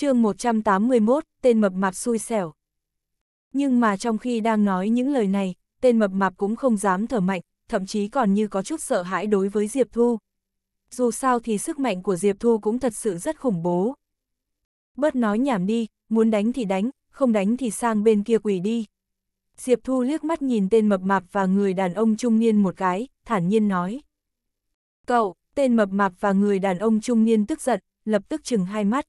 chương 181, tên mập mạp xui xẻo. Nhưng mà trong khi đang nói những lời này, tên mập mạp cũng không dám thở mạnh, thậm chí còn như có chút sợ hãi đối với Diệp Thu. Dù sao thì sức mạnh của Diệp Thu cũng thật sự rất khủng bố. Bớt nói nhảm đi, muốn đánh thì đánh, không đánh thì sang bên kia quỷ đi. Diệp Thu liếc mắt nhìn tên mập mạp và người đàn ông trung niên một cái, thản nhiên nói. Cậu, tên mập mạp và người đàn ông trung niên tức giận, lập tức chừng hai mắt.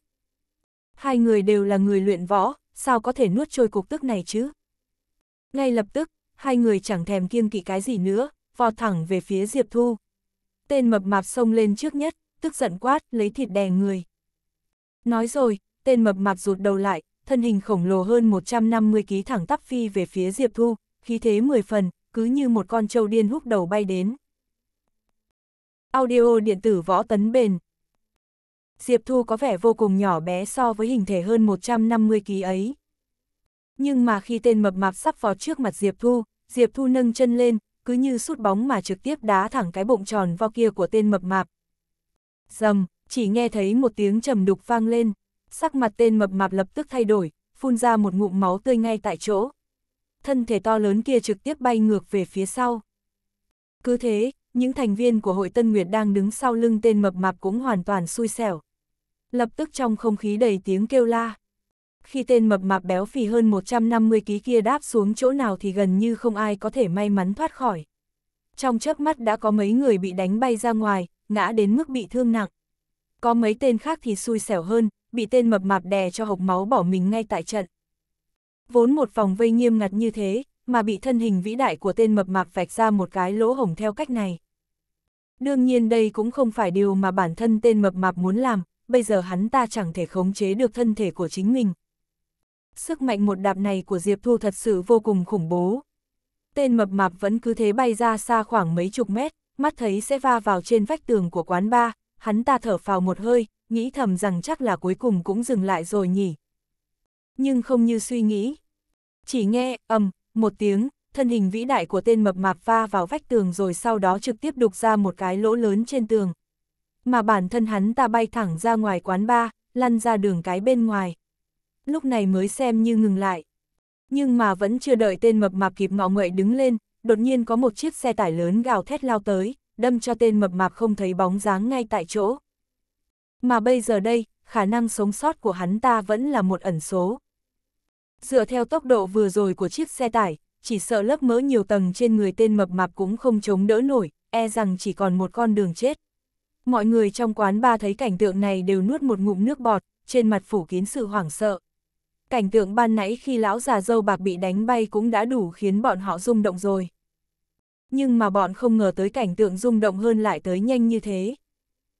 Hai người đều là người luyện võ, sao có thể nuốt trôi cục tức này chứ? Ngay lập tức, hai người chẳng thèm kiêng kỵ cái gì nữa, vò thẳng về phía Diệp Thu. Tên mập mạp xông lên trước nhất, tức giận quát, lấy thịt đè người. Nói rồi, tên mập mạp rụt đầu lại, thân hình khổng lồ hơn 150 ký thẳng tắp phi về phía Diệp Thu, khí thế 10 phần, cứ như một con trâu điên húc đầu bay đến. Audio điện tử võ tấn bền, Diệp Thu có vẻ vô cùng nhỏ bé so với hình thể hơn 150 ký ấy. Nhưng mà khi tên mập mạp sắp vào trước mặt Diệp Thu, Diệp Thu nâng chân lên, cứ như sút bóng mà trực tiếp đá thẳng cái bụng tròn vo kia của tên mập mạp. Dầm, chỉ nghe thấy một tiếng trầm đục vang lên, sắc mặt tên mập mạp lập tức thay đổi, phun ra một ngụm máu tươi ngay tại chỗ. Thân thể to lớn kia trực tiếp bay ngược về phía sau. Cứ thế, những thành viên của hội Tân Nguyệt đang đứng sau lưng tên mập mạp cũng hoàn toàn xui xẻo lập tức trong không khí đầy tiếng kêu la. Khi tên mập mạp béo phì hơn 150 ký kia đáp xuống chỗ nào thì gần như không ai có thể may mắn thoát khỏi. Trong chớp mắt đã có mấy người bị đánh bay ra ngoài, ngã đến mức bị thương nặng. Có mấy tên khác thì xui xẻo hơn, bị tên mập mạp đè cho hộc máu bỏ mình ngay tại trận. Vốn một vòng vây nghiêm ngặt như thế, mà bị thân hình vĩ đại của tên mập mạp vạch ra một cái lỗ hổng theo cách này. Đương nhiên đây cũng không phải điều mà bản thân tên mập mạp muốn làm, bây giờ hắn ta chẳng thể khống chế được thân thể của chính mình. Sức mạnh một đạp này của Diệp Thu thật sự vô cùng khủng bố. Tên mập mạp vẫn cứ thế bay ra xa khoảng mấy chục mét, mắt thấy sẽ va vào trên vách tường của quán ba, hắn ta thở phào một hơi, nghĩ thầm rằng chắc là cuối cùng cũng dừng lại rồi nhỉ. Nhưng không như suy nghĩ. Chỉ nghe, ầm, một tiếng, thân hình vĩ đại của tên mập mạp va vào vách tường rồi sau đó trực tiếp đục ra một cái lỗ lớn trên tường mà bản thân hắn ta bay thẳng ra ngoài quán ba, lăn ra đường cái bên ngoài. Lúc này mới xem như ngừng lại. Nhưng mà vẫn chưa đợi tên mập mạp kịp ngọ nguậy đứng lên, đột nhiên có một chiếc xe tải lớn gào thét lao tới, đâm cho tên mập mạp không thấy bóng dáng ngay tại chỗ. Mà bây giờ đây, khả năng sống sót của hắn ta vẫn là một ẩn số. Dựa theo tốc độ vừa rồi của chiếc xe tải, chỉ sợ lớp mỡ nhiều tầng trên người tên mập mạp cũng không chống đỡ nổi, e rằng chỉ còn một con đường chết. Mọi người trong quán ba thấy cảnh tượng này đều nuốt một ngụm nước bọt, trên mặt phủ kín sự hoảng sợ. Cảnh tượng ban nãy khi lão già dâu bạc bị đánh bay cũng đã đủ khiến bọn họ rung động rồi. Nhưng mà bọn không ngờ tới cảnh tượng rung động hơn lại tới nhanh như thế.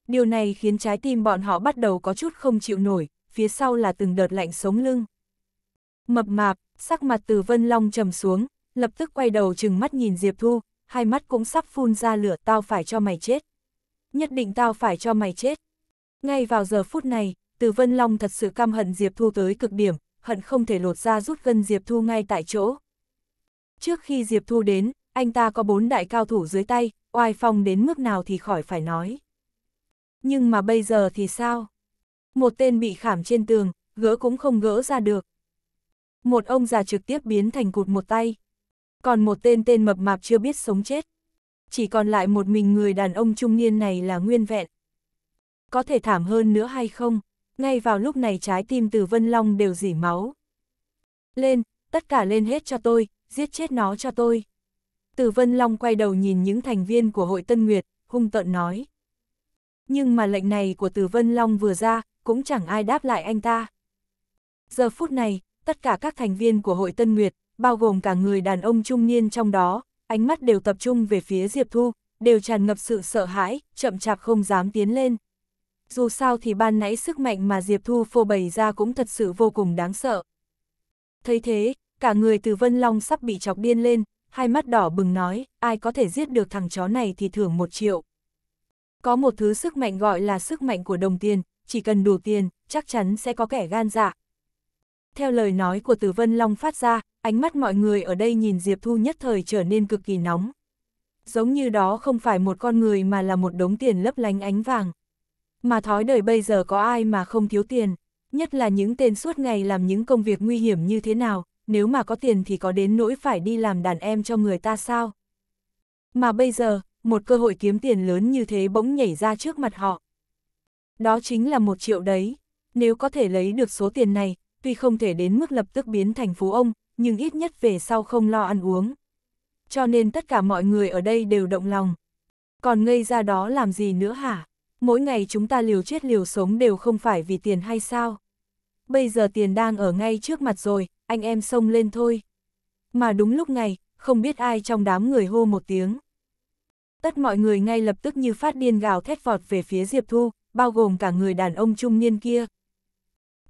Điều này khiến trái tim bọn họ bắt đầu có chút không chịu nổi, phía sau là từng đợt lạnh sống lưng. Mập mạp, sắc mặt từ Vân Long trầm xuống, lập tức quay đầu chừng mắt nhìn Diệp Thu, hai mắt cũng sắp phun ra lửa tao phải cho mày chết nhất định tao phải cho mày chết. Ngay vào giờ phút này, Từ Vân Long thật sự căm hận Diệp Thu tới cực điểm, hận không thể lột ra rút gân Diệp Thu ngay tại chỗ. Trước khi Diệp Thu đến, anh ta có bốn đại cao thủ dưới tay, oai phong đến mức nào thì khỏi phải nói. Nhưng mà bây giờ thì sao? Một tên bị khảm trên tường, gỡ cũng không gỡ ra được. Một ông già trực tiếp biến thành cụt một tay. Còn một tên tên mập mạp chưa biết sống chết chỉ còn lại một mình người đàn ông trung niên này là nguyên vẹn. Có thể thảm hơn nữa hay không? Ngay vào lúc này trái tim từ Vân Long đều dỉ máu. Lên, tất cả lên hết cho tôi, giết chết nó cho tôi. Từ Vân Long quay đầu nhìn những thành viên của hội Tân Nguyệt, hung tợn nói. Nhưng mà lệnh này của Từ Vân Long vừa ra, cũng chẳng ai đáp lại anh ta. Giờ phút này, tất cả các thành viên của hội Tân Nguyệt, bao gồm cả người đàn ông trung niên trong đó, ánh mắt đều tập trung về phía Diệp Thu, đều tràn ngập sự sợ hãi, chậm chạp không dám tiến lên. Dù sao thì ban nãy sức mạnh mà Diệp Thu phô bày ra cũng thật sự vô cùng đáng sợ. Thấy thế, cả người từ Vân Long sắp bị chọc điên lên, hai mắt đỏ bừng nói, ai có thể giết được thằng chó này thì thưởng một triệu. Có một thứ sức mạnh gọi là sức mạnh của đồng tiền, chỉ cần đủ tiền, chắc chắn sẽ có kẻ gan dạ, theo lời nói của Từ Vân Long phát ra, ánh mắt mọi người ở đây nhìn Diệp Thu nhất thời trở nên cực kỳ nóng. Giống như đó không phải một con người mà là một đống tiền lấp lánh ánh vàng. Mà thói đời bây giờ có ai mà không thiếu tiền, nhất là những tên suốt ngày làm những công việc nguy hiểm như thế nào, nếu mà có tiền thì có đến nỗi phải đi làm đàn em cho người ta sao. Mà bây giờ, một cơ hội kiếm tiền lớn như thế bỗng nhảy ra trước mặt họ. Đó chính là một triệu đấy. Nếu có thể lấy được số tiền này, tuy không thể đến mức lập tức biến thành phú ông, nhưng ít nhất về sau không lo ăn uống. Cho nên tất cả mọi người ở đây đều động lòng. Còn ngây ra đó làm gì nữa hả? Mỗi ngày chúng ta liều chết liều sống đều không phải vì tiền hay sao? Bây giờ tiền đang ở ngay trước mặt rồi, anh em xông lên thôi. Mà đúng lúc này, không biết ai trong đám người hô một tiếng. Tất mọi người ngay lập tức như phát điên gào thét vọt về phía Diệp Thu, bao gồm cả người đàn ông trung niên kia,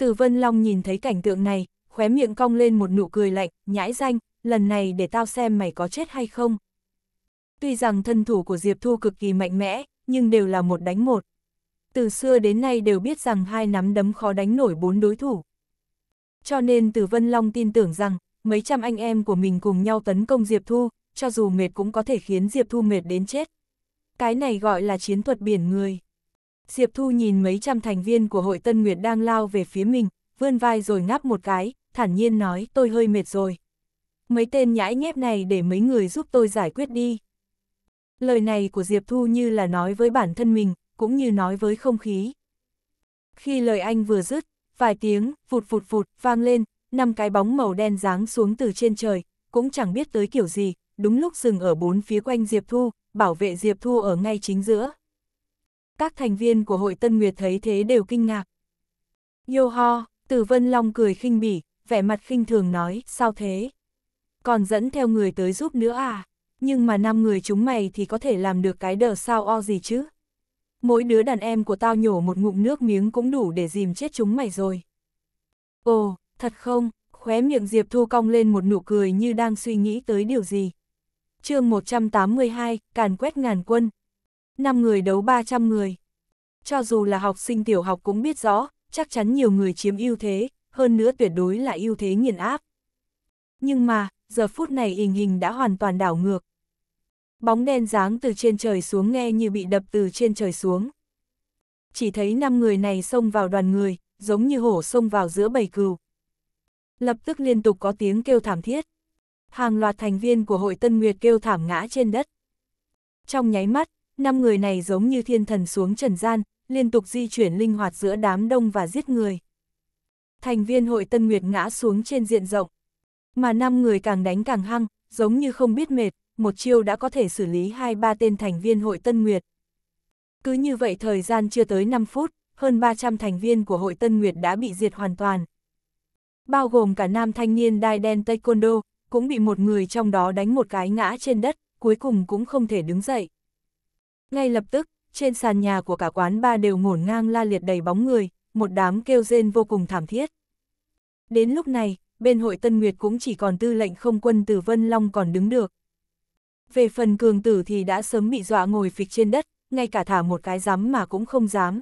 từ Vân Long nhìn thấy cảnh tượng này, khóe miệng cong lên một nụ cười lạnh, nhãi danh, lần này để tao xem mày có chết hay không. Tuy rằng thân thủ của Diệp Thu cực kỳ mạnh mẽ, nhưng đều là một đánh một. Từ xưa đến nay đều biết rằng hai nắm đấm khó đánh nổi bốn đối thủ. Cho nên Từ Vân Long tin tưởng rằng, mấy trăm anh em của mình cùng nhau tấn công Diệp Thu, cho dù mệt cũng có thể khiến Diệp Thu mệt đến chết. Cái này gọi là chiến thuật biển người. Diệp Thu nhìn mấy trăm thành viên của hội Tân Nguyệt đang lao về phía mình, vươn vai rồi ngáp một cái, thản nhiên nói tôi hơi mệt rồi. Mấy tên nhãi nhép này để mấy người giúp tôi giải quyết đi. Lời này của Diệp Thu như là nói với bản thân mình, cũng như nói với không khí. Khi lời anh vừa dứt, vài tiếng, vụt vụt vụt, vang lên, năm cái bóng màu đen ráng xuống từ trên trời, cũng chẳng biết tới kiểu gì, đúng lúc dừng ở bốn phía quanh Diệp Thu, bảo vệ Diệp Thu ở ngay chính giữa các thành viên của hội Tân Nguyệt thấy thế đều kinh ngạc. Yo ho, Tử Vân Long cười khinh bỉ, vẻ mặt khinh thường nói, sao thế? Còn dẫn theo người tới giúp nữa à? Nhưng mà năm người chúng mày thì có thể làm được cái đờ sao o gì chứ? Mỗi đứa đàn em của tao nhổ một ngụm nước miếng cũng đủ để dìm chết chúng mày rồi. Ồ, thật không? Khóe miệng Diệp Thu cong lên một nụ cười như đang suy nghĩ tới điều gì. chương 182, Càn quét ngàn quân, 5 người đấu 300 người. Cho dù là học sinh tiểu học cũng biết rõ, chắc chắn nhiều người chiếm ưu thế, hơn nữa tuyệt đối là ưu thế nghiền áp. Nhưng mà, giờ phút này hình hình đã hoàn toàn đảo ngược. Bóng đen dáng từ trên trời xuống nghe như bị đập từ trên trời xuống. Chỉ thấy 5 người này xông vào đoàn người, giống như hổ xông vào giữa bầy cừu. Lập tức liên tục có tiếng kêu thảm thiết. Hàng loạt thành viên của hội Tân Nguyệt kêu thảm ngã trên đất. Trong nháy mắt, năm người này giống như thiên thần xuống trần gian, liên tục di chuyển linh hoạt giữa đám đông và giết người. Thành viên hội Tân Nguyệt ngã xuống trên diện rộng. Mà năm người càng đánh càng hăng, giống như không biết mệt, một chiêu đã có thể xử lý hai ba tên thành viên hội Tân Nguyệt. Cứ như vậy thời gian chưa tới 5 phút, hơn 300 thành viên của hội Tân Nguyệt đã bị diệt hoàn toàn. Bao gồm cả nam thanh niên đai đen Taekwondo, cũng bị một người trong đó đánh một cái ngã trên đất, cuối cùng cũng không thể đứng dậy. Ngay lập tức, trên sàn nhà của cả quán ba đều ngổn ngang la liệt đầy bóng người, một đám kêu rên vô cùng thảm thiết. Đến lúc này, bên hội Tân Nguyệt cũng chỉ còn tư lệnh không quân từ Vân Long còn đứng được. Về phần cường tử thì đã sớm bị dọa ngồi phịch trên đất, ngay cả thả một cái dám mà cũng không dám.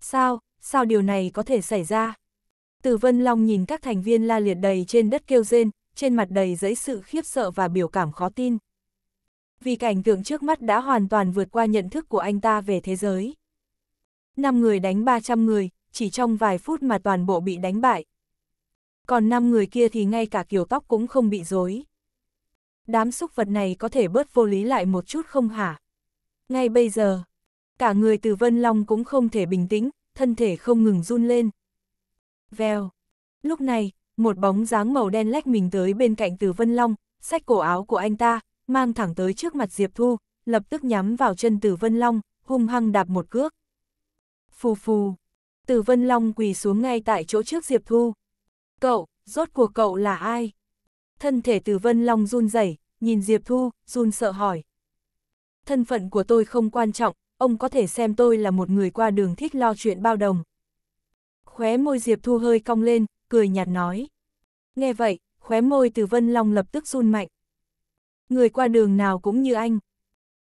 Sao, sao điều này có thể xảy ra? Từ Vân Long nhìn các thành viên la liệt đầy trên đất kêu rên, trên mặt đầy giấy sự khiếp sợ và biểu cảm khó tin vì cảnh tượng trước mắt đã hoàn toàn vượt qua nhận thức của anh ta về thế giới. Năm người đánh 300 người, chỉ trong vài phút mà toàn bộ bị đánh bại. Còn năm người kia thì ngay cả kiểu tóc cũng không bị rối. Đám súc vật này có thể bớt vô lý lại một chút không hả? Ngay bây giờ, cả người từ Vân Long cũng không thể bình tĩnh, thân thể không ngừng run lên. Vèo. Lúc này, một bóng dáng màu đen lách mình tới bên cạnh từ Vân Long, sách cổ áo của anh ta, mang thẳng tới trước mặt Diệp Thu, lập tức nhắm vào chân Tử Vân Long, hung hăng đạp một cước. Phù phù, Tử Vân Long quỳ xuống ngay tại chỗ trước Diệp Thu. Cậu, rốt cuộc cậu là ai? Thân thể Tử Vân Long run rẩy, nhìn Diệp Thu, run sợ hỏi. Thân phận của tôi không quan trọng, ông có thể xem tôi là một người qua đường thích lo chuyện bao đồng. Khóe môi Diệp Thu hơi cong lên, cười nhạt nói. Nghe vậy, khóe môi Từ Vân Long lập tức run mạnh. Người qua đường nào cũng như anh.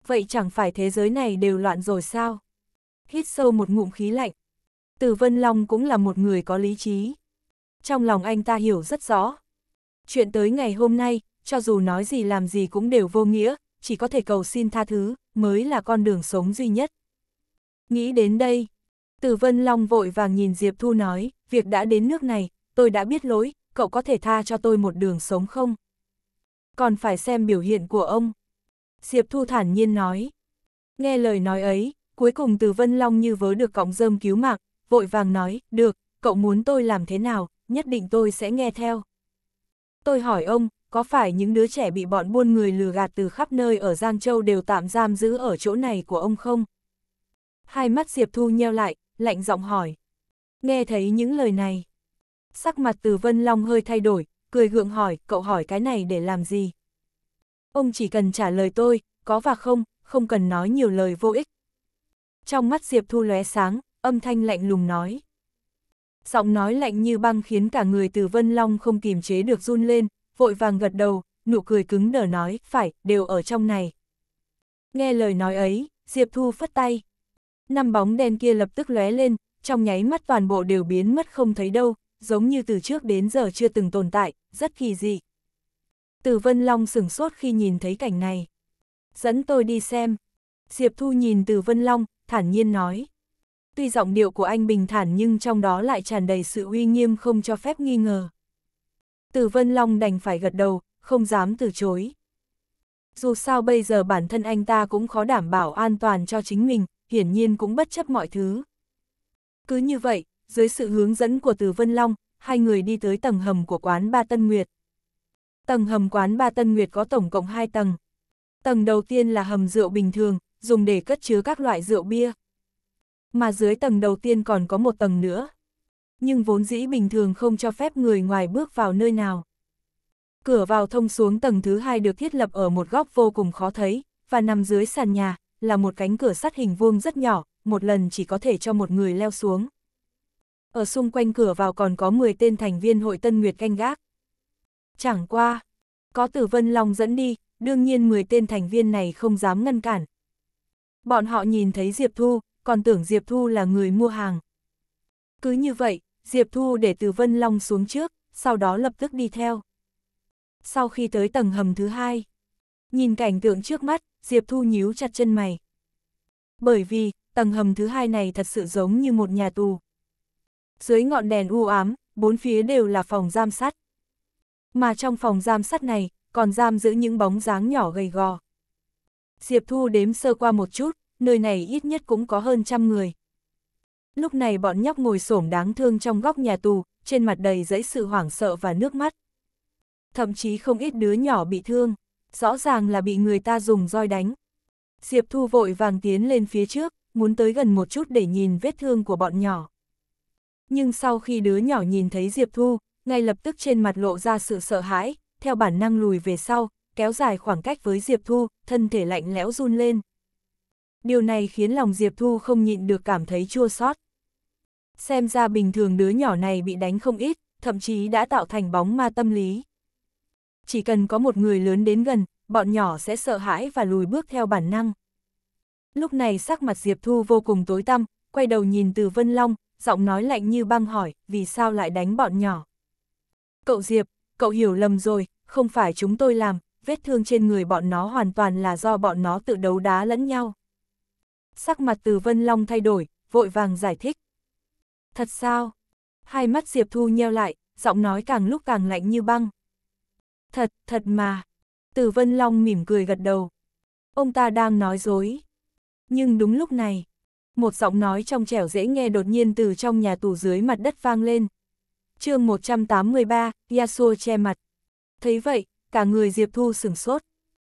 Vậy chẳng phải thế giới này đều loạn rồi sao? Hít sâu một ngụm khí lạnh. Từ Vân Long cũng là một người có lý trí. Trong lòng anh ta hiểu rất rõ. Chuyện tới ngày hôm nay, cho dù nói gì làm gì cũng đều vô nghĩa, chỉ có thể cầu xin tha thứ, mới là con đường sống duy nhất. Nghĩ đến đây, Từ Vân Long vội vàng nhìn Diệp Thu nói, việc đã đến nước này, tôi đã biết lỗi, cậu có thể tha cho tôi một đường sống không? còn phải xem biểu hiện của ông. Diệp Thu thản nhiên nói. Nghe lời nói ấy, cuối cùng từ Vân Long như vớ được cọng rơm cứu mạng, vội vàng nói, được, cậu muốn tôi làm thế nào, nhất định tôi sẽ nghe theo. Tôi hỏi ông, có phải những đứa trẻ bị bọn buôn người lừa gạt từ khắp nơi ở Giang Châu đều tạm giam giữ ở chỗ này của ông không? Hai mắt Diệp Thu nheo lại, lạnh giọng hỏi. Nghe thấy những lời này. Sắc mặt từ Vân Long hơi thay đổi, cười gượng hỏi, cậu hỏi cái này để làm gì? Ông chỉ cần trả lời tôi, có và không, không cần nói nhiều lời vô ích. Trong mắt Diệp Thu lóe sáng, âm thanh lạnh lùng nói. Giọng nói lạnh như băng khiến cả người từ Vân Long không kiềm chế được run lên, vội vàng gật đầu, nụ cười cứng đờ nói, phải, đều ở trong này. Nghe lời nói ấy, Diệp Thu phất tay. Năm bóng đen kia lập tức lóe lên, trong nháy mắt toàn bộ đều biến mất không thấy đâu, giống như từ trước đến giờ chưa từng tồn tại, rất kỳ dị. Từ Vân Long sửng sốt khi nhìn thấy cảnh này. Dẫn tôi đi xem. Diệp Thu nhìn Từ Vân Long, thản nhiên nói. Tuy giọng điệu của anh bình thản nhưng trong đó lại tràn đầy sự uy nghiêm không cho phép nghi ngờ. Từ Vân Long đành phải gật đầu, không dám từ chối. Dù sao bây giờ bản thân anh ta cũng khó đảm bảo an toàn cho chính mình, hiển nhiên cũng bất chấp mọi thứ. Cứ như vậy, dưới sự hướng dẫn của Từ Vân Long, hai người đi tới tầng hầm của quán Ba Tân Nguyệt. Tầng hầm quán Ba Tân Nguyệt có tổng cộng 2 tầng. Tầng đầu tiên là hầm rượu bình thường, dùng để cất chứa các loại rượu bia. Mà dưới tầng đầu tiên còn có một tầng nữa. Nhưng vốn dĩ bình thường không cho phép người ngoài bước vào nơi nào. Cửa vào thông xuống tầng thứ hai được thiết lập ở một góc vô cùng khó thấy, và nằm dưới sàn nhà, là một cánh cửa sắt hình vuông rất nhỏ, một lần chỉ có thể cho một người leo xuống ở xung quanh cửa vào còn có 10 tên thành viên hội Tân Nguyệt canh gác. Chẳng qua, có Tử Vân Long dẫn đi, đương nhiên 10 tên thành viên này không dám ngăn cản. Bọn họ nhìn thấy Diệp Thu, còn tưởng Diệp Thu là người mua hàng. Cứ như vậy, Diệp Thu để tử Vân Long xuống trước, sau đó lập tức đi theo. Sau khi tới tầng hầm thứ hai, nhìn cảnh tượng trước mắt, Diệp Thu nhíu chặt chân mày. Bởi vì, tầng hầm thứ hai này thật sự giống như một nhà tù, dưới ngọn đèn u ám, bốn phía đều là phòng giam sắt. Mà trong phòng giam sắt này, còn giam giữ những bóng dáng nhỏ gầy gò. Diệp Thu đếm sơ qua một chút, nơi này ít nhất cũng có hơn trăm người. Lúc này bọn nhóc ngồi xổm đáng thương trong góc nhà tù, trên mặt đầy dẫy sự hoảng sợ và nước mắt. Thậm chí không ít đứa nhỏ bị thương, rõ ràng là bị người ta dùng roi đánh. Diệp Thu vội vàng tiến lên phía trước, muốn tới gần một chút để nhìn vết thương của bọn nhỏ nhưng sau khi đứa nhỏ nhìn thấy Diệp Thu, ngay lập tức trên mặt lộ ra sự sợ hãi, theo bản năng lùi về sau, kéo dài khoảng cách với Diệp Thu, thân thể lạnh lẽo run lên. Điều này khiến lòng Diệp Thu không nhịn được cảm thấy chua xót. Xem ra bình thường đứa nhỏ này bị đánh không ít, thậm chí đã tạo thành bóng ma tâm lý. Chỉ cần có một người lớn đến gần, bọn nhỏ sẽ sợ hãi và lùi bước theo bản năng. Lúc này sắc mặt Diệp Thu vô cùng tối tăm, quay đầu nhìn từ Vân Long, giọng nói lạnh như băng hỏi, vì sao lại đánh bọn nhỏ. Cậu Diệp, cậu hiểu lầm rồi, không phải chúng tôi làm, vết thương trên người bọn nó hoàn toàn là do bọn nó tự đấu đá lẫn nhau. Sắc mặt từ Vân Long thay đổi, vội vàng giải thích. Thật sao? Hai mắt Diệp Thu nheo lại, giọng nói càng lúc càng lạnh như băng. Thật, thật mà. Từ Vân Long mỉm cười gật đầu. Ông ta đang nói dối. Nhưng đúng lúc này, một giọng nói trong trẻo dễ nghe đột nhiên từ trong nhà tù dưới mặt đất vang lên. chương 183, Yasuo che mặt. Thấy vậy, cả người Diệp Thu sửng sốt.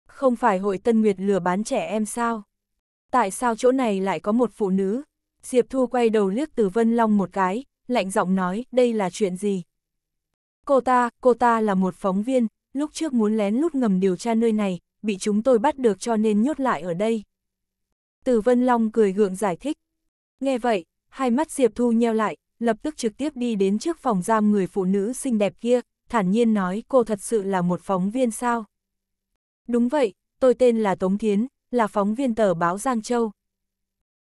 Không phải hội Tân Nguyệt lừa bán trẻ em sao? Tại sao chỗ này lại có một phụ nữ? Diệp Thu quay đầu liếc từ Vân Long một cái, lạnh giọng nói đây là chuyện gì? Cô ta, cô ta là một phóng viên, lúc trước muốn lén lút ngầm điều tra nơi này, bị chúng tôi bắt được cho nên nhốt lại ở đây. Từ Vân Long cười gượng giải thích. Nghe vậy, hai mắt Diệp Thu nheo lại, lập tức trực tiếp đi đến trước phòng giam người phụ nữ xinh đẹp kia, thản nhiên nói cô thật sự là một phóng viên sao. Đúng vậy, tôi tên là Tống Thiến, là phóng viên tờ báo Giang Châu.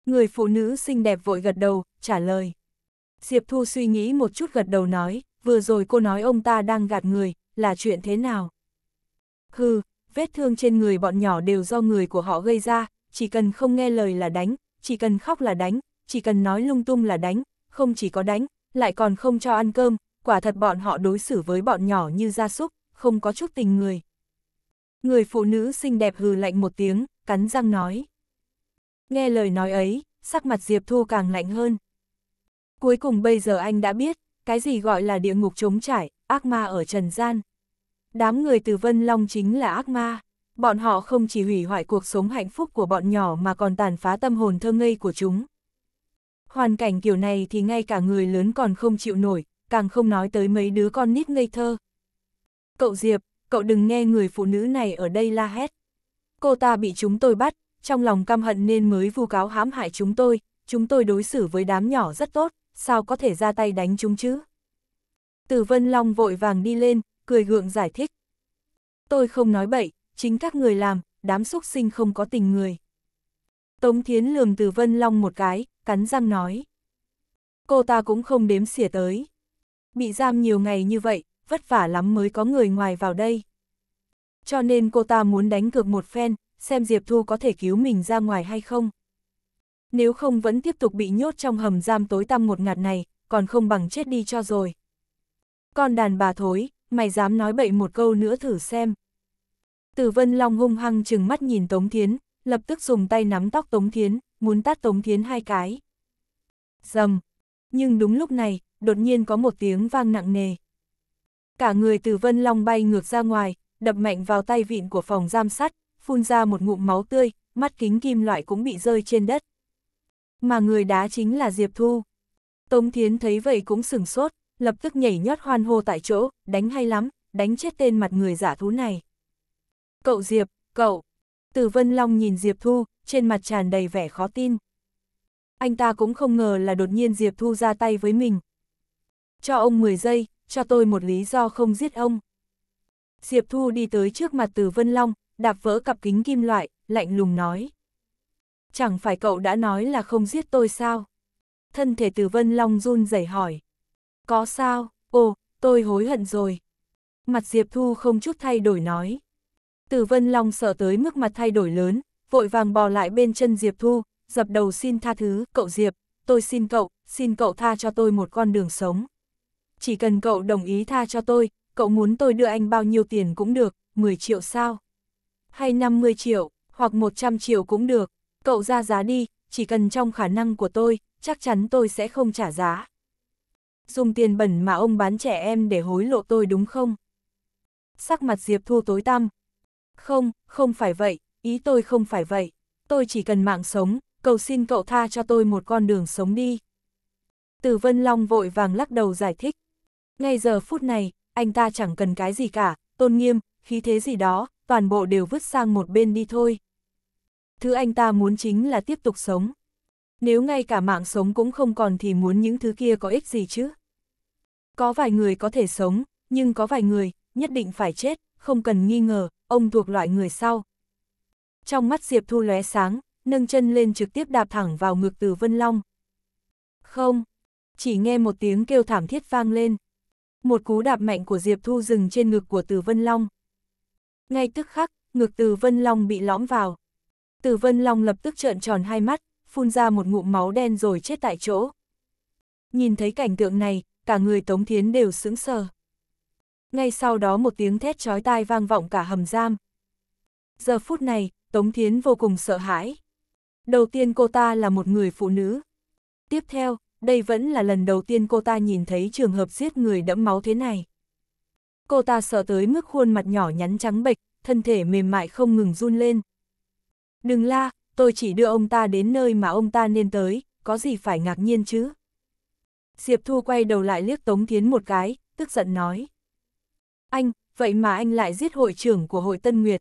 Người phụ nữ xinh đẹp vội gật đầu, trả lời. Diệp Thu suy nghĩ một chút gật đầu nói, vừa rồi cô nói ông ta đang gạt người, là chuyện thế nào? Hừ, vết thương trên người bọn nhỏ đều do người của họ gây ra, chỉ cần không nghe lời là đánh, chỉ cần khóc là đánh, chỉ cần nói lung tung là đánh, không chỉ có đánh, lại còn không cho ăn cơm, quả thật bọn họ đối xử với bọn nhỏ như gia súc, không có chút tình người. Người phụ nữ xinh đẹp hừ lạnh một tiếng, cắn răng nói. Nghe lời nói ấy, sắc mặt Diệp Thu càng lạnh hơn. Cuối cùng bây giờ anh đã biết, cái gì gọi là địa ngục trống trải, ác ma ở trần gian. Đám người từ Vân Long chính là ác ma bọn họ không chỉ hủy hoại cuộc sống hạnh phúc của bọn nhỏ mà còn tàn phá tâm hồn thơ ngây của chúng. Hoàn cảnh kiểu này thì ngay cả người lớn còn không chịu nổi, càng không nói tới mấy đứa con nít ngây thơ. Cậu Diệp, cậu đừng nghe người phụ nữ này ở đây la hét. Cô ta bị chúng tôi bắt, trong lòng căm hận nên mới vu cáo hãm hại chúng tôi, chúng tôi đối xử với đám nhỏ rất tốt, sao có thể ra tay đánh chúng chứ? từ Vân Long vội vàng đi lên, cười gượng giải thích. Tôi không nói bậy, chính các người làm, đám xúc sinh không có tình người. Tống Thiến lườm Từ Vân Long một cái, cắn răng nói. Cô ta cũng không đếm xỉa tới. Bị giam nhiều ngày như vậy, vất vả lắm mới có người ngoài vào đây. Cho nên cô ta muốn đánh cược một phen, xem Diệp Thu có thể cứu mình ra ngoài hay không. Nếu không vẫn tiếp tục bị nhốt trong hầm giam tối tăm một ngạt này, còn không bằng chết đi cho rồi. Con đàn bà thối, mày dám nói bậy một câu nữa thử xem. Tử Vân Long hung hăng chừng mắt nhìn Tống Thiến, lập tức dùng tay nắm tóc Tống Thiến, muốn tát Tống Thiến hai cái. Dầm! Nhưng đúng lúc này, đột nhiên có một tiếng vang nặng nề. Cả người Tử Vân Long bay ngược ra ngoài, đập mạnh vào tay vịn của phòng giam sắt, phun ra một ngụm máu tươi, mắt kính kim loại cũng bị rơi trên đất. Mà người đá chính là Diệp Thu. Tống Thiến thấy vậy cũng sửng sốt, lập tức nhảy nhót hoan hô tại chỗ, đánh hay lắm, đánh chết tên mặt người giả thú này. Cậu Diệp, cậu. Từ Vân Long nhìn Diệp Thu, trên mặt tràn đầy vẻ khó tin. Anh ta cũng không ngờ là đột nhiên Diệp Thu ra tay với mình. Cho ông 10 giây, cho tôi một lý do không giết ông. Diệp Thu đi tới trước mặt Từ Vân Long, đạp vỡ cặp kính kim loại, lạnh lùng nói. Chẳng phải cậu đã nói là không giết tôi sao? Thân thể Từ Vân Long run rẩy hỏi. Có sao? Ồ, tôi hối hận rồi. Mặt Diệp Thu không chút thay đổi nói. Từ Vân Long sợ tới mức mặt thay đổi lớn, vội vàng bò lại bên chân Diệp Thu, dập đầu xin tha thứ, cậu Diệp, tôi xin cậu, xin cậu tha cho tôi một con đường sống. Chỉ cần cậu đồng ý tha cho tôi, cậu muốn tôi đưa anh bao nhiêu tiền cũng được, 10 triệu sao? Hay 50 triệu, hoặc 100 triệu cũng được, cậu ra giá đi, chỉ cần trong khả năng của tôi, chắc chắn tôi sẽ không trả giá. Dùng tiền bẩn mà ông bán trẻ em để hối lộ tôi đúng không? Sắc mặt Diệp Thu tối tăm, không, không phải vậy, ý tôi không phải vậy. Tôi chỉ cần mạng sống, cầu xin cậu tha cho tôi một con đường sống đi. Từ Vân Long vội vàng lắc đầu giải thích. Ngay giờ phút này, anh ta chẳng cần cái gì cả, tôn nghiêm, khí thế gì đó, toàn bộ đều vứt sang một bên đi thôi. Thứ anh ta muốn chính là tiếp tục sống. Nếu ngay cả mạng sống cũng không còn thì muốn những thứ kia có ích gì chứ? Có vài người có thể sống, nhưng có vài người, nhất định phải chết, không cần nghi ngờ, ông thuộc loại người sau. Trong mắt Diệp Thu lóe sáng, nâng chân lên trực tiếp đạp thẳng vào ngực Từ Vân Long. Không, chỉ nghe một tiếng kêu thảm thiết vang lên. Một cú đạp mạnh của Diệp Thu dừng trên ngực của Từ Vân Long. Ngay tức khắc, ngực Từ Vân Long bị lõm vào. Từ Vân Long lập tức trợn tròn hai mắt, phun ra một ngụm máu đen rồi chết tại chỗ. Nhìn thấy cảnh tượng này, cả người Tống Thiến đều sững sờ ngay sau đó một tiếng thét chói tai vang vọng cả hầm giam. Giờ phút này, Tống Thiến vô cùng sợ hãi. Đầu tiên cô ta là một người phụ nữ. Tiếp theo, đây vẫn là lần đầu tiên cô ta nhìn thấy trường hợp giết người đẫm máu thế này. Cô ta sợ tới mức khuôn mặt nhỏ nhắn trắng bệch, thân thể mềm mại không ngừng run lên. Đừng la, tôi chỉ đưa ông ta đến nơi mà ông ta nên tới, có gì phải ngạc nhiên chứ? Diệp Thu quay đầu lại liếc Tống Thiến một cái, tức giận nói. Anh, vậy mà anh lại giết hội trưởng của hội Tân Nguyệt.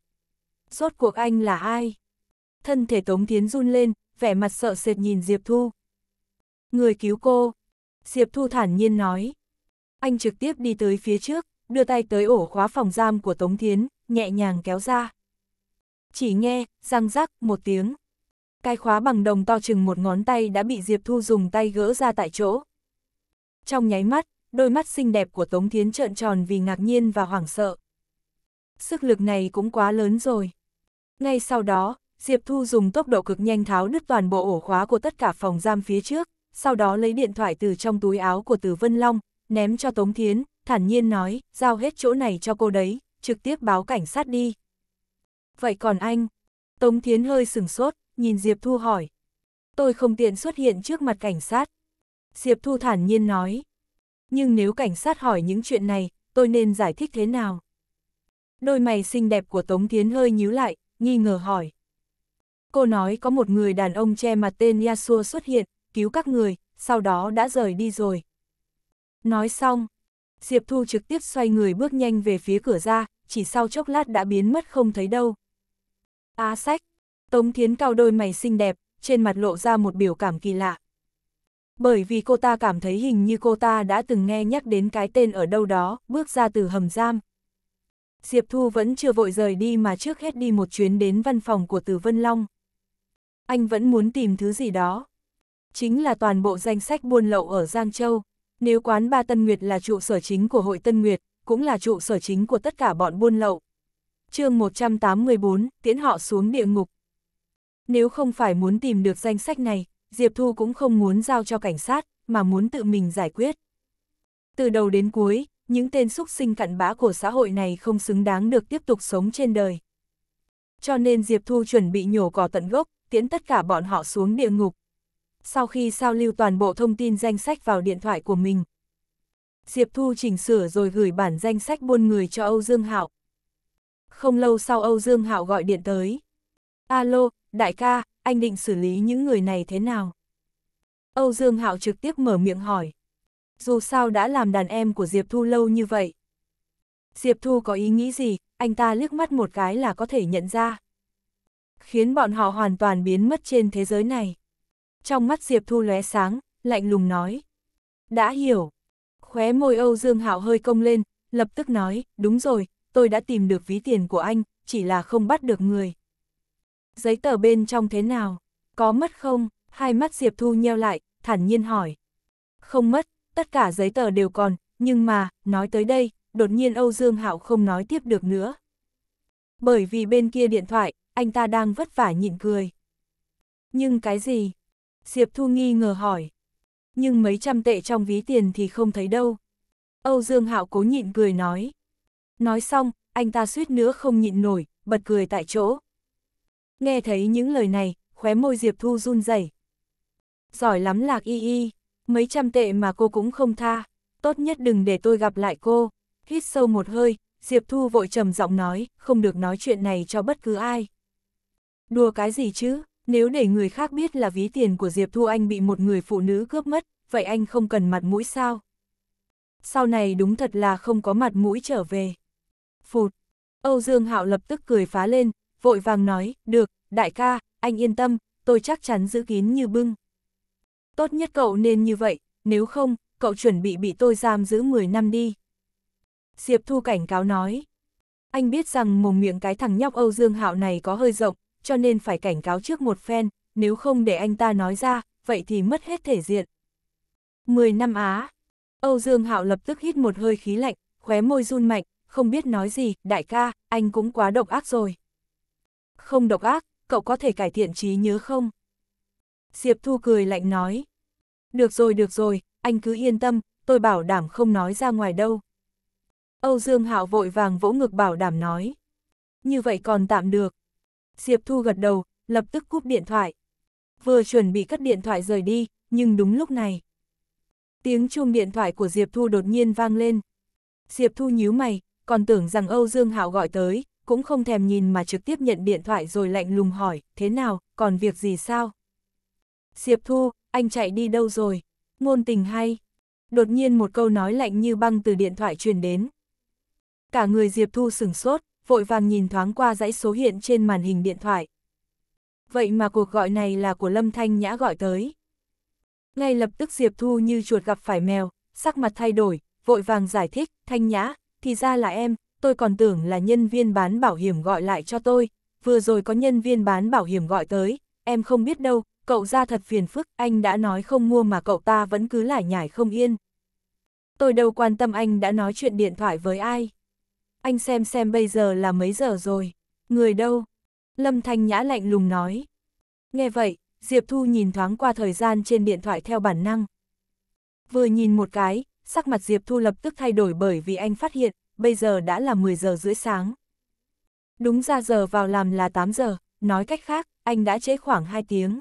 Rốt cuộc anh là ai? Thân thể Tống Tiến run lên, vẻ mặt sợ sệt nhìn Diệp Thu. Người cứu cô. Diệp Thu thản nhiên nói. Anh trực tiếp đi tới phía trước, đưa tay tới ổ khóa phòng giam của Tống Tiến, nhẹ nhàng kéo ra. Chỉ nghe, răng rắc, một tiếng. Cái khóa bằng đồng to chừng một ngón tay đã bị Diệp Thu dùng tay gỡ ra tại chỗ. Trong nháy mắt, đôi mắt xinh đẹp của Tống Thiến trợn tròn vì ngạc nhiên và hoảng sợ. Sức lực này cũng quá lớn rồi. Ngay sau đó, Diệp Thu dùng tốc độ cực nhanh tháo đứt toàn bộ ổ khóa của tất cả phòng giam phía trước, sau đó lấy điện thoại từ trong túi áo của Từ Vân Long, ném cho Tống Thiến, thản nhiên nói, giao hết chỗ này cho cô đấy, trực tiếp báo cảnh sát đi. Vậy còn anh? Tống Thiến hơi sừng sốt, nhìn Diệp Thu hỏi. Tôi không tiện xuất hiện trước mặt cảnh sát. Diệp Thu thản nhiên nói. Nhưng nếu cảnh sát hỏi những chuyện này, tôi nên giải thích thế nào? Đôi mày xinh đẹp của Tống Thiến hơi nhíu lại, nghi ngờ hỏi. Cô nói có một người đàn ông che mặt tên Yasuo xuất hiện, cứu các người, sau đó đã rời đi rồi. Nói xong, Diệp Thu trực tiếp xoay người bước nhanh về phía cửa ra, chỉ sau chốc lát đã biến mất không thấy đâu. Á à sách, Tống Thiến cao đôi mày xinh đẹp, trên mặt lộ ra một biểu cảm kỳ lạ. Bởi vì cô ta cảm thấy hình như cô ta đã từng nghe nhắc đến cái tên ở đâu đó, bước ra từ hầm giam. Diệp Thu vẫn chưa vội rời đi mà trước hết đi một chuyến đến văn phòng của Từ Vân Long. Anh vẫn muốn tìm thứ gì đó. Chính là toàn bộ danh sách buôn lậu ở Giang Châu. Nếu quán Ba Tân Nguyệt là trụ sở chính của hội Tân Nguyệt, cũng là trụ sở chính của tất cả bọn buôn lậu. chương 184, tiễn họ xuống địa ngục. Nếu không phải muốn tìm được danh sách này, Diệp Thu cũng không muốn giao cho cảnh sát, mà muốn tự mình giải quyết. Từ đầu đến cuối, những tên xúc sinh cặn bã của xã hội này không xứng đáng được tiếp tục sống trên đời. Cho nên Diệp Thu chuẩn bị nhổ cỏ tận gốc, tiễn tất cả bọn họ xuống địa ngục. Sau khi sao lưu toàn bộ thông tin danh sách vào điện thoại của mình, Diệp Thu chỉnh sửa rồi gửi bản danh sách buôn người cho Âu Dương Hạo. Không lâu sau Âu Dương Hạo gọi điện tới. Alo, đại ca, anh định xử lý những người này thế nào? Âu Dương Hạo trực tiếp mở miệng hỏi. Dù sao đã làm đàn em của Diệp Thu lâu như vậy. Diệp Thu có ý nghĩ gì, anh ta liếc mắt một cái là có thể nhận ra. Khiến bọn họ hoàn toàn biến mất trên thế giới này. Trong mắt Diệp Thu lóe sáng, lạnh lùng nói. Đã hiểu. Khóe môi Âu Dương Hạo hơi cong lên, lập tức nói, đúng rồi, tôi đã tìm được ví tiền của anh, chỉ là không bắt được người giấy tờ bên trong thế nào? Có mất không? Hai mắt Diệp Thu nheo lại, thản nhiên hỏi. Không mất, tất cả giấy tờ đều còn, nhưng mà, nói tới đây, đột nhiên Âu Dương Hạo không nói tiếp được nữa. Bởi vì bên kia điện thoại, anh ta đang vất vả nhịn cười. Nhưng cái gì? Diệp Thu nghi ngờ hỏi. Nhưng mấy trăm tệ trong ví tiền thì không thấy đâu. Âu Dương Hạo cố nhịn cười nói. Nói xong, anh ta suýt nữa không nhịn nổi, bật cười tại chỗ. Nghe thấy những lời này, khóe môi Diệp Thu run rẩy. Giỏi lắm lạc y y, mấy trăm tệ mà cô cũng không tha, tốt nhất đừng để tôi gặp lại cô. Hít sâu một hơi, Diệp Thu vội trầm giọng nói, không được nói chuyện này cho bất cứ ai. Đùa cái gì chứ, nếu để người khác biết là ví tiền của Diệp Thu anh bị một người phụ nữ cướp mất, vậy anh không cần mặt mũi sao? Sau này đúng thật là không có mặt mũi trở về. Phụt, Âu Dương Hạo lập tức cười phá lên, vội vàng nói, được, đại ca, anh yên tâm, tôi chắc chắn giữ kín như bưng. Tốt nhất cậu nên như vậy, nếu không, cậu chuẩn bị bị tôi giam giữ 10 năm đi. Diệp Thu cảnh cáo nói. Anh biết rằng mồm miệng cái thằng nhóc Âu Dương Hạo này có hơi rộng, cho nên phải cảnh cáo trước một phen, nếu không để anh ta nói ra, vậy thì mất hết thể diện. 10 năm Á. Âu Dương Hạo lập tức hít một hơi khí lạnh, khóe môi run mạnh, không biết nói gì, đại ca, anh cũng quá độc ác rồi không độc ác, cậu có thể cải thiện trí nhớ không? Diệp Thu cười lạnh nói. Được rồi, được rồi, anh cứ yên tâm, tôi bảo đảm không nói ra ngoài đâu. Âu Dương Hạo vội vàng vỗ ngực bảo đảm nói. Như vậy còn tạm được. Diệp Thu gật đầu, lập tức cúp điện thoại. Vừa chuẩn bị cất điện thoại rời đi, nhưng đúng lúc này. Tiếng chuông điện thoại của Diệp Thu đột nhiên vang lên. Diệp Thu nhíu mày, còn tưởng rằng Âu Dương Hạo gọi tới, cũng không thèm nhìn mà trực tiếp nhận điện thoại rồi lạnh lùng hỏi, thế nào, còn việc gì sao? Diệp Thu, anh chạy đi đâu rồi? Ngôn tình hay? Đột nhiên một câu nói lạnh như băng từ điện thoại truyền đến. Cả người Diệp Thu sửng sốt, vội vàng nhìn thoáng qua dãy số hiện trên màn hình điện thoại. Vậy mà cuộc gọi này là của Lâm Thanh Nhã gọi tới. Ngay lập tức Diệp Thu như chuột gặp phải mèo, sắc mặt thay đổi, vội vàng giải thích, Thanh Nhã, thì ra là em, tôi còn tưởng là nhân viên bán bảo hiểm gọi lại cho tôi, vừa rồi có nhân viên bán bảo hiểm gọi tới, em không biết đâu, cậu ra thật phiền phức, anh đã nói không mua mà cậu ta vẫn cứ lải nhải không yên. Tôi đâu quan tâm anh đã nói chuyện điện thoại với ai. Anh xem xem bây giờ là mấy giờ rồi, người đâu? Lâm Thanh Nhã lạnh lùng nói. Nghe vậy, Diệp Thu nhìn thoáng qua thời gian trên điện thoại theo bản năng. Vừa nhìn một cái, sắc mặt Diệp Thu lập tức thay đổi bởi vì anh phát hiện bây giờ đã là 10 giờ rưỡi sáng. Đúng ra giờ vào làm là 8 giờ, nói cách khác, anh đã trễ khoảng 2 tiếng.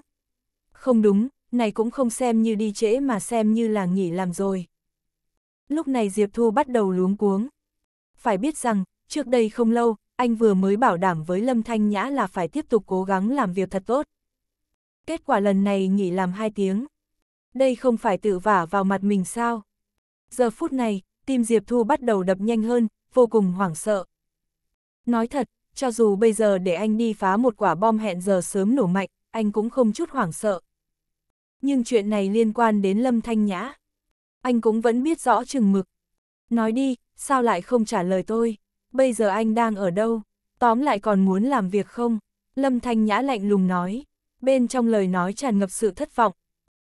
Không đúng, này cũng không xem như đi trễ mà xem như là nghỉ làm rồi. Lúc này Diệp Thu bắt đầu luống cuống. Phải biết rằng, trước đây không lâu, anh vừa mới bảo đảm với Lâm Thanh Nhã là phải tiếp tục cố gắng làm việc thật tốt. Kết quả lần này nghỉ làm 2 tiếng. Đây không phải tự vả vào mặt mình sao? Giờ phút này, tim Diệp Thu bắt đầu đập nhanh hơn, vô cùng hoảng sợ. Nói thật, cho dù bây giờ để anh đi phá một quả bom hẹn giờ sớm nổ mạnh, anh cũng không chút hoảng sợ. Nhưng chuyện này liên quan đến Lâm Thanh Nhã. Anh cũng vẫn biết rõ chừng mực. Nói đi, sao lại không trả lời tôi? Bây giờ anh đang ở đâu? Tóm lại còn muốn làm việc không? Lâm Thanh Nhã lạnh lùng nói. Bên trong lời nói tràn ngập sự thất vọng.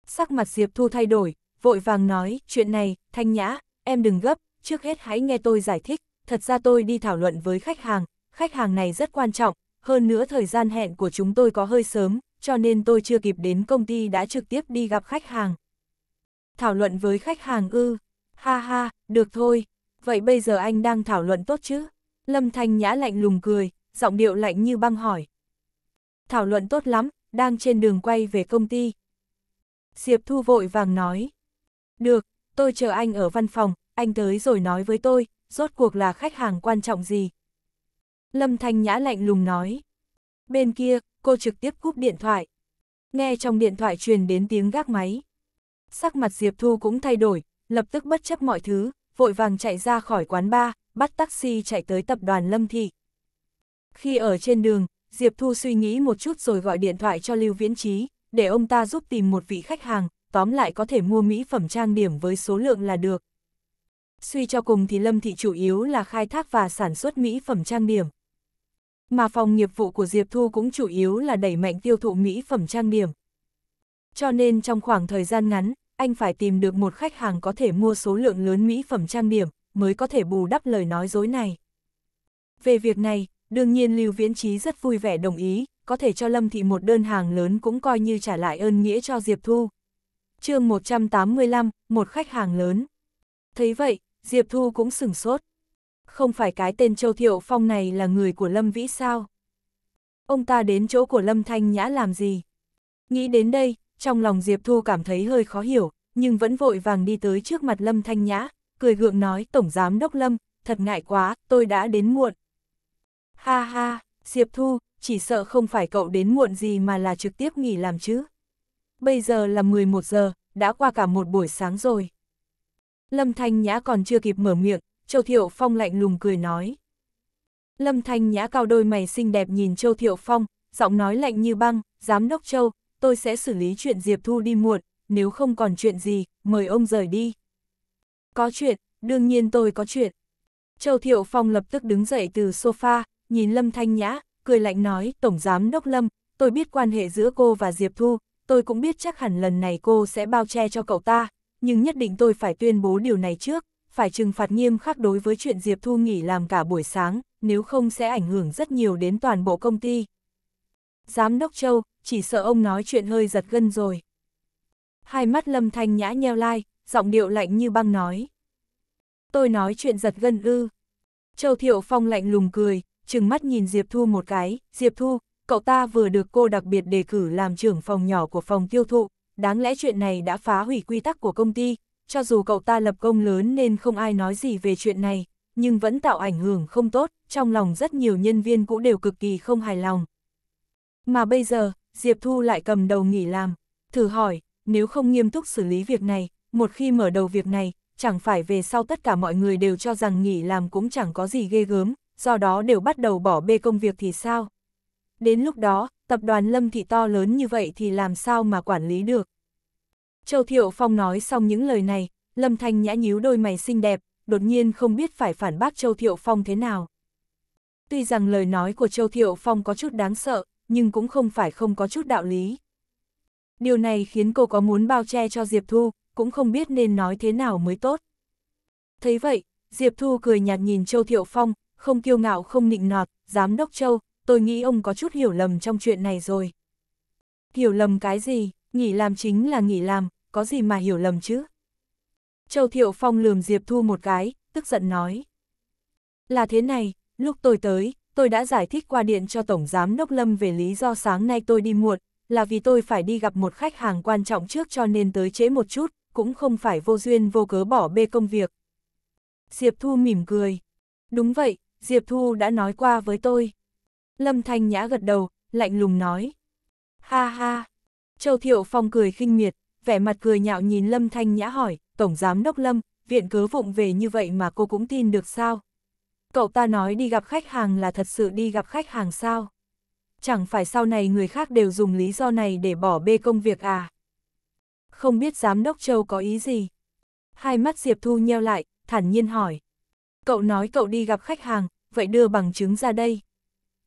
Sắc mặt Diệp Thu thay đổi, vội vàng nói, chuyện này, Thanh Nhã, em đừng gấp, trước hết hãy nghe tôi giải thích, thật ra tôi đi thảo luận với khách hàng, khách hàng này rất quan trọng, hơn nữa thời gian hẹn của chúng tôi có hơi sớm, cho nên tôi chưa kịp đến công ty đã trực tiếp đi gặp khách hàng. Thảo luận với khách hàng ư, ha ha, được thôi, vậy bây giờ anh đang thảo luận tốt chứ? Lâm Thanh Nhã lạnh lùng cười, giọng điệu lạnh như băng hỏi. Thảo luận tốt lắm, đang trên đường quay về công ty. Diệp Thu vội vàng nói. Được, tôi chờ anh ở văn phòng, anh tới rồi nói với tôi, rốt cuộc là khách hàng quan trọng gì. Lâm Thanh Nhã lạnh lùng nói. Bên kia, cô trực tiếp cúp điện thoại. Nghe trong điện thoại truyền đến tiếng gác máy. Sắc mặt Diệp Thu cũng thay đổi, lập tức bất chấp mọi thứ, vội vàng chạy ra khỏi quán bar, bắt taxi chạy tới tập đoàn Lâm Thị. Khi ở trên đường, Diệp Thu suy nghĩ một chút rồi gọi điện thoại cho Lưu Viễn Trí, để ông ta giúp tìm một vị khách hàng, tóm lại có thể mua mỹ phẩm trang điểm với số lượng là được. Suy cho cùng thì Lâm Thị chủ yếu là khai thác và sản xuất mỹ phẩm trang điểm. Mà phòng nghiệp vụ của Diệp Thu cũng chủ yếu là đẩy mạnh tiêu thụ mỹ phẩm trang điểm. Cho nên trong khoảng thời gian ngắn, anh phải tìm được một khách hàng có thể mua số lượng lớn mỹ phẩm trang điểm, mới có thể bù đắp lời nói dối này. Về việc này, đương nhiên Lưu Viễn Trí rất vui vẻ đồng ý, có thể cho Lâm Thị một đơn hàng lớn cũng coi như trả lại ơn nghĩa cho Diệp Thu chương 185, một khách hàng lớn. Thấy vậy, Diệp Thu cũng sửng sốt. Không phải cái tên Châu Thiệu Phong này là người của Lâm Vĩ sao? Ông ta đến chỗ của Lâm Thanh Nhã làm gì? Nghĩ đến đây, trong lòng Diệp Thu cảm thấy hơi khó hiểu, nhưng vẫn vội vàng đi tới trước mặt Lâm Thanh Nhã, cười gượng nói Tổng Giám Đốc Lâm, thật ngại quá, tôi đã đến muộn. Ha ha, Diệp Thu, chỉ sợ không phải cậu đến muộn gì mà là trực tiếp nghỉ làm chứ bây giờ là 11 giờ, đã qua cả một buổi sáng rồi. Lâm Thanh Nhã còn chưa kịp mở miệng, Châu Thiệu Phong lạnh lùng cười nói. Lâm Thanh Nhã cao đôi mày xinh đẹp nhìn Châu Thiệu Phong, giọng nói lạnh như băng, giám đốc Châu, tôi sẽ xử lý chuyện Diệp Thu đi muộn, nếu không còn chuyện gì, mời ông rời đi. Có chuyện, đương nhiên tôi có chuyện. Châu Thiệu Phong lập tức đứng dậy từ sofa, nhìn Lâm Thanh Nhã, cười lạnh nói, Tổng Giám Đốc Lâm, tôi biết quan hệ giữa cô và Diệp Thu, tôi cũng biết chắc hẳn lần này cô sẽ bao che cho cậu ta, nhưng nhất định tôi phải tuyên bố điều này trước, phải trừng phạt nghiêm khắc đối với chuyện Diệp Thu nghỉ làm cả buổi sáng, nếu không sẽ ảnh hưởng rất nhiều đến toàn bộ công ty. Giám đốc Châu, chỉ sợ ông nói chuyện hơi giật gân rồi. Hai mắt Lâm Thanh Nhã nheo lai, giọng điệu lạnh như băng nói. Tôi nói chuyện giật gân ư. Châu Thiệu Phong lạnh lùng cười, trừng mắt nhìn Diệp Thu một cái, Diệp Thu, cậu ta vừa được cô đặc biệt đề cử làm trưởng phòng nhỏ của phòng tiêu thụ, đáng lẽ chuyện này đã phá hủy quy tắc của công ty, cho dù cậu ta lập công lớn nên không ai nói gì về chuyện này, nhưng vẫn tạo ảnh hưởng không tốt, trong lòng rất nhiều nhân viên cũng đều cực kỳ không hài lòng. Mà bây giờ, Diệp Thu lại cầm đầu nghỉ làm, thử hỏi, nếu không nghiêm túc xử lý việc này, một khi mở đầu việc này, chẳng phải về sau tất cả mọi người đều cho rằng nghỉ làm cũng chẳng có gì ghê gớm, do đó đều bắt đầu bỏ bê công việc thì sao? Đến lúc đó, tập đoàn Lâm Thị to lớn như vậy thì làm sao mà quản lý được. Châu Thiệu Phong nói xong những lời này, Lâm Thanh Nhã nhíu đôi mày xinh đẹp, đột nhiên không biết phải phản bác Châu Thiệu Phong thế nào. Tuy rằng lời nói của Châu Thiệu Phong có chút đáng sợ, nhưng cũng không phải không có chút đạo lý. Điều này khiến cô có muốn bao che cho Diệp Thu, cũng không biết nên nói thế nào mới tốt. Thấy vậy, Diệp Thu cười nhạt nhìn Châu Thiệu Phong, không kiêu ngạo không nịnh nọt, giám đốc Châu, tôi nghĩ ông có chút hiểu lầm trong chuyện này rồi. Hiểu lầm cái gì, nghỉ làm chính là nghỉ làm, có gì mà hiểu lầm chứ? Châu Thiệu Phong lườm Diệp Thu một cái, tức giận nói. Là thế này, lúc tôi tới, tôi đã giải thích qua điện cho Tổng Giám Đốc Lâm về lý do sáng nay tôi đi muộn, là vì tôi phải đi gặp một khách hàng quan trọng trước cho nên tới trễ một chút, cũng không phải vô duyên vô cớ bỏ bê công việc. Diệp Thu mỉm cười. Đúng vậy, Diệp Thu đã nói qua với tôi. Lâm Thanh Nhã gật đầu, lạnh lùng nói. Ha ha! Châu Thiệu Phong cười khinh miệt, vẻ mặt cười nhạo nhìn Lâm Thanh Nhã hỏi, Tổng Giám Đốc Lâm, viện cớ vụng về như vậy mà cô cũng tin được sao? Cậu ta nói đi gặp khách hàng là thật sự đi gặp khách hàng sao? Chẳng phải sau này người khác đều dùng lý do này để bỏ bê công việc à? Không biết Giám Đốc Châu có ý gì? Hai mắt Diệp Thu nheo lại, thản nhiên hỏi. Cậu nói cậu đi gặp khách hàng, vậy đưa bằng chứng ra đây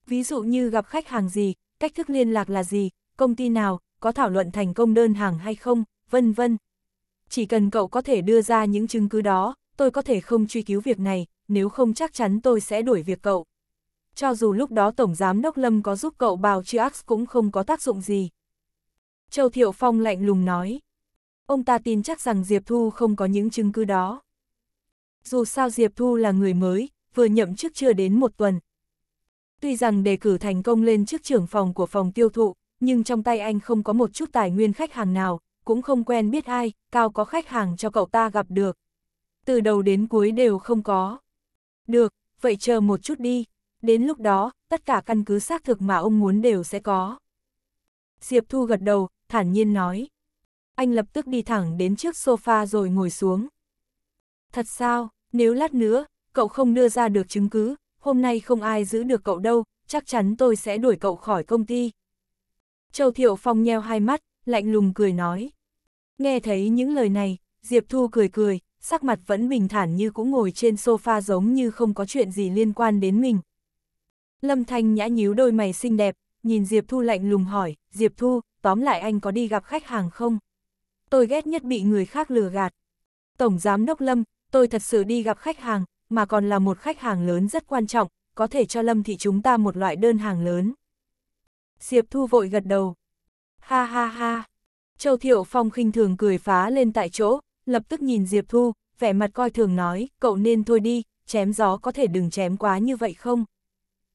ví dụ như gặp khách hàng gì, cách thức liên lạc là gì, công ty nào, có thảo luận thành công đơn hàng hay không, vân vân. Chỉ cần cậu có thể đưa ra những chứng cứ đó, tôi có thể không truy cứu việc này, nếu không chắc chắn tôi sẽ đuổi việc cậu. Cho dù lúc đó Tổng Giám Đốc Lâm có giúp cậu bào ax cũng không có tác dụng gì. Châu Thiệu Phong lạnh lùng nói. Ông ta tin chắc rằng Diệp Thu không có những chứng cứ đó. Dù sao Diệp Thu là người mới, vừa nhậm chức chưa đến một tuần, Tuy rằng đề cử thành công lên chức trưởng phòng của phòng tiêu thụ, nhưng trong tay anh không có một chút tài nguyên khách hàng nào, cũng không quen biết ai, cao có khách hàng cho cậu ta gặp được. Từ đầu đến cuối đều không có. Được, vậy chờ một chút đi. Đến lúc đó, tất cả căn cứ xác thực mà ông muốn đều sẽ có. Diệp Thu gật đầu, thản nhiên nói. Anh lập tức đi thẳng đến trước sofa rồi ngồi xuống. Thật sao, nếu lát nữa, cậu không đưa ra được chứng cứ, hôm nay không ai giữ được cậu đâu, chắc chắn tôi sẽ đuổi cậu khỏi công ty. Châu Thiệu Phong nheo hai mắt, lạnh lùng cười nói. Nghe thấy những lời này, Diệp Thu cười cười, sắc mặt vẫn bình thản như cũng ngồi trên sofa giống như không có chuyện gì liên quan đến mình. Lâm Thanh nhã nhíu đôi mày xinh đẹp, nhìn Diệp Thu lạnh lùng hỏi, Diệp Thu, tóm lại anh có đi gặp khách hàng không? Tôi ghét nhất bị người khác lừa gạt. Tổng Giám Đốc Lâm, tôi thật sự đi gặp khách hàng, mà còn là một khách hàng lớn rất quan trọng, có thể cho Lâm Thị chúng ta một loại đơn hàng lớn. Diệp Thu vội gật đầu. Ha ha ha. Châu Thiệu Phong khinh thường cười phá lên tại chỗ, lập tức nhìn Diệp Thu, vẻ mặt coi thường nói, cậu nên thôi đi, chém gió có thể đừng chém quá như vậy không?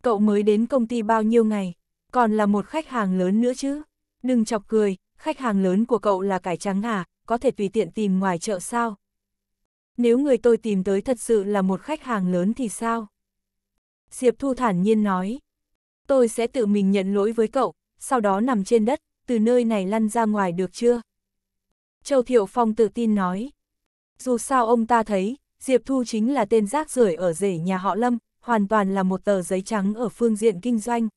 Cậu mới đến công ty bao nhiêu ngày, còn là một khách hàng lớn nữa chứ? Đừng chọc cười, khách hàng lớn của cậu là cải trắng à, có thể tùy tiện tìm ngoài chợ sao? nếu người tôi tìm tới thật sự là một khách hàng lớn thì sao? Diệp Thu thản nhiên nói, tôi sẽ tự mình nhận lỗi với cậu, sau đó nằm trên đất, từ nơi này lăn ra ngoài được chưa? Châu Thiệu Phong tự tin nói, dù sao ông ta thấy, Diệp Thu chính là tên rác rưởi ở rể nhà họ Lâm, hoàn toàn là một tờ giấy trắng ở phương diện kinh doanh.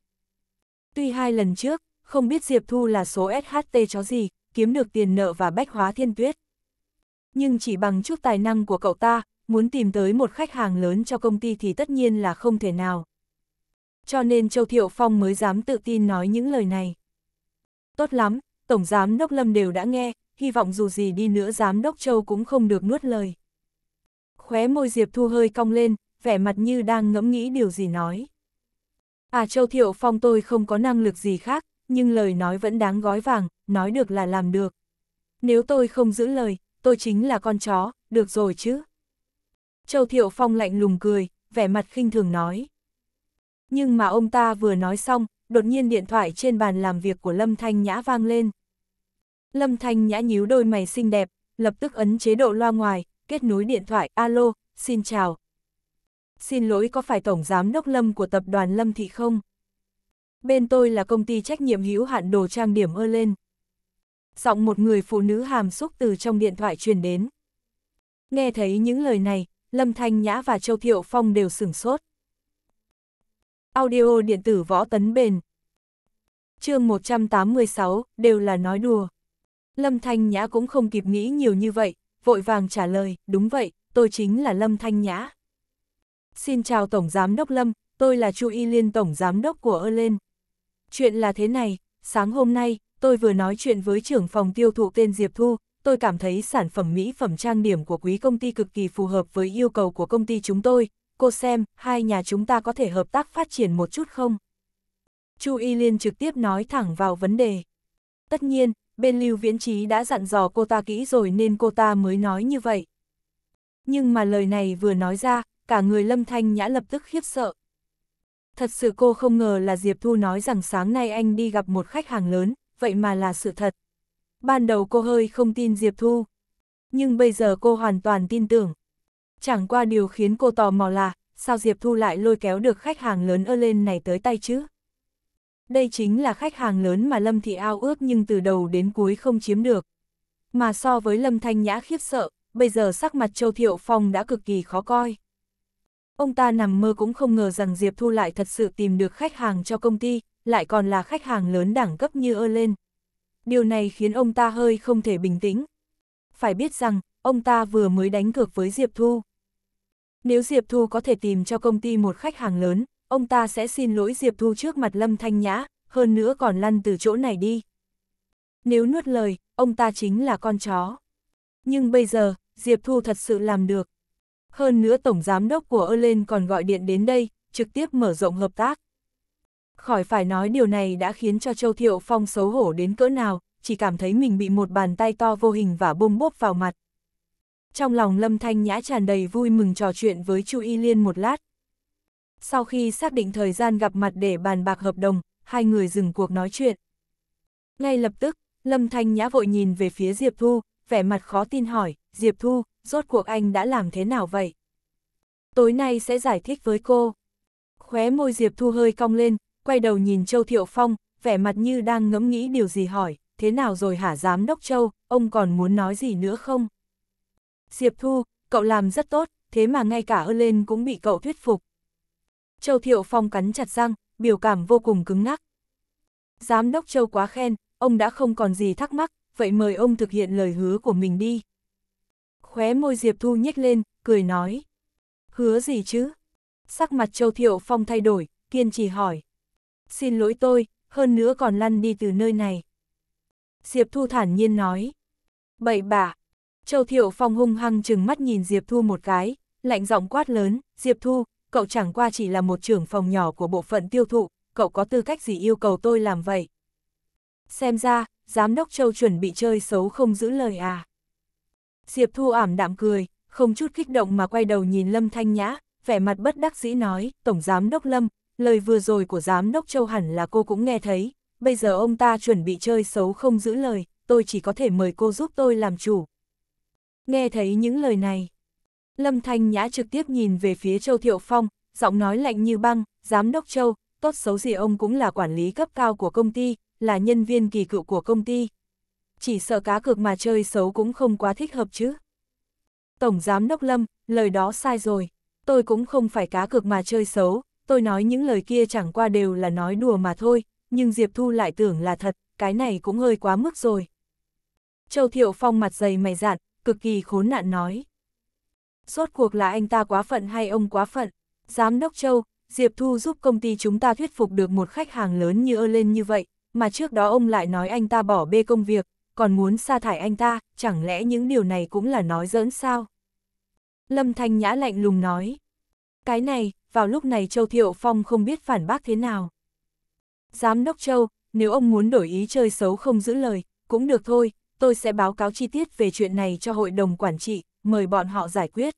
Tuy hai lần trước, không biết Diệp Thu là số SHT chó gì, kiếm được tiền nợ và bách hóa thiên tuyết, nhưng chỉ bằng chút tài năng của cậu ta, muốn tìm tới một khách hàng lớn cho công ty thì tất nhiên là không thể nào. Cho nên Châu Thiệu Phong mới dám tự tin nói những lời này. Tốt lắm, Tổng Giám Đốc Lâm đều đã nghe, hy vọng dù gì đi nữa Giám Đốc Châu cũng không được nuốt lời. Khóe môi Diệp Thu hơi cong lên, vẻ mặt như đang ngẫm nghĩ điều gì nói. À Châu Thiệu Phong tôi không có năng lực gì khác, nhưng lời nói vẫn đáng gói vàng, nói được là làm được. Nếu tôi không giữ lời, tôi chính là con chó, được rồi chứ. Châu Thiệu Phong lạnh lùng cười, vẻ mặt khinh thường nói. Nhưng mà ông ta vừa nói xong, đột nhiên điện thoại trên bàn làm việc của Lâm Thanh Nhã vang lên. Lâm Thanh Nhã nhíu đôi mày xinh đẹp, lập tức ấn chế độ loa ngoài, kết nối điện thoại, alo, xin chào. Xin lỗi có phải Tổng Giám Đốc Lâm của Tập đoàn Lâm Thị không? Bên tôi là công ty trách nhiệm hữu hạn đồ trang điểm ơ lên giọng một người phụ nữ hàm xúc từ trong điện thoại truyền đến. Nghe thấy những lời này, Lâm Thanh Nhã và Châu Thiệu Phong đều sửng sốt. Audio điện tử võ tấn bền chương 186, đều là nói đùa. Lâm Thanh Nhã cũng không kịp nghĩ nhiều như vậy, vội vàng trả lời, đúng vậy, tôi chính là Lâm Thanh Nhã. Xin chào Tổng Giám Đốc Lâm, tôi là Chu Y Liên Tổng Giám Đốc của Ơ Lên. Chuyện là thế này, sáng hôm nay, tôi vừa nói chuyện với trưởng phòng tiêu thụ tên Diệp Thu, tôi cảm thấy sản phẩm mỹ phẩm trang điểm của quý công ty cực kỳ phù hợp với yêu cầu của công ty chúng tôi. Cô xem, hai nhà chúng ta có thể hợp tác phát triển một chút không? Chu Y Liên trực tiếp nói thẳng vào vấn đề. Tất nhiên, bên Lưu Viễn Trí đã dặn dò cô ta kỹ rồi nên cô ta mới nói như vậy. Nhưng mà lời này vừa nói ra, cả người Lâm Thanh Nhã lập tức khiếp sợ. Thật sự cô không ngờ là Diệp Thu nói rằng sáng nay anh đi gặp một khách hàng lớn, vậy mà là sự thật. Ban đầu cô hơi không tin Diệp Thu, nhưng bây giờ cô hoàn toàn tin tưởng. Chẳng qua điều khiến cô tò mò là, sao Diệp Thu lại lôi kéo được khách hàng lớn ơ lên này tới tay chứ? Đây chính là khách hàng lớn mà Lâm Thị ao ước nhưng từ đầu đến cuối không chiếm được. Mà so với Lâm Thanh Nhã khiếp sợ, bây giờ sắc mặt Châu Thiệu Phong đã cực kỳ khó coi. Ông ta nằm mơ cũng không ngờ rằng Diệp Thu lại thật sự tìm được khách hàng cho công ty, lại còn là khách hàng lớn đẳng cấp như ơ lên. Điều này khiến ông ta hơi không thể bình tĩnh. Phải biết rằng, ông ta vừa mới đánh cược với Diệp Thu. Nếu Diệp Thu có thể tìm cho công ty một khách hàng lớn, ông ta sẽ xin lỗi Diệp Thu trước mặt Lâm Thanh Nhã, hơn nữa còn lăn từ chỗ này đi. Nếu nuốt lời, ông ta chính là con chó. Nhưng bây giờ, Diệp Thu thật sự làm được. Hơn nữa Tổng Giám đốc của Erlen còn gọi điện đến đây, trực tiếp mở rộng hợp tác. Khỏi phải nói điều này đã khiến cho Châu Thiệu Phong xấu hổ đến cỡ nào, chỉ cảm thấy mình bị một bàn tay to vô hình và bôm bốp vào mặt. Trong lòng Lâm Thanh Nhã tràn đầy vui mừng trò chuyện với Chu Y Liên một lát. Sau khi xác định thời gian gặp mặt để bàn bạc hợp đồng, hai người dừng cuộc nói chuyện. Ngay lập tức, Lâm Thanh Nhã vội nhìn về phía Diệp Thu, vẻ mặt khó tin hỏi, Diệp Thu, rốt cuộc anh đã làm thế nào vậy? Tối nay sẽ giải thích với cô. Khóe môi Diệp Thu hơi cong lên, quay đầu nhìn Châu Thiệu Phong, vẻ mặt như đang ngẫm nghĩ điều gì hỏi, thế nào rồi hả giám đốc Châu, ông còn muốn nói gì nữa không? Diệp Thu, cậu làm rất tốt, thế mà ngay cả ơ lên cũng bị cậu thuyết phục. Châu Thiệu Phong cắn chặt răng, biểu cảm vô cùng cứng ngắc. Giám đốc Châu quá khen, ông đã không còn gì thắc mắc, vậy mời ông thực hiện lời hứa của mình đi. Khóe môi Diệp Thu nhếch lên, cười nói. Hứa gì chứ? Sắc mặt Châu Thiệu Phong thay đổi, kiên trì hỏi xin lỗi tôi, hơn nữa còn lăn đi từ nơi này. Diệp Thu thản nhiên nói. Bậy bạ. Châu Thiệu Phong hung hăng chừng mắt nhìn Diệp Thu một cái, lạnh giọng quát lớn, Diệp Thu, cậu chẳng qua chỉ là một trưởng phòng nhỏ của bộ phận tiêu thụ, cậu có tư cách gì yêu cầu tôi làm vậy? Xem ra, giám đốc Châu chuẩn bị chơi xấu không giữ lời à. Diệp Thu ảm đạm cười, không chút kích động mà quay đầu nhìn Lâm Thanh Nhã, vẻ mặt bất đắc dĩ nói, Tổng Giám Đốc Lâm, lời vừa rồi của giám đốc Châu hẳn là cô cũng nghe thấy, bây giờ ông ta chuẩn bị chơi xấu không giữ lời, tôi chỉ có thể mời cô giúp tôi làm chủ. Nghe thấy những lời này, Lâm Thanh Nhã trực tiếp nhìn về phía Châu Thiệu Phong, giọng nói lạnh như băng, giám đốc Châu, tốt xấu gì ông cũng là quản lý cấp cao của công ty, là nhân viên kỳ cựu của công ty. Chỉ sợ cá cược mà chơi xấu cũng không quá thích hợp chứ. Tổng giám đốc Lâm, lời đó sai rồi, tôi cũng không phải cá cược mà chơi xấu, tôi nói những lời kia chẳng qua đều là nói đùa mà thôi, nhưng Diệp Thu lại tưởng là thật, cái này cũng hơi quá mức rồi. Châu Thiệu Phong mặt dày mày dạn, cực kỳ khốn nạn nói. Rốt cuộc là anh ta quá phận hay ông quá phận? Giám đốc Châu, Diệp Thu giúp công ty chúng ta thuyết phục được một khách hàng lớn như ơ lên như vậy, mà trước đó ông lại nói anh ta bỏ bê công việc, còn muốn sa thải anh ta, chẳng lẽ những điều này cũng là nói giỡn sao? Lâm Thanh Nhã lạnh lùng nói. Cái này, vào lúc này Châu Thiệu Phong không biết phản bác thế nào. Giám đốc Châu, nếu ông muốn đổi ý chơi xấu không giữ lời, cũng được thôi, tôi sẽ báo cáo chi tiết về chuyện này cho hội đồng quản trị, mời bọn họ giải quyết.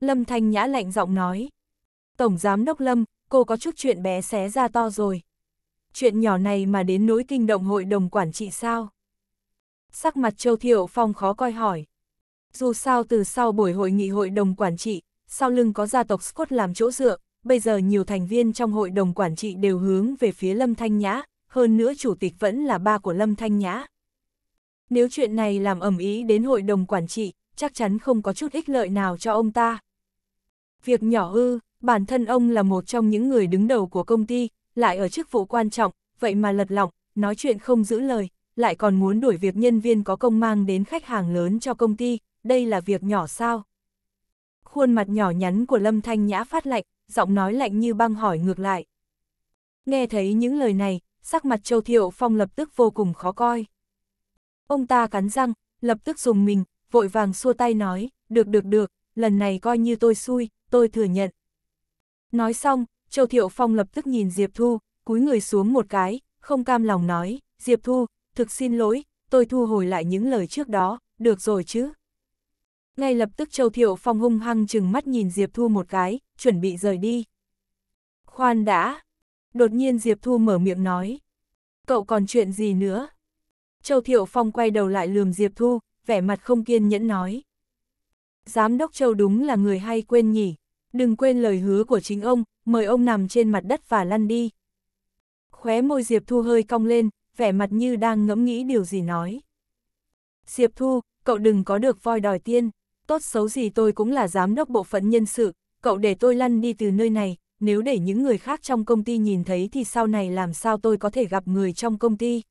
Lâm Thanh Nhã lạnh giọng nói. Tổng Giám đốc Lâm, cô có chút chuyện bé xé ra to rồi. Chuyện nhỏ này mà đến nỗi kinh động hội đồng quản trị sao? Sắc mặt Châu Thiệu Phong khó coi hỏi. Dù sao từ sau buổi hội nghị hội đồng quản trị, sau lưng có gia tộc Scott làm chỗ dựa, bây giờ nhiều thành viên trong hội đồng quản trị đều hướng về phía Lâm Thanh Nhã, hơn nữa chủ tịch vẫn là ba của Lâm Thanh Nhã. Nếu chuyện này làm ẩm ý đến hội đồng quản trị, chắc chắn không có chút ích lợi nào cho ông ta. Việc nhỏ ư, bản thân ông là một trong những người đứng đầu của công ty, lại ở chức vụ quan trọng, vậy mà lật lọng, nói chuyện không giữ lời, lại còn muốn đuổi việc nhân viên có công mang đến khách hàng lớn cho công ty, đây là việc nhỏ sao? Khuôn mặt nhỏ nhắn của Lâm Thanh Nhã phát lạnh, giọng nói lạnh như băng hỏi ngược lại. Nghe thấy những lời này, sắc mặt Châu Thiệu Phong lập tức vô cùng khó coi. Ông ta cắn răng, lập tức dùng mình, vội vàng xua tay nói, được được được, lần này coi như tôi xui, tôi thừa nhận. Nói xong, Châu Thiệu Phong lập tức nhìn Diệp Thu, cúi người xuống một cái, không cam lòng nói, Diệp Thu, thực xin lỗi, tôi thu hồi lại những lời trước đó, được rồi chứ. Ngay lập tức Châu Thiệu Phong hung hăng chừng mắt nhìn Diệp Thu một cái, chuẩn bị rời đi. Khoan đã! Đột nhiên Diệp Thu mở miệng nói. Cậu còn chuyện gì nữa? Châu Thiệu Phong quay đầu lại lườm Diệp Thu, vẻ mặt không kiên nhẫn nói. Giám đốc Châu đúng là người hay quên nhỉ. Đừng quên lời hứa của chính ông, mời ông nằm trên mặt đất và lăn đi. Khóe môi Diệp Thu hơi cong lên, vẻ mặt như đang ngẫm nghĩ điều gì nói. Diệp Thu, cậu đừng có được voi đòi tiên tốt xấu gì tôi cũng là giám đốc bộ phận nhân sự, cậu để tôi lăn đi từ nơi này, nếu để những người khác trong công ty nhìn thấy thì sau này làm sao tôi có thể gặp người trong công ty.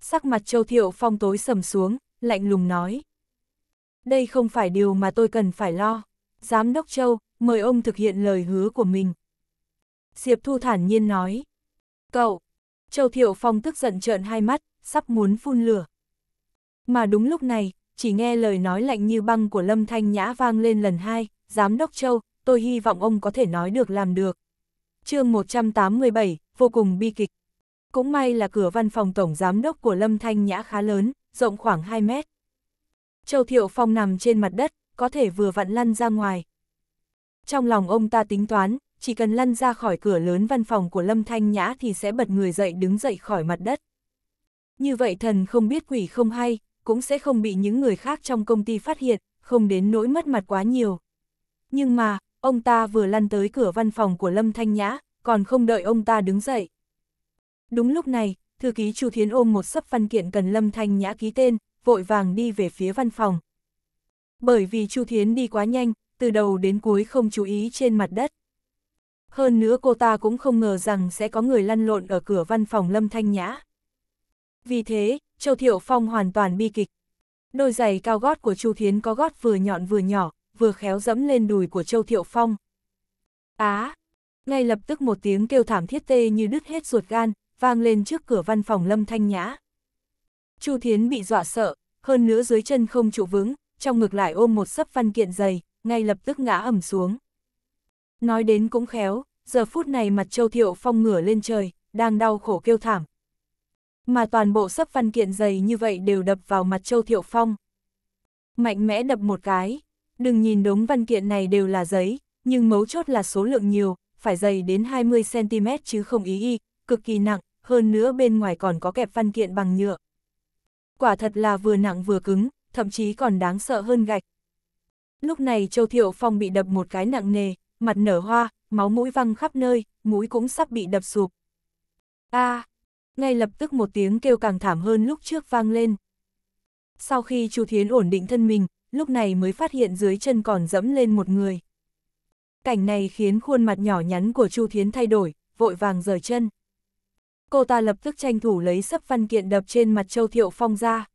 Sắc mặt Châu Thiệu Phong tối sầm xuống, lạnh lùng nói. Đây không phải điều mà tôi cần phải lo. Giám đốc Châu, mời ông thực hiện lời hứa của mình. Diệp Thu thản nhiên nói. Cậu! Châu Thiệu Phong tức giận trợn hai mắt, sắp muốn phun lửa. Mà đúng lúc này, chỉ nghe lời nói lạnh như băng của Lâm Thanh Nhã vang lên lần hai, Giám đốc Châu, tôi hy vọng ông có thể nói được làm được. chương 187, vô cùng bi kịch. Cũng may là cửa văn phòng tổng giám đốc của Lâm Thanh Nhã khá lớn, rộng khoảng 2 mét. Châu Thiệu Phong nằm trên mặt đất, có thể vừa vặn lăn ra ngoài. Trong lòng ông ta tính toán, chỉ cần lăn ra khỏi cửa lớn văn phòng của Lâm Thanh Nhã thì sẽ bật người dậy đứng dậy khỏi mặt đất. Như vậy thần không biết quỷ không hay, cũng sẽ không bị những người khác trong công ty phát hiện, không đến nỗi mất mặt quá nhiều. Nhưng mà, ông ta vừa lăn tới cửa văn phòng của Lâm Thanh Nhã, còn không đợi ông ta đứng dậy. Đúng lúc này, thư ký Chu Thiến ôm một sấp văn kiện cần Lâm Thanh Nhã ký tên, vội vàng đi về phía văn phòng. Bởi vì Chu Thiến đi quá nhanh, từ đầu đến cuối không chú ý trên mặt đất. Hơn nữa cô ta cũng không ngờ rằng sẽ có người lăn lộn ở cửa văn phòng Lâm Thanh Nhã. Vì thế, Châu Thiệu Phong hoàn toàn bi kịch. Đôi giày cao gót của Chu Thiến có gót vừa nhọn vừa nhỏ, vừa khéo dẫm lên đùi của Châu Thiệu Phong. Á! À, ngay lập tức một tiếng kêu thảm thiết tê như đứt hết ruột gan, vang lên trước cửa văn phòng Lâm Thanh Nhã. Chu Thiến bị dọa sợ, hơn nữa dưới chân không trụ vững, trong ngực lại ôm một sấp văn kiện dày, ngay lập tức ngã ẩm xuống. Nói đến cũng khéo, giờ phút này mặt Châu Thiệu Phong ngửa lên trời, đang đau khổ kêu thảm, mà toàn bộ sắp văn kiện dày như vậy đều đập vào mặt Châu Thiệu Phong. Mạnh mẽ đập một cái, đừng nhìn đống văn kiện này đều là giấy, nhưng mấu chốt là số lượng nhiều, phải dày đến 20cm chứ không ý y, cực kỳ nặng, hơn nữa bên ngoài còn có kẹp văn kiện bằng nhựa. Quả thật là vừa nặng vừa cứng, thậm chí còn đáng sợ hơn gạch. Lúc này Châu Thiệu Phong bị đập một cái nặng nề, mặt nở hoa, máu mũi văng khắp nơi, mũi cũng sắp bị đập sụp. a à, ngay lập tức một tiếng kêu càng thảm hơn lúc trước vang lên. Sau khi Chu Thiến ổn định thân mình, lúc này mới phát hiện dưới chân còn dẫm lên một người. Cảnh này khiến khuôn mặt nhỏ nhắn của Chu Thiến thay đổi, vội vàng rời chân. Cô ta lập tức tranh thủ lấy sấp văn kiện đập trên mặt Châu Thiệu Phong ra.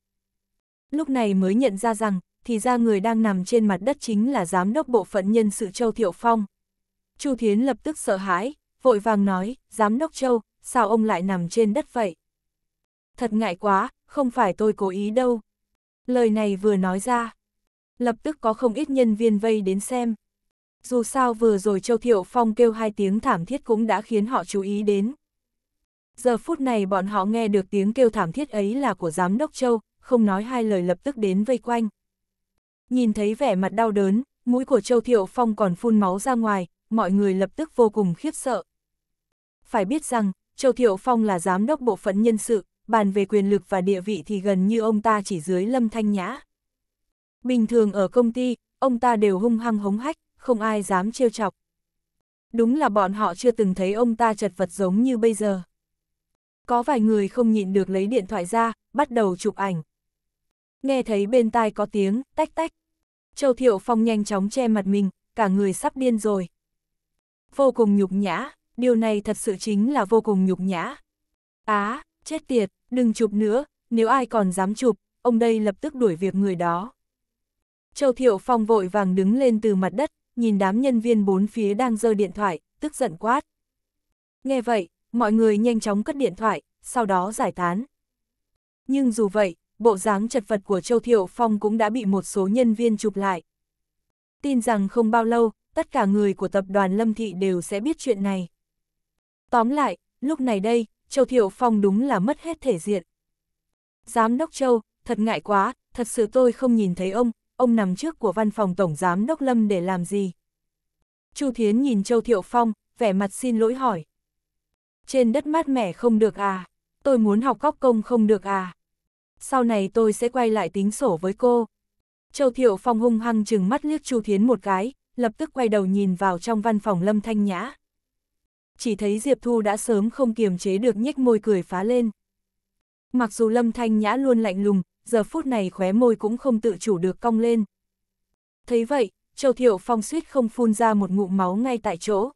Lúc này mới nhận ra rằng, thì ra người đang nằm trên mặt đất chính là giám đốc bộ phận nhân sự Châu Thiệu Phong. Chu Thiến lập tức sợ hãi, vội vàng nói, giám đốc Châu, sao ông lại nằm trên đất vậy? Thật ngại quá, không phải tôi cố ý đâu. Lời này vừa nói ra, lập tức có không ít nhân viên vây đến xem. Dù sao vừa rồi Châu Thiệu Phong kêu hai tiếng thảm thiết cũng đã khiến họ chú ý đến. Giờ phút này bọn họ nghe được tiếng kêu thảm thiết ấy là của Giám đốc Châu, không nói hai lời lập tức đến vây quanh. Nhìn thấy vẻ mặt đau đớn, mũi của Châu Thiệu Phong còn phun máu ra ngoài, mọi người lập tức vô cùng khiếp sợ. Phải biết rằng, Châu Thiệu Phong là giám đốc bộ phận nhân sự, bàn về quyền lực và địa vị thì gần như ông ta chỉ dưới Lâm Thanh Nhã. Bình thường ở công ty, ông ta đều hung hăng hống hách, không ai dám trêu chọc. Đúng là bọn họ chưa từng thấy ông ta chật vật giống như bây giờ. Có vài người không nhịn được lấy điện thoại ra, bắt đầu chụp ảnh. Nghe thấy bên tai có tiếng, tách tách. Châu Thiệu Phong nhanh chóng che mặt mình, cả người sắp điên rồi. Vô cùng nhục nhã, điều này thật sự chính là vô cùng nhục nhã. Á, à, chết tiệt, đừng chụp nữa, nếu ai còn dám chụp, ông đây lập tức đuổi việc người đó. Châu Thiệu Phong vội vàng đứng lên từ mặt đất, nhìn đám nhân viên bốn phía đang giơ điện thoại, tức giận quát. Nghe vậy, mọi người nhanh chóng cất điện thoại, sau đó giải tán. Nhưng dù vậy, bộ dáng chật vật của Châu Thiệu Phong cũng đã bị một số nhân viên chụp lại. Tin rằng không bao lâu, tất cả người của tập đoàn Lâm Thị đều sẽ biết chuyện này. Tóm lại, lúc này đây, Châu Thiệu Phong đúng là mất hết thể diện. Giám đốc Châu, thật ngại quá, thật sự tôi không nhìn thấy ông, ông nằm trước của văn phòng Tổng Giám đốc Lâm để làm gì? Chu Thiến nhìn Châu Thiệu Phong, vẻ mặt xin lỗi hỏi. Trên đất mát mẻ không được à? Tôi muốn học góc công không được à? Sau này tôi sẽ quay lại tính sổ với cô. Châu Thiệu Phong hung hăng chừng mắt liếc Chu Thiến một cái, lập tức quay đầu nhìn vào trong văn phòng Lâm Thanh Nhã chỉ thấy Diệp Thu đã sớm không kiềm chế được nhếch môi cười phá lên. Mặc dù Lâm Thanh Nhã luôn lạnh lùng, giờ phút này khóe môi cũng không tự chủ được cong lên. Thấy vậy, Châu Thiệu Phong suýt không phun ra một ngụm máu ngay tại chỗ.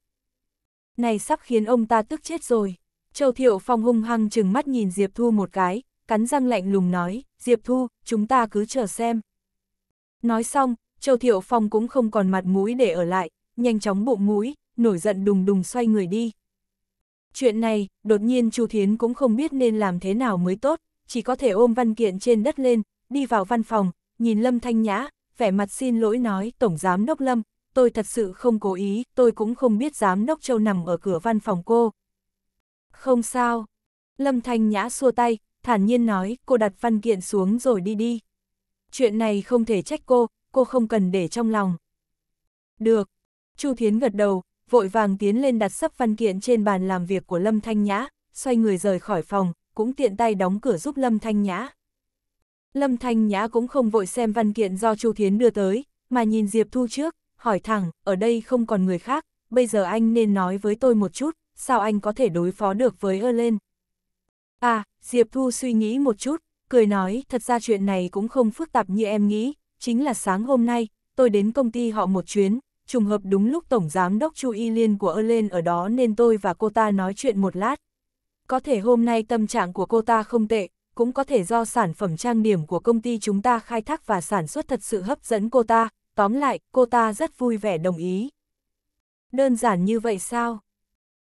Này sắp khiến ông ta tức chết rồi. Châu Thiệu Phong hung hăng chừng mắt nhìn Diệp Thu một cái, cắn răng lạnh lùng nói, Diệp Thu, chúng ta cứ chờ xem. Nói xong, Châu Thiệu Phong cũng không còn mặt mũi để ở lại, nhanh chóng bụng mũi, nổi giận đùng đùng xoay người đi. Chuyện này, đột nhiên Chu Thiến cũng không biết nên làm thế nào mới tốt, chỉ có thể ôm văn kiện trên đất lên, đi vào văn phòng, nhìn Lâm Thanh Nhã, vẻ mặt xin lỗi nói Tổng Giám Đốc Lâm, tôi thật sự không cố ý, tôi cũng không biết Giám Đốc Châu nằm ở cửa văn phòng cô. Không sao. Lâm Thanh Nhã xua tay, thản nhiên nói cô đặt văn kiện xuống rồi đi đi. Chuyện này không thể trách cô, cô không cần để trong lòng. Được. Chu Thiến gật đầu, vội vàng tiến lên đặt sắp văn kiện trên bàn làm việc của Lâm Thanh Nhã, xoay người rời khỏi phòng, cũng tiện tay đóng cửa giúp Lâm Thanh Nhã. Lâm Thanh Nhã cũng không vội xem văn kiện do Chu Thiến đưa tới, mà nhìn Diệp Thu trước, hỏi thẳng, ở đây không còn người khác, bây giờ anh nên nói với tôi một chút, sao anh có thể đối phó được với ơ lên. À, Diệp Thu suy nghĩ một chút, cười nói, thật ra chuyện này cũng không phức tạp như em nghĩ, chính là sáng hôm nay, tôi đến công ty họ một chuyến, trùng hợp đúng lúc Tổng Giám đốc Chu Y Liên của ơ lên ở đó nên tôi và cô ta nói chuyện một lát. Có thể hôm nay tâm trạng của cô ta không tệ, cũng có thể do sản phẩm trang điểm của công ty chúng ta khai thác và sản xuất thật sự hấp dẫn cô ta, tóm lại, cô ta rất vui vẻ đồng ý. Đơn giản như vậy sao?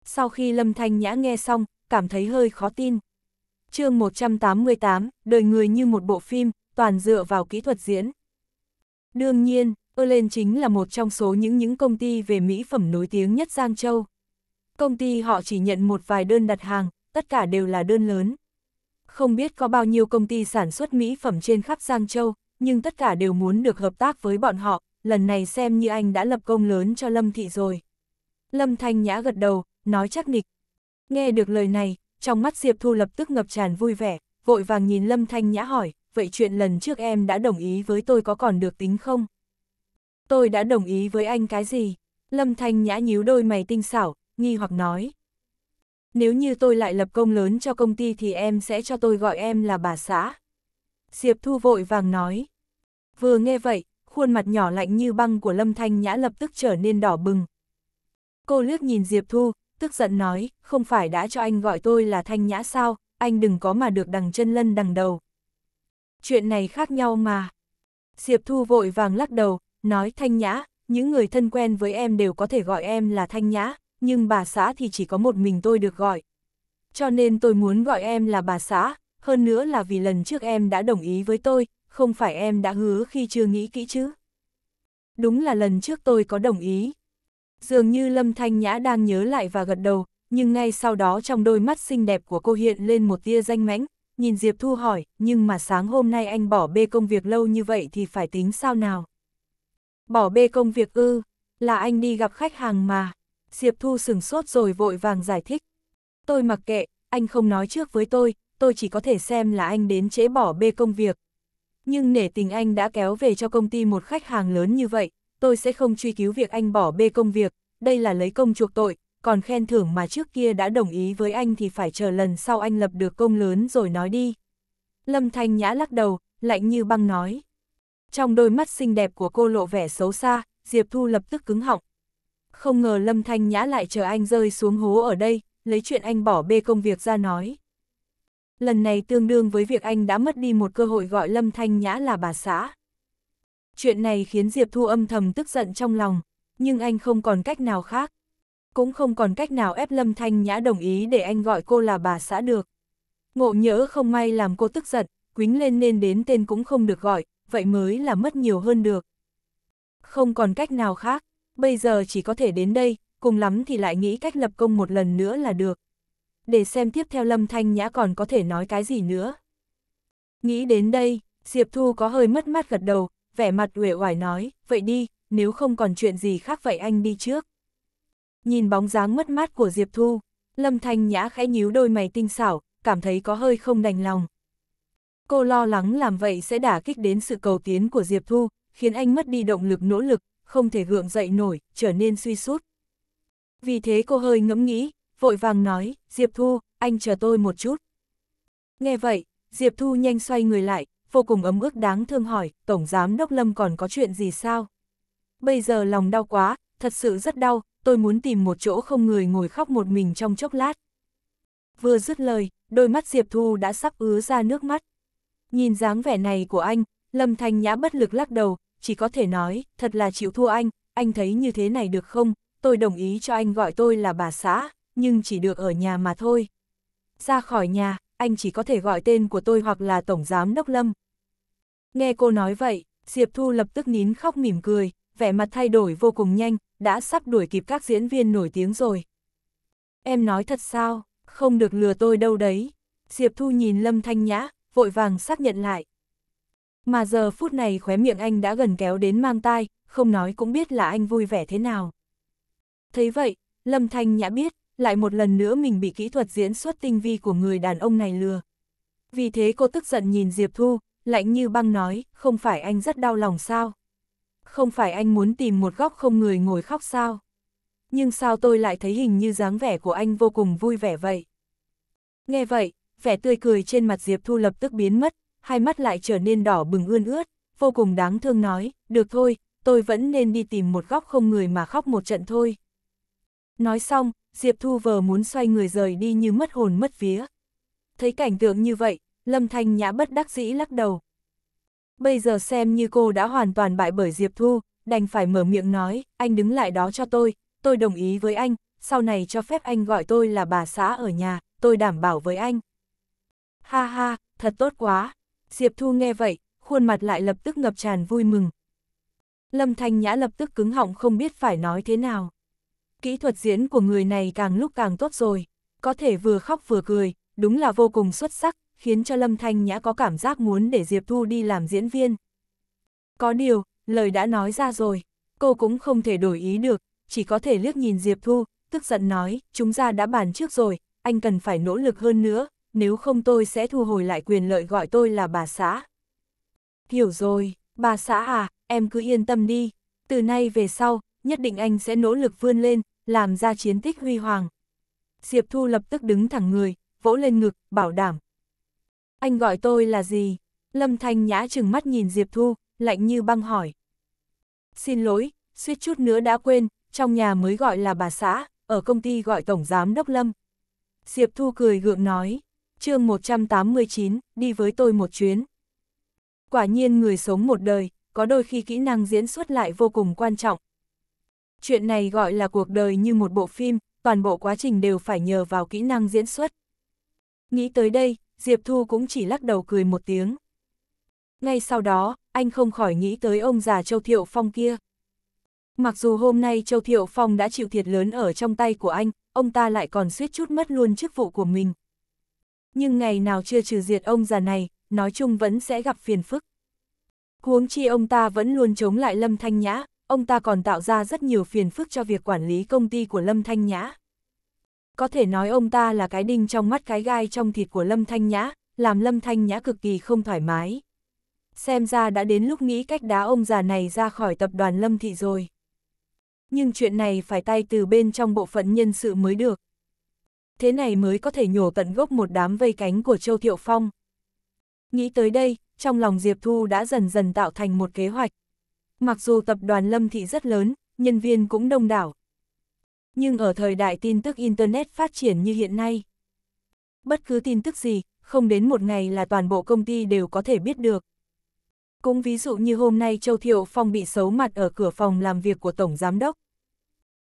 Sau khi Lâm Thanh Nhã nghe xong, cảm thấy hơi khó tin. chương 188, đời người như một bộ phim, toàn dựa vào kỹ thuật diễn. Đương nhiên, Erlen chính là một trong số những những công ty về mỹ phẩm nổi tiếng nhất Giang Châu. Công ty họ chỉ nhận một vài đơn đặt hàng, tất cả đều là đơn lớn. Không biết có bao nhiêu công ty sản xuất mỹ phẩm trên khắp Giang Châu, nhưng tất cả đều muốn được hợp tác với bọn họ, lần này xem như anh đã lập công lớn cho Lâm Thị rồi. Lâm Thanh Nhã gật đầu, nói chắc nịch. Nghe được lời này, trong mắt Diệp Thu lập tức ngập tràn vui vẻ, vội vàng nhìn Lâm Thanh Nhã hỏi, vậy chuyện lần trước em đã đồng ý với tôi có còn được tính không? tôi đã đồng ý với anh cái gì? Lâm Thanh Nhã nhíu đôi mày tinh xảo, nghi hoặc nói. Nếu như tôi lại lập công lớn cho công ty thì em sẽ cho tôi gọi em là bà xã. Diệp Thu vội vàng nói. Vừa nghe vậy, khuôn mặt nhỏ lạnh như băng của Lâm Thanh Nhã lập tức trở nên đỏ bừng. Cô liếc nhìn Diệp Thu, tức giận nói, không phải đã cho anh gọi tôi là Thanh Nhã sao, anh đừng có mà được đằng chân lân đằng đầu. Chuyện này khác nhau mà. Diệp Thu vội vàng lắc đầu, nói Thanh Nhã, những người thân quen với em đều có thể gọi em là Thanh Nhã, nhưng bà xã thì chỉ có một mình tôi được gọi. Cho nên tôi muốn gọi em là bà xã, hơn nữa là vì lần trước em đã đồng ý với tôi, không phải em đã hứa khi chưa nghĩ kỹ chứ. Đúng là lần trước tôi có đồng ý. Dường như Lâm Thanh Nhã đang nhớ lại và gật đầu, nhưng ngay sau đó trong đôi mắt xinh đẹp của cô hiện lên một tia danh mãnh, nhìn Diệp Thu hỏi, nhưng mà sáng hôm nay anh bỏ bê công việc lâu như vậy thì phải tính sao nào? Bỏ bê công việc ư, là anh đi gặp khách hàng mà. Diệp Thu sừng sốt rồi vội vàng giải thích. Tôi mặc kệ, anh không nói trước với tôi, tôi chỉ có thể xem là anh đến trễ bỏ bê công việc. Nhưng nể tình anh đã kéo về cho công ty một khách hàng lớn như vậy, tôi sẽ không truy cứu việc anh bỏ bê công việc, đây là lấy công chuộc tội, còn khen thưởng mà trước kia đã đồng ý với anh thì phải chờ lần sau anh lập được công lớn rồi nói đi. Lâm Thanh Nhã lắc đầu, lạnh như băng nói. Trong đôi mắt xinh đẹp của cô lộ vẻ xấu xa, Diệp Thu lập tức cứng họng. Không ngờ Lâm Thanh Nhã lại chờ anh rơi xuống hố ở đây, lấy chuyện anh bỏ bê công việc ra nói. Lần này tương đương với việc anh đã mất đi một cơ hội gọi Lâm Thanh Nhã là bà xã. Chuyện này khiến Diệp Thu âm thầm tức giận trong lòng, nhưng anh không còn cách nào khác. Cũng không còn cách nào ép Lâm Thanh Nhã đồng ý để anh gọi cô là bà xã được. Ngộ nhỡ không may làm cô tức giận, quính lên nên đến tên cũng không được gọi, vậy mới là mất nhiều hơn được. Không còn cách nào khác, bây giờ chỉ có thể đến đây, cùng lắm thì lại nghĩ cách lập công một lần nữa là được. Để xem tiếp theo Lâm Thanh Nhã còn có thể nói cái gì nữa. Nghĩ đến đây, Diệp Thu có hơi mất mát gật đầu, vẻ mặt uể oải nói, vậy đi, nếu không còn chuyện gì khác vậy anh đi trước. Nhìn bóng dáng mất mát của Diệp Thu, Lâm Thanh Nhã khẽ nhíu đôi mày tinh xảo, cảm thấy có hơi không đành lòng. Cô lo lắng làm vậy sẽ đả kích đến sự cầu tiến của Diệp Thu, khiến anh mất đi động lực nỗ lực, không thể gượng dậy nổi, trở nên suy sút. Vì thế cô hơi ngẫm nghĩ, vội vàng nói, Diệp Thu, anh chờ tôi một chút. Nghe vậy, Diệp Thu nhanh xoay người lại, vô cùng ấm ức đáng thương hỏi, Tổng Giám Đốc Lâm còn có chuyện gì sao? Bây giờ lòng đau quá, thật sự rất đau, tôi muốn tìm một chỗ không người ngồi khóc một mình trong chốc lát. Vừa dứt lời, đôi mắt Diệp Thu đã sắp ứa ra nước mắt. Nhìn dáng vẻ này của anh, Lâm Thanh Nhã bất lực lắc đầu, chỉ có thể nói, thật là chịu thua anh, anh thấy như thế này được không, tôi đồng ý cho anh gọi tôi là bà xã, nhưng chỉ được ở nhà mà thôi. Ra khỏi nhà, anh chỉ có thể gọi tên của tôi hoặc là Tổng Giám Đốc Lâm. Nghe cô nói vậy, Diệp Thu lập tức nín khóc mỉm cười, vẻ mặt thay đổi vô cùng nhanh, đã sắp đuổi kịp các diễn viên nổi tiếng rồi. Em nói thật sao, không được lừa tôi đâu đấy. Diệp Thu nhìn Lâm Thanh Nhã, vội vàng xác nhận lại. Mà giờ phút này khóe miệng anh đã gần kéo đến mang tai, không nói cũng biết là anh vui vẻ thế nào. Thấy vậy, Lâm Thanh Nhã biết, lại một lần nữa mình bị kỹ thuật diễn xuất tinh vi của người đàn ông này lừa. Vì thế cô tức giận nhìn Diệp Thu, lạnh như băng nói, không phải anh rất đau lòng sao? Không phải anh muốn tìm một góc không người ngồi khóc sao? Nhưng sao tôi lại thấy hình như dáng vẻ của anh vô cùng vui vẻ vậy? Nghe vậy, vẻ tươi cười trên mặt Diệp Thu lập tức biến mất, hai mắt lại trở nên đỏ bừng ươn ướt, vô cùng đáng thương nói, được thôi, tôi vẫn nên đi tìm một góc không người mà khóc một trận thôi. Nói xong, Diệp Thu vờ muốn xoay người rời đi như mất hồn mất vía. Thấy cảnh tượng như vậy, Lâm Thanh Nhã bất đắc dĩ lắc đầu. Bây giờ xem như cô đã hoàn toàn bại bởi Diệp Thu, đành phải mở miệng nói, anh đứng lại đó cho tôi, tôi đồng ý với anh, sau này cho phép anh gọi tôi là bà xã ở nhà, tôi đảm bảo với anh. Ha ha, thật tốt quá. Diệp Thu nghe vậy, khuôn mặt lại lập tức ngập tràn vui mừng. Lâm Thanh Nhã lập tức cứng họng không biết phải nói thế nào. Kỹ thuật diễn của người này càng lúc càng tốt rồi, có thể vừa khóc vừa cười, đúng là vô cùng xuất sắc, khiến cho Lâm Thanh Nhã có cảm giác muốn để Diệp Thu đi làm diễn viên. Có điều, lời đã nói ra rồi, cô cũng không thể đổi ý được, chỉ có thể liếc nhìn Diệp Thu, tức giận nói, chúng ta đã bàn trước rồi, anh cần phải nỗ lực hơn nữa, nếu không tôi sẽ thu hồi lại quyền lợi gọi tôi là bà xã. Hiểu rồi, bà xã à, em cứ yên tâm đi, từ nay về sau, nhất định anh sẽ nỗ lực vươn lên, làm ra chiến tích huy hoàng. Diệp Thu lập tức đứng thẳng người, vỗ lên ngực, bảo đảm. Anh gọi tôi là gì? Lâm Thanh Nhã chừng mắt nhìn Diệp Thu, lạnh như băng hỏi. Xin lỗi, suýt chút nữa đã quên, trong nhà mới gọi là bà xã, ở công ty gọi tổng giám đốc Lâm. Diệp Thu cười gượng nói chương 189, đi với tôi một chuyến. Quả nhiên người sống một đời, có đôi khi kỹ năng diễn xuất lại vô cùng quan trọng. Chuyện này gọi là cuộc đời như một bộ phim, toàn bộ quá trình đều phải nhờ vào kỹ năng diễn xuất. Nghĩ tới đây, Diệp Thu cũng chỉ lắc đầu cười một tiếng. Ngay sau đó, anh không khỏi nghĩ tới ông già Châu Thiệu Phong kia. Mặc dù hôm nay Châu Thiệu Phong đã chịu thiệt lớn ở trong tay của anh, ông ta lại còn suýt chút mất luôn chức vụ của mình nhưng ngày nào chưa trừ diệt ông già này, nói chung vẫn sẽ gặp phiền phức. Huống chi ông ta vẫn luôn chống lại Lâm Thanh Nhã, ông ta còn tạo ra rất nhiều phiền phức cho việc quản lý công ty của Lâm Thanh Nhã. Có thể nói ông ta là cái đinh trong mắt cái gai trong thịt của Lâm Thanh Nhã, làm Lâm Thanh Nhã cực kỳ không thoải mái. Xem ra đã đến lúc nghĩ cách đá ông già này ra khỏi tập đoàn Lâm Thị rồi. Nhưng chuyện này phải tay từ bên trong bộ phận nhân sự mới được thế này mới có thể nhổ tận gốc một đám vây cánh của Châu Thiệu Phong. Nghĩ tới đây, trong lòng Diệp Thu đã dần dần tạo thành một kế hoạch. Mặc dù tập đoàn Lâm Thị rất lớn, nhân viên cũng đông đảo. Nhưng ở thời đại tin tức Internet phát triển như hiện nay, bất cứ tin tức gì, không đến một ngày là toàn bộ công ty đều có thể biết được. Cũng ví dụ như hôm nay Châu Thiệu Phong bị xấu mặt ở cửa phòng làm việc của Tổng Giám Đốc.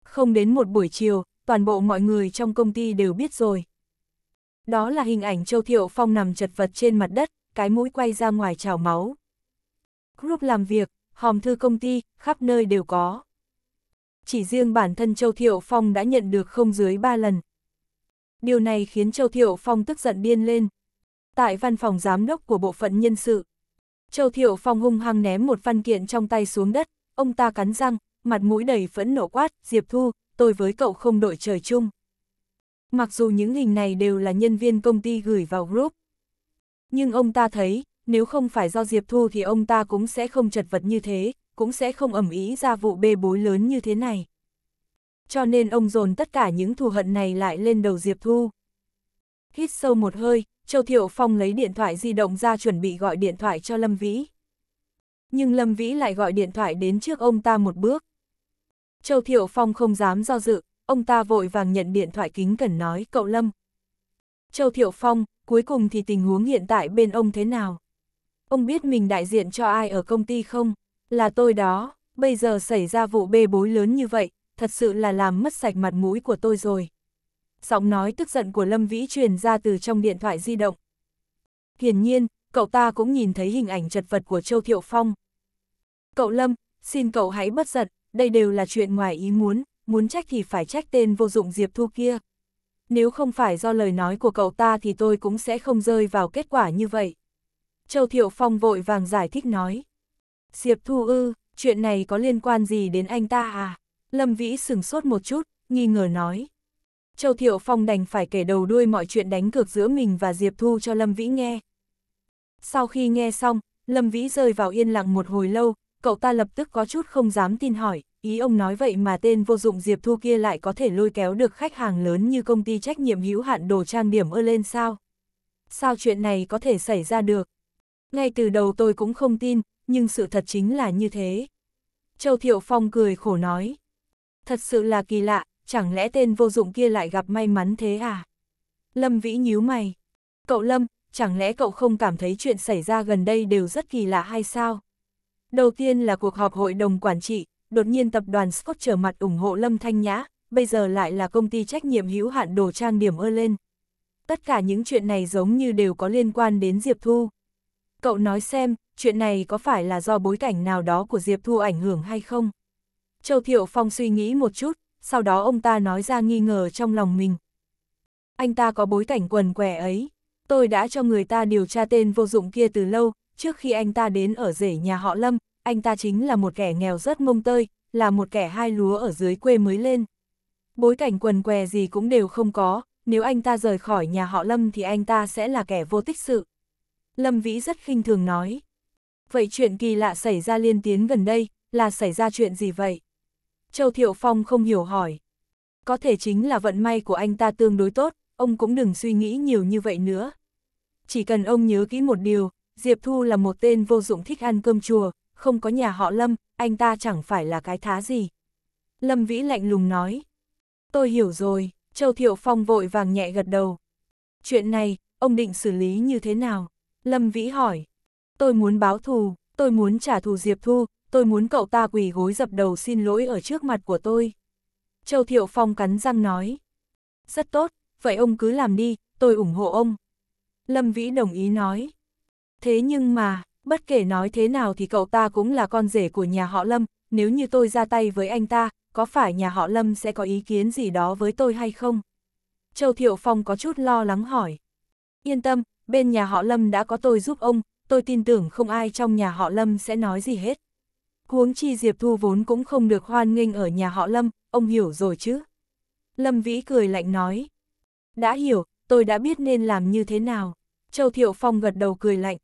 Không đến một buổi chiều, toàn bộ mọi người trong công ty đều biết rồi. Đó là hình ảnh Châu Thiệu Phong nằm chật vật trên mặt đất, cái mũi quay ra ngoài trào máu. Group làm việc, hòm thư công ty, khắp nơi đều có. Chỉ riêng bản thân Châu Thiệu Phong đã nhận được không dưới 3 lần. Điều này khiến Châu Thiệu Phong tức giận điên lên. Tại văn phòng giám đốc của bộ phận nhân sự, Châu Thiệu Phong hung hăng ném một văn kiện trong tay xuống đất, ông ta cắn răng, mặt mũi đầy phẫn nổ quát, Diệp Thu, tôi với cậu không đội trời chung. Mặc dù những hình này đều là nhân viên công ty gửi vào group. Nhưng ông ta thấy, nếu không phải do Diệp Thu thì ông ta cũng sẽ không chật vật như thế, cũng sẽ không ẩm ý ra vụ bê bối lớn như thế này. Cho nên ông dồn tất cả những thù hận này lại lên đầu Diệp Thu. Hít sâu một hơi, Châu Thiệu Phong lấy điện thoại di động ra chuẩn bị gọi điện thoại cho Lâm Vĩ. Nhưng Lâm Vĩ lại gọi điện thoại đến trước ông ta một bước. Châu Thiệu Phong không dám do dự, ông ta vội vàng nhận điện thoại kính cẩn nói cậu Lâm. Châu Thiệu Phong, cuối cùng thì tình huống hiện tại bên ông thế nào? Ông biết mình đại diện cho ai ở công ty không? Là tôi đó, bây giờ xảy ra vụ bê bối lớn như vậy, thật sự là làm mất sạch mặt mũi của tôi rồi. Giọng nói tức giận của Lâm Vĩ truyền ra từ trong điện thoại di động. Hiển nhiên, cậu ta cũng nhìn thấy hình ảnh chật vật của Châu Thiệu Phong. Cậu Lâm, xin cậu hãy bất giận, đây đều là chuyện ngoài ý muốn, muốn trách thì phải trách tên vô dụng Diệp Thu kia. Nếu không phải do lời nói của cậu ta thì tôi cũng sẽ không rơi vào kết quả như vậy. Châu Thiệu Phong vội vàng giải thích nói. Diệp Thu ư, chuyện này có liên quan gì đến anh ta à? Lâm Vĩ sừng sốt một chút, nghi ngờ nói. Châu Thiệu Phong đành phải kể đầu đuôi mọi chuyện đánh cược giữa mình và Diệp Thu cho Lâm Vĩ nghe. Sau khi nghe xong, Lâm Vĩ rơi vào yên lặng một hồi lâu, cậu ta lập tức có chút không dám tin hỏi, ý ông nói vậy mà tên vô dụng Diệp Thu kia lại có thể lôi kéo được khách hàng lớn như công ty trách nhiệm hữu hạn đồ trang điểm ơ lên sao? Sao chuyện này có thể xảy ra được? Ngay từ đầu tôi cũng không tin, nhưng sự thật chính là như thế. Châu Thiệu Phong cười khổ nói. Thật sự là kỳ lạ, chẳng lẽ tên vô dụng kia lại gặp may mắn thế à? Lâm Vĩ nhíu mày. Cậu Lâm, chẳng lẽ cậu không cảm thấy chuyện xảy ra gần đây đều rất kỳ lạ hay sao? Đầu tiên là cuộc họp hội đồng quản trị, đột nhiên tập đoàn Scott trở mặt ủng hộ Lâm Thanh Nhã, bây giờ lại là công ty trách nhiệm hữu hạn đồ trang điểm ơ lên. Tất cả những chuyện này giống như đều có liên quan đến Diệp Thu. Cậu nói xem, chuyện này có phải là do bối cảnh nào đó của Diệp Thu ảnh hưởng hay không? Châu Thiệu Phong suy nghĩ một chút, sau đó ông ta nói ra nghi ngờ trong lòng mình. Anh ta có bối cảnh quần què ấy, tôi đã cho người ta điều tra tên vô dụng kia từ lâu, trước khi anh ta đến ở rể nhà họ Lâm, anh ta chính là một kẻ nghèo rất mông tơi, là một kẻ hai lúa ở dưới quê mới lên. Bối cảnh quần què gì cũng đều không có, nếu anh ta rời khỏi nhà họ Lâm thì anh ta sẽ là kẻ vô tích sự. Lâm Vĩ rất khinh thường nói. Vậy chuyện kỳ lạ xảy ra liên tiến gần đây, là xảy ra chuyện gì vậy? Châu Thiệu Phong không hiểu hỏi. Có thể chính là vận may của anh ta tương đối tốt, ông cũng đừng suy nghĩ nhiều như vậy nữa. Chỉ cần ông nhớ kỹ một điều, Diệp Thu là một tên vô dụng thích ăn cơm chùa, không có nhà họ Lâm, anh ta chẳng phải là cái thá gì. Lâm Vĩ lạnh lùng nói. Tôi hiểu rồi, Châu Thiệu Phong vội vàng nhẹ gật đầu. Chuyện này, ông định xử lý như thế nào? Lâm Vĩ hỏi. Tôi muốn báo thù, tôi muốn trả thù Diệp Thu, tôi muốn cậu ta quỳ gối dập đầu xin lỗi ở trước mặt của tôi. Châu Thiệu Phong cắn răng nói. Rất tốt, vậy ông cứ làm đi, tôi ủng hộ ông. Lâm Vĩ đồng ý nói. Thế nhưng mà, bất kể nói thế nào thì cậu ta cũng là con rể của nhà họ Lâm, nếu như tôi ra tay với anh ta, có phải nhà họ Lâm sẽ có ý kiến gì đó với tôi hay không? Châu Thiệu Phong có chút lo lắng hỏi. Yên tâm, bên nhà họ Lâm đã có tôi giúp ông, tôi tin tưởng không ai trong nhà họ Lâm sẽ nói gì hết. Huống chi Diệp Thu vốn cũng không được hoan nghênh ở nhà họ Lâm, ông hiểu rồi chứ? Lâm Vĩ cười lạnh nói. Đã hiểu, tôi đã biết nên làm như thế nào. Châu Thiệu Phong gật đầu cười lạnh.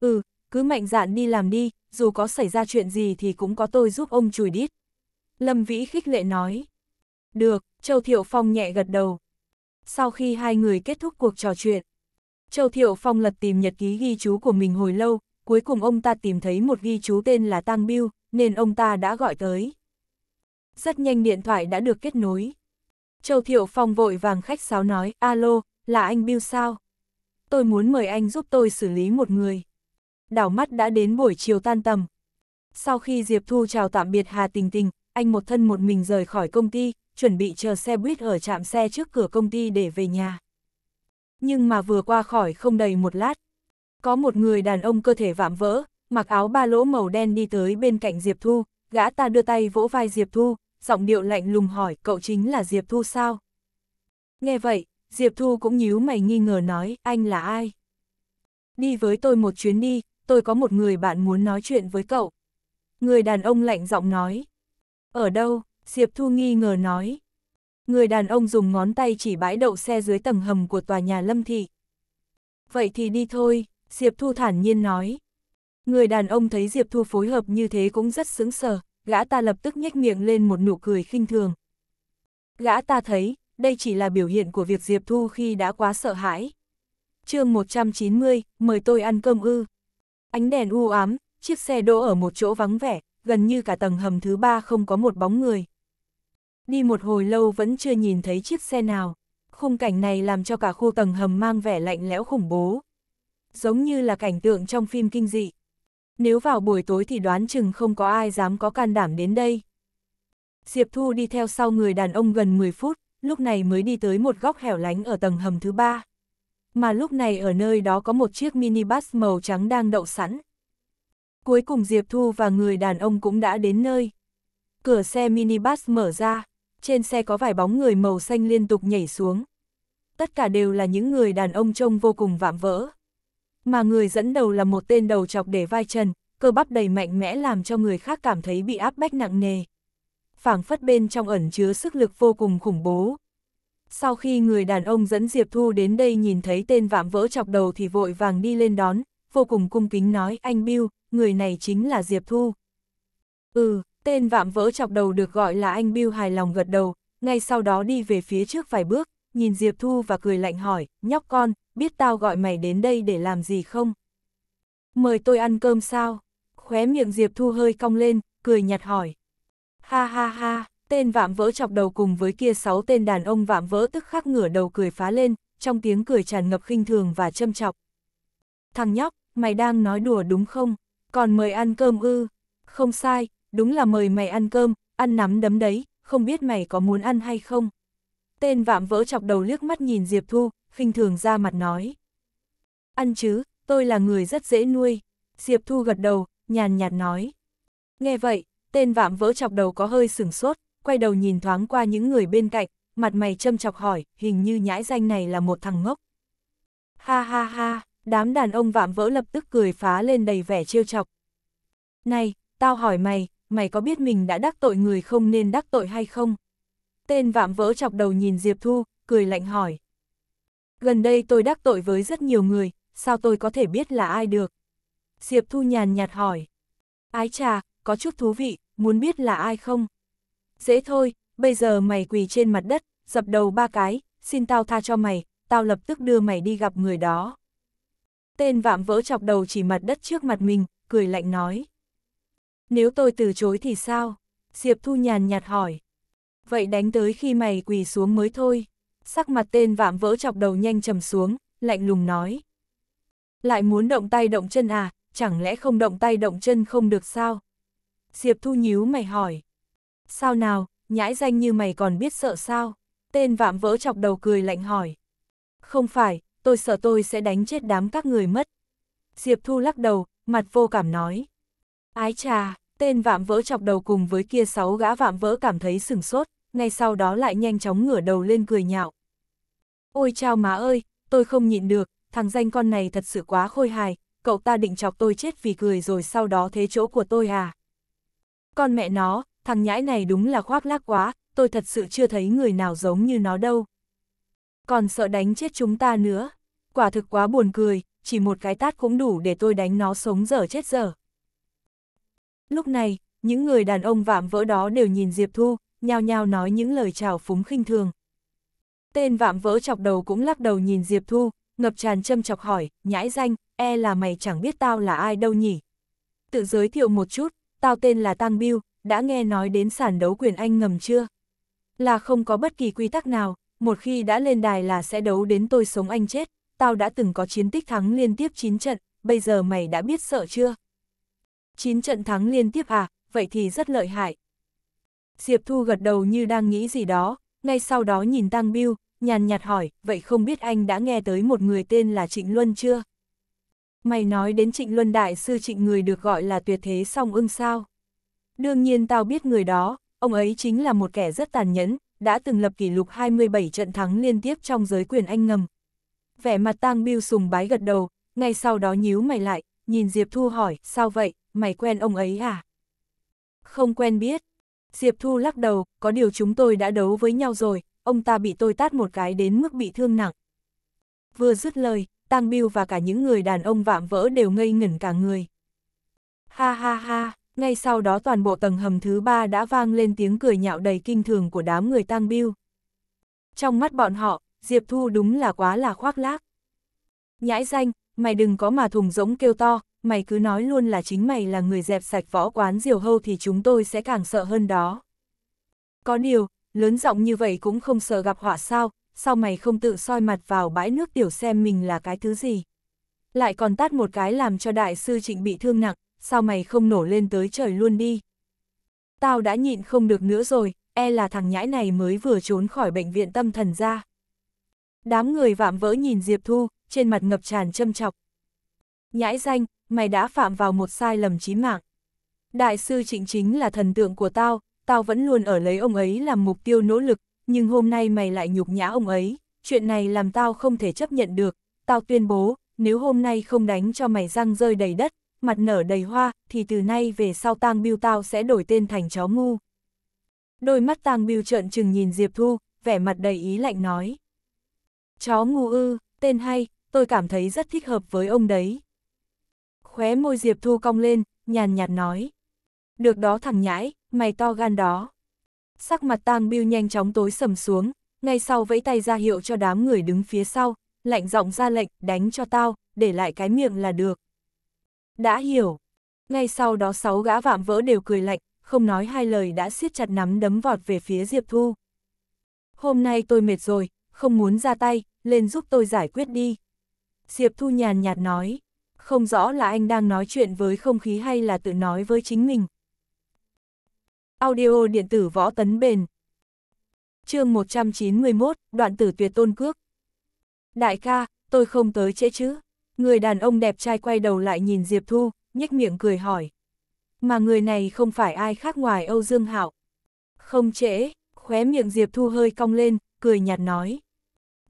Ừ, cứ mạnh dạn đi làm đi, dù có xảy ra chuyện gì thì cũng có tôi giúp ông chùi đít. Lâm Vĩ khích lệ nói. Được, Châu Thiệu Phong nhẹ gật đầu. Sau khi hai người kết thúc cuộc trò chuyện, Châu Thiệu Phong lật tìm nhật ký ghi chú của mình hồi lâu, cuối cùng ông ta tìm thấy một ghi chú tên là Tăng Biêu, nên ông ta đã gọi tới. Rất nhanh điện thoại đã được kết nối. Châu Thiệu Phong vội vàng khách sáo nói, alo, là anh Biêu sao? Tôi muốn mời anh giúp tôi xử lý một người đảo mắt đã đến buổi chiều tan tầm. Sau khi Diệp Thu chào tạm biệt Hà Tình Tình, anh một thân một mình rời khỏi công ty, chuẩn bị chờ xe buýt ở trạm xe trước cửa công ty để về nhà. Nhưng mà vừa qua khỏi không đầy một lát, có một người đàn ông cơ thể vạm vỡ, mặc áo ba lỗ màu đen đi tới bên cạnh Diệp Thu, gã ta đưa tay vỗ vai Diệp Thu, giọng điệu lạnh lùng hỏi cậu chính là Diệp Thu sao? Nghe vậy, Diệp Thu cũng nhíu mày nghi ngờ nói anh là ai? Đi với tôi một chuyến đi, tôi có một người bạn muốn nói chuyện với cậu. Người đàn ông lạnh giọng nói. Ở đâu? Diệp Thu nghi ngờ nói. Người đàn ông dùng ngón tay chỉ bãi đậu xe dưới tầng hầm của tòa nhà Lâm Thị. Vậy thì đi thôi, Diệp Thu thản nhiên nói. Người đàn ông thấy Diệp Thu phối hợp như thế cũng rất sững sờ, gã ta lập tức nhếch miệng lên một nụ cười khinh thường. Gã ta thấy, đây chỉ là biểu hiện của việc Diệp Thu khi đã quá sợ hãi. chương 190, mời tôi ăn cơm ư. Ánh đèn u ám, chiếc xe đỗ ở một chỗ vắng vẻ, gần như cả tầng hầm thứ ba không có một bóng người. Đi một hồi lâu vẫn chưa nhìn thấy chiếc xe nào. Khung cảnh này làm cho cả khu tầng hầm mang vẻ lạnh lẽo khủng bố. Giống như là cảnh tượng trong phim kinh dị. Nếu vào buổi tối thì đoán chừng không có ai dám có can đảm đến đây. Diệp Thu đi theo sau người đàn ông gần 10 phút, lúc này mới đi tới một góc hẻo lánh ở tầng hầm thứ ba mà lúc này ở nơi đó có một chiếc minibus màu trắng đang đậu sẵn. Cuối cùng Diệp Thu và người đàn ông cũng đã đến nơi. Cửa xe minibus mở ra, trên xe có vài bóng người màu xanh liên tục nhảy xuống. Tất cả đều là những người đàn ông trông vô cùng vạm vỡ. Mà người dẫn đầu là một tên đầu chọc để vai trần, cơ bắp đầy mạnh mẽ làm cho người khác cảm thấy bị áp bách nặng nề. phảng phất bên trong ẩn chứa sức lực vô cùng khủng bố, sau khi người đàn ông dẫn Diệp Thu đến đây nhìn thấy tên vạm vỡ chọc đầu thì vội vàng đi lên đón, vô cùng cung kính nói anh Bill, người này chính là Diệp Thu. Ừ, tên vạm vỡ chọc đầu được gọi là anh Bill hài lòng gật đầu, ngay sau đó đi về phía trước vài bước, nhìn Diệp Thu và cười lạnh hỏi, nhóc con, biết tao gọi mày đến đây để làm gì không? Mời tôi ăn cơm sao? Khóe miệng Diệp Thu hơi cong lên, cười nhạt hỏi. Ha ha ha, Tên vạm vỡ chọc đầu cùng với kia sáu tên đàn ông vạm vỡ tức khắc ngửa đầu cười phá lên, trong tiếng cười tràn ngập khinh thường và châm chọc. Thằng nhóc, mày đang nói đùa đúng không? Còn mời ăn cơm ư? Không sai, đúng là mời mày ăn cơm, ăn nắm đấm đấy, không biết mày có muốn ăn hay không? Tên vạm vỡ chọc đầu liếc mắt nhìn Diệp Thu, khinh thường ra mặt nói. Ăn chứ, tôi là người rất dễ nuôi. Diệp Thu gật đầu, nhàn nhạt nói. Nghe vậy, tên vạm vỡ chọc đầu có hơi sửng sốt, quay đầu nhìn thoáng qua những người bên cạnh, mặt mày châm chọc hỏi, hình như nhãi danh này là một thằng ngốc. Ha ha ha, đám đàn ông vạm vỡ lập tức cười phá lên đầy vẻ trêu chọc. Này, tao hỏi mày, mày có biết mình đã đắc tội người không nên đắc tội hay không? Tên vạm vỡ chọc đầu nhìn Diệp Thu, cười lạnh hỏi. Gần đây tôi đắc tội với rất nhiều người, sao tôi có thể biết là ai được? Diệp Thu nhàn nhạt hỏi. Ái trà, có chút thú vị, muốn biết là ai không? dễ thôi, bây giờ mày quỳ trên mặt đất, dập đầu ba cái, xin tao tha cho mày, tao lập tức đưa mày đi gặp người đó. Tên vạm vỡ chọc đầu chỉ mặt đất trước mặt mình, cười lạnh nói. Nếu tôi từ chối thì sao? Diệp Thu nhàn nhạt hỏi. Vậy đánh tới khi mày quỳ xuống mới thôi. Sắc mặt tên vạm vỡ chọc đầu nhanh trầm xuống, lạnh lùng nói. Lại muốn động tay động chân à, chẳng lẽ không động tay động chân không được sao? Diệp Thu nhíu mày hỏi. Sao nào, nhãi danh như mày còn biết sợ sao? Tên vạm vỡ chọc đầu cười lạnh hỏi. Không phải, tôi sợ tôi sẽ đánh chết đám các người mất. Diệp Thu lắc đầu, mặt vô cảm nói. Ái trà, tên vạm vỡ chọc đầu cùng với kia sáu gã vạm vỡ cảm thấy sừng sốt, ngay sau đó lại nhanh chóng ngửa đầu lên cười nhạo. Ôi chao má ơi, tôi không nhịn được, thằng danh con này thật sự quá khôi hài, cậu ta định chọc tôi chết vì cười rồi sau đó thế chỗ của tôi à. Con mẹ nó, thằng nhãi này đúng là khoác lác quá, tôi thật sự chưa thấy người nào giống như nó đâu. Còn sợ đánh chết chúng ta nữa, quả thực quá buồn cười, chỉ một cái tát cũng đủ để tôi đánh nó sống dở chết dở. Lúc này, những người đàn ông vạm vỡ đó đều nhìn Diệp Thu, nhao nhao nói những lời chào phúng khinh thường. Tên vạm vỡ chọc đầu cũng lắc đầu nhìn Diệp Thu, ngập tràn châm chọc hỏi, nhãi danh, e là mày chẳng biết tao là ai đâu nhỉ. Tự giới thiệu một chút, tao tên là Tăng Biêu, đã nghe nói đến sàn đấu quyền Anh ngầm chưa? Là không có bất kỳ quy tắc nào, một khi đã lên đài là sẽ đấu đến tôi sống anh chết, tao đã từng có chiến tích thắng liên tiếp 9 trận, bây giờ mày đã biết sợ chưa? 9 trận thắng liên tiếp à, vậy thì rất lợi hại. Diệp Thu gật đầu như đang nghĩ gì đó, ngay sau đó nhìn Tăng Biêu, nhàn nhạt hỏi, vậy không biết anh đã nghe tới một người tên là Trịnh Luân chưa? Mày nói đến Trịnh Luân Đại sư Trịnh người được gọi là tuyệt thế song ưng sao? Đương nhiên tao biết người đó, ông ấy chính là một kẻ rất tàn nhẫn, đã từng lập kỷ lục 27 trận thắng liên tiếp trong giới quyền anh ngầm. Vẻ mặt Tang Biêu sùng bái gật đầu, ngay sau đó nhíu mày lại, nhìn Diệp Thu hỏi, sao vậy, mày quen ông ấy à? Không quen biết. Diệp Thu lắc đầu, có điều chúng tôi đã đấu với nhau rồi, ông ta bị tôi tát một cái đến mức bị thương nặng. Vừa dứt lời, Tang Biêu và cả những người đàn ông vạm vỡ đều ngây ngẩn cả người. Ha ha ha, ngay sau đó toàn bộ tầng hầm thứ ba đã vang lên tiếng cười nhạo đầy kinh thường của đám người tang biêu. Trong mắt bọn họ, Diệp Thu đúng là quá là khoác lác. Nhãi danh, mày đừng có mà thùng rỗng kêu to, mày cứ nói luôn là chính mày là người dẹp sạch võ quán diều hâu thì chúng tôi sẽ càng sợ hơn đó. Có điều, lớn giọng như vậy cũng không sợ gặp họa sao, sao mày không tự soi mặt vào bãi nước tiểu xem mình là cái thứ gì. Lại còn tát một cái làm cho đại sư trịnh bị thương nặng, sao mày không nổ lên tới trời luôn đi. Tao đã nhịn không được nữa rồi, e là thằng nhãi này mới vừa trốn khỏi bệnh viện tâm thần ra. Đám người vạm vỡ nhìn Diệp Thu, trên mặt ngập tràn châm chọc. Nhãi danh, mày đã phạm vào một sai lầm chí mạng. Đại sư trịnh chính là thần tượng của tao, tao vẫn luôn ở lấy ông ấy làm mục tiêu nỗ lực, nhưng hôm nay mày lại nhục nhã ông ấy, chuyện này làm tao không thể chấp nhận được, tao tuyên bố, nếu hôm nay không đánh cho mày răng rơi đầy đất, mặt nở đầy hoa, thì từ nay về sau Tang Biêu tao sẽ đổi tên thành chó ngu. Đôi mắt Tang Biêu trợn trừng nhìn Diệp Thu, vẻ mặt đầy ý lạnh nói. Chó ngu ư, tên hay, tôi cảm thấy rất thích hợp với ông đấy. Khóe môi Diệp Thu cong lên, nhàn nhạt nói. Được đó thằng nhãi, mày to gan đó. Sắc mặt Tang Biêu nhanh chóng tối sầm xuống, ngay sau vẫy tay ra hiệu cho đám người đứng phía sau, lạnh giọng ra lệnh, đánh cho tao, để lại cái miệng là được đã hiểu. Ngay sau đó sáu gã vạm vỡ đều cười lạnh, không nói hai lời đã siết chặt nắm đấm vọt về phía Diệp Thu. Hôm nay tôi mệt rồi, không muốn ra tay, lên giúp tôi giải quyết đi. Diệp Thu nhàn nhạt nói, không rõ là anh đang nói chuyện với không khí hay là tự nói với chính mình. Audio điện tử võ tấn bền chương 191, đoạn tử tuyệt tôn cước. Đại ca, tôi không tới trễ chứ. Người đàn ông đẹp trai quay đầu lại nhìn Diệp Thu, nhếch miệng cười hỏi. Mà người này không phải ai khác ngoài Âu Dương Hạo. Không trễ, khóe miệng Diệp Thu hơi cong lên, cười nhạt nói.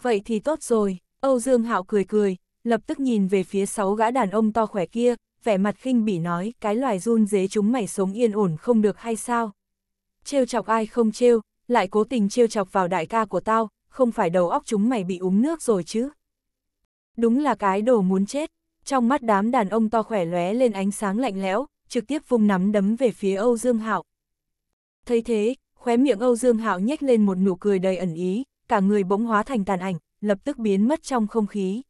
Vậy thì tốt rồi, Âu Dương Hạo cười cười, lập tức nhìn về phía sáu gã đàn ông to khỏe kia, vẻ mặt khinh bỉ nói, cái loài run dế chúng mày sống yên ổn không được hay sao? Trêu chọc ai không trêu, lại cố tình trêu chọc vào đại ca của tao, không phải đầu óc chúng mày bị uống nước rồi chứ? Đúng là cái đồ muốn chết. Trong mắt đám đàn ông to khỏe lóe lên ánh sáng lạnh lẽo, trực tiếp vung nắm đấm về phía Âu Dương Hạo. Thấy thế, khóe miệng Âu Dương Hạo nhếch lên một nụ cười đầy ẩn ý, cả người bỗng hóa thành tàn ảnh, lập tức biến mất trong không khí.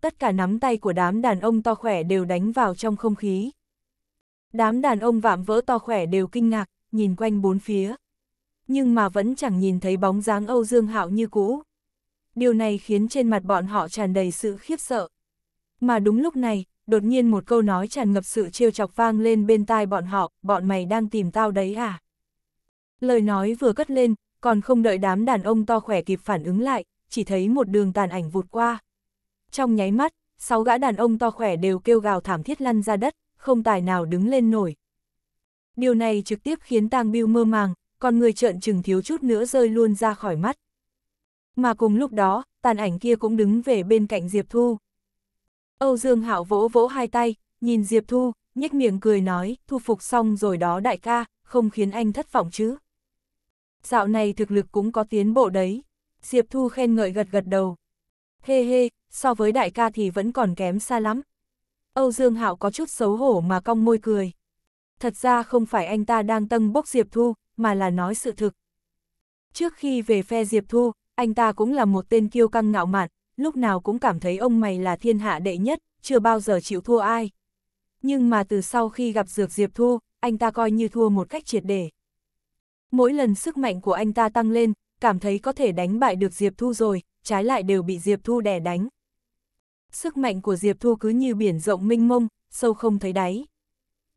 Tất cả nắm tay của đám đàn ông to khỏe đều đánh vào trong không khí. Đám đàn ông vạm vỡ to khỏe đều kinh ngạc, nhìn quanh bốn phía. Nhưng mà vẫn chẳng nhìn thấy bóng dáng Âu Dương Hạo như cũ điều này khiến trên mặt bọn họ tràn đầy sự khiếp sợ. Mà đúng lúc này, đột nhiên một câu nói tràn ngập sự trêu chọc vang lên bên tai bọn họ, bọn mày đang tìm tao đấy à? Lời nói vừa cất lên, còn không đợi đám đàn ông to khỏe kịp phản ứng lại, chỉ thấy một đường tàn ảnh vụt qua. Trong nháy mắt, sáu gã đàn ông to khỏe đều kêu gào thảm thiết lăn ra đất, không tài nào đứng lên nổi. Điều này trực tiếp khiến Tang Biêu mơ màng, còn người trợn trừng thiếu chút nữa rơi luôn ra khỏi mắt. Mà cùng lúc đó, tàn ảnh kia cũng đứng về bên cạnh Diệp Thu. Âu Dương Hạo vỗ vỗ hai tay, nhìn Diệp Thu, nhếch miệng cười nói, thu phục xong rồi đó đại ca, không khiến anh thất vọng chứ. Dạo này thực lực cũng có tiến bộ đấy. Diệp Thu khen ngợi gật gật đầu. Hê hê, so với đại ca thì vẫn còn kém xa lắm. Âu Dương Hạo có chút xấu hổ mà cong môi cười. Thật ra không phải anh ta đang tâng bốc Diệp Thu, mà là nói sự thực. Trước khi về phe Diệp Thu, anh ta cũng là một tên kiêu căng ngạo mạn, lúc nào cũng cảm thấy ông mày là thiên hạ đệ nhất, chưa bao giờ chịu thua ai. Nhưng mà từ sau khi gặp Dược Diệp Thu, anh ta coi như thua một cách triệt để. Mỗi lần sức mạnh của anh ta tăng lên, cảm thấy có thể đánh bại được Diệp Thu rồi, trái lại đều bị Diệp Thu đè đánh. Sức mạnh của Diệp Thu cứ như biển rộng mênh mông, sâu không thấy đáy.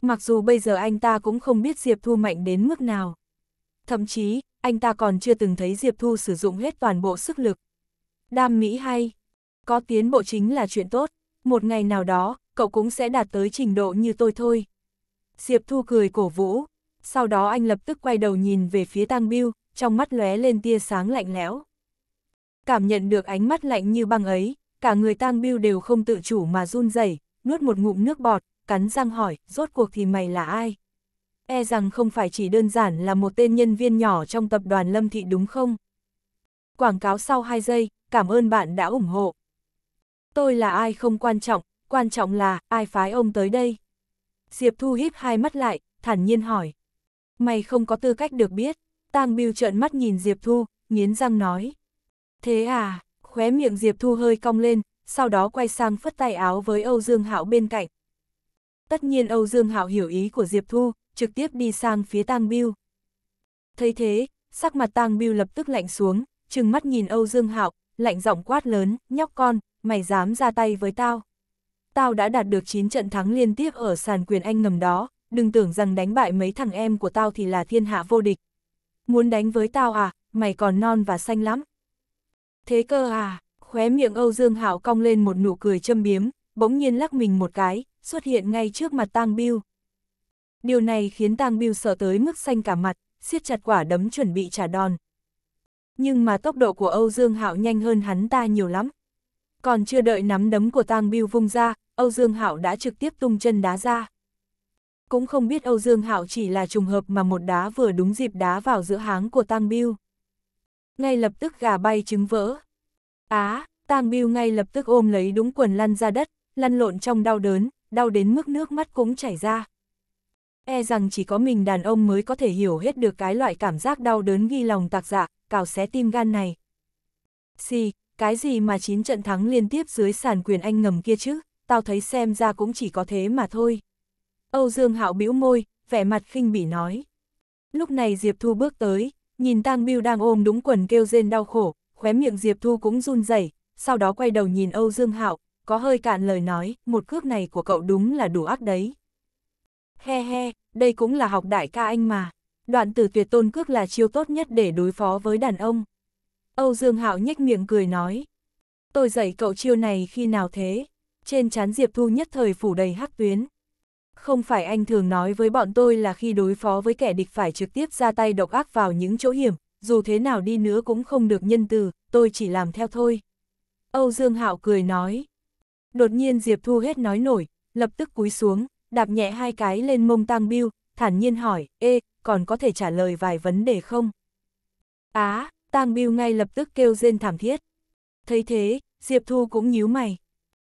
Mặc dù bây giờ anh ta cũng không biết Diệp Thu mạnh đến mức nào. Thậm chí, anh ta còn chưa từng thấy Diệp Thu sử dụng hết toàn bộ sức lực. Đam mỹ hay, có tiến bộ chính là chuyện tốt, một ngày nào đó, cậu cũng sẽ đạt tới trình độ như tôi thôi. Diệp Thu cười cổ vũ, sau đó anh lập tức quay đầu nhìn về phía Tăng Biêu, trong mắt lóe lên tia sáng lạnh lẽo. Cảm nhận được ánh mắt lạnh như băng ấy, cả người Tăng Biêu đều không tự chủ mà run rẩy, nuốt một ngụm nước bọt, cắn răng hỏi, rốt cuộc thì mày là ai? e rằng không phải chỉ đơn giản là một tên nhân viên nhỏ trong tập đoàn Lâm Thị đúng không? Quảng cáo sau 2 giây, cảm ơn bạn đã ủng hộ. Tôi là ai không quan trọng, quan trọng là ai phái ông tới đây? Diệp Thu híp hai mắt lại, thản nhiên hỏi. Mày không có tư cách được biết. Tang Biêu trợn mắt nhìn Diệp Thu, nghiến răng nói. Thế à, khóe miệng Diệp Thu hơi cong lên, sau đó quay sang phất tay áo với Âu Dương Hạo bên cạnh. Tất nhiên Âu Dương Hạo hiểu ý của Diệp Thu, trực tiếp đi sang phía Tang Biêu. Thấy thế, sắc mặt Tang Biêu lập tức lạnh xuống, trừng mắt nhìn Âu Dương Hạo, lạnh giọng quát lớn, nhóc con, mày dám ra tay với tao. Tao đã đạt được 9 trận thắng liên tiếp ở sàn quyền anh ngầm đó, đừng tưởng rằng đánh bại mấy thằng em của tao thì là thiên hạ vô địch. Muốn đánh với tao à, mày còn non và xanh lắm. Thế cơ à, khóe miệng Âu Dương Hạo cong lên một nụ cười châm biếm, bỗng nhiên lắc mình một cái, xuất hiện ngay trước mặt Tang Biêu điều này khiến Tang Biêu sợ tới mức xanh cả mặt, siết chặt quả đấm chuẩn bị trả đòn. Nhưng mà tốc độ của Âu Dương Hạo nhanh hơn hắn ta nhiều lắm. Còn chưa đợi nắm đấm của Tang Biêu vung ra, Âu Dương Hạo đã trực tiếp tung chân đá ra. Cũng không biết Âu Dương Hạo chỉ là trùng hợp mà một đá vừa đúng dịp đá vào giữa háng của Tang Biêu. Ngay lập tức gà bay trứng vỡ. Á, à, Tang Biêu ngay lập tức ôm lấy đúng quần lăn ra đất, lăn lộn trong đau đớn, đau đến mức nước mắt cũng chảy ra e rằng chỉ có mình đàn ông mới có thể hiểu hết được cái loại cảm giác đau đớn ghi lòng tạc dạ, cào xé tim gan này. Xì, cái gì mà chín trận thắng liên tiếp dưới sàn quyền anh ngầm kia chứ, tao thấy xem ra cũng chỉ có thế mà thôi. Âu Dương Hạo bĩu môi, vẻ mặt khinh bỉ nói. Lúc này Diệp Thu bước tới, nhìn Tang Biêu đang ôm đúng quần kêu rên đau khổ, khóe miệng Diệp Thu cũng run rẩy, sau đó quay đầu nhìn Âu Dương Hạo, có hơi cạn lời nói, một cước này của cậu đúng là đủ ác đấy. He he, đây cũng là học đại ca anh mà. Đoạn tử tuyệt tôn cước là chiêu tốt nhất để đối phó với đàn ông. Âu Dương Hạo nhếch miệng cười nói. Tôi dạy cậu chiêu này khi nào thế? Trên chán Diệp Thu nhất thời phủ đầy hắc tuyến. Không phải anh thường nói với bọn tôi là khi đối phó với kẻ địch phải trực tiếp ra tay độc ác vào những chỗ hiểm, dù thế nào đi nữa cũng không được nhân từ, tôi chỉ làm theo thôi. Âu Dương Hạo cười nói. Đột nhiên Diệp Thu hết nói nổi, lập tức cúi xuống, đạp nhẹ hai cái lên mông Tang Biêu, thản nhiên hỏi, ê, còn có thể trả lời vài vấn đề không? Á, à, Tăng Biêu ngay lập tức kêu rên thảm thiết. Thấy thế, Diệp Thu cũng nhíu mày.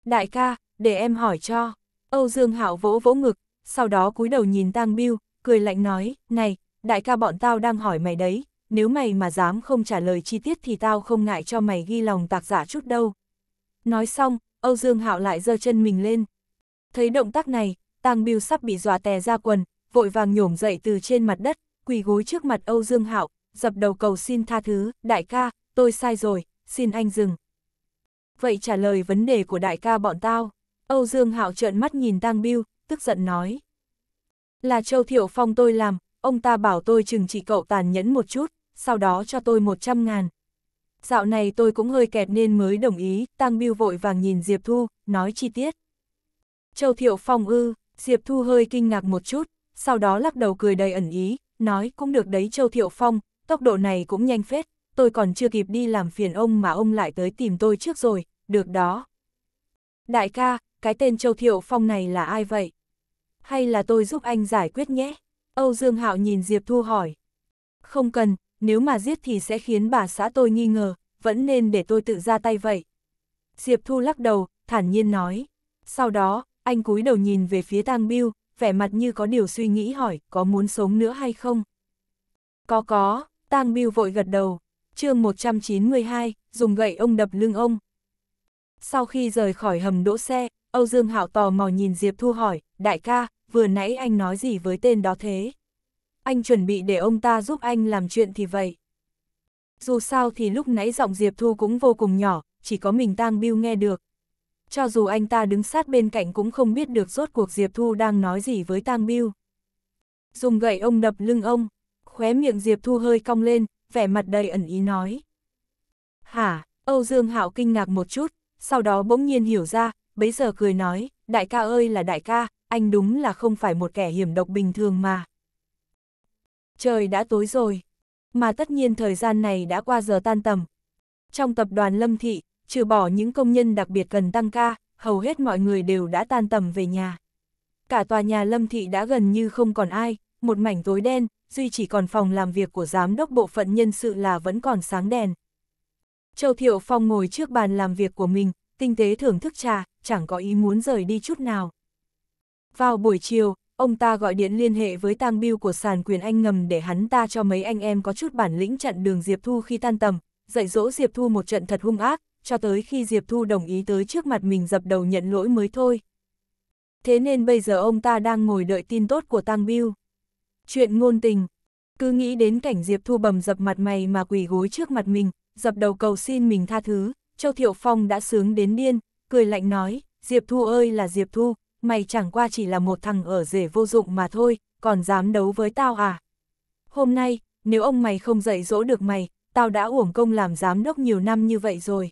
Đại ca, để em hỏi cho. Âu Dương Hạo vỗ vỗ ngực, sau đó cúi đầu nhìn Tang Biêu, cười lạnh nói, này, đại ca bọn tao đang hỏi mày đấy, nếu mày mà dám không trả lời chi tiết thì tao không ngại cho mày ghi lòng tạc giả chút đâu. Nói xong, Âu Dương Hạo lại giơ chân mình lên. Thấy động tác này, Tang Biêu sắp bị dọa tè ra quần, vội vàng nhổm dậy từ trên mặt đất, quỳ gối trước mặt Âu Dương Hạo, dập đầu cầu xin tha thứ, đại ca, tôi sai rồi, xin anh dừng. Vậy trả lời vấn đề của đại ca bọn tao, Âu Dương Hạo trợn mắt nhìn Tang Biêu, tức giận nói. Là Châu Thiệu Phong tôi làm, ông ta bảo tôi chừng chỉ cậu tàn nhẫn một chút, sau đó cho tôi 100 ngàn. Dạo này tôi cũng hơi kẹt nên mới đồng ý, Tang Biêu vội vàng nhìn Diệp Thu, nói chi tiết. Châu Thiệu Phong ư, Diệp Thu hơi kinh ngạc một chút, sau đó lắc đầu cười đầy ẩn ý, nói cũng được đấy Châu Thiệu Phong, tốc độ này cũng nhanh phết, tôi còn chưa kịp đi làm phiền ông mà ông lại tới tìm tôi trước rồi, được đó. Đại ca, cái tên Châu Thiệu Phong này là ai vậy? Hay là tôi giúp anh giải quyết nhé? Âu Dương Hạo nhìn Diệp Thu hỏi. Không cần, nếu mà giết thì sẽ khiến bà xã tôi nghi ngờ, vẫn nên để tôi tự ra tay vậy. Diệp Thu lắc đầu, thản nhiên nói. Sau đó, anh cúi đầu nhìn về phía Tang Biêu, vẻ mặt như có điều suy nghĩ hỏi, có muốn sống nữa hay không? Có có, Tang Biêu vội gật đầu. chương 192, dùng gậy ông đập lưng ông. Sau khi rời khỏi hầm đỗ xe, Âu Dương Hạo tò mò nhìn Diệp Thu hỏi, đại ca, vừa nãy anh nói gì với tên đó thế? Anh chuẩn bị để ông ta giúp anh làm chuyện thì vậy. Dù sao thì lúc nãy giọng Diệp Thu cũng vô cùng nhỏ, chỉ có mình Tang Biêu nghe được cho dù anh ta đứng sát bên cạnh cũng không biết được rốt cuộc Diệp Thu đang nói gì với Tang Biêu. Dùng gậy ông đập lưng ông, khóe miệng Diệp Thu hơi cong lên, vẻ mặt đầy ẩn ý nói. Hả, Âu Dương Hạo kinh ngạc một chút, sau đó bỗng nhiên hiểu ra, bấy giờ cười nói, đại ca ơi là đại ca, anh đúng là không phải một kẻ hiểm độc bình thường mà. Trời đã tối rồi, mà tất nhiên thời gian này đã qua giờ tan tầm. Trong tập đoàn Lâm Thị, trừ bỏ những công nhân đặc biệt cần tăng ca, hầu hết mọi người đều đã tan tầm về nhà. Cả tòa nhà Lâm Thị đã gần như không còn ai, một mảnh tối đen, duy chỉ còn phòng làm việc của giám đốc bộ phận nhân sự là vẫn còn sáng đèn. Châu Thiệu Phong ngồi trước bàn làm việc của mình, tinh tế thưởng thức trà, chẳng có ý muốn rời đi chút nào. Vào buổi chiều, ông ta gọi điện liên hệ với tang biêu của sàn quyền anh ngầm để hắn ta cho mấy anh em có chút bản lĩnh chặn đường Diệp Thu khi tan tầm, dạy dỗ Diệp Thu một trận thật hung ác, cho tới khi Diệp Thu đồng ý tới trước mặt mình dập đầu nhận lỗi mới thôi. Thế nên bây giờ ông ta đang ngồi đợi tin tốt của Tăng Biêu. Chuyện ngôn tình, cứ nghĩ đến cảnh Diệp Thu bầm dập mặt mày mà quỳ gối trước mặt mình, dập đầu cầu xin mình tha thứ, Châu Thiệu Phong đã sướng đến điên, cười lạnh nói, Diệp Thu ơi là Diệp Thu, mày chẳng qua chỉ là một thằng ở rể vô dụng mà thôi, còn dám đấu với tao à? Hôm nay, nếu ông mày không dạy dỗ được mày, tao đã uổng công làm giám đốc nhiều năm như vậy rồi.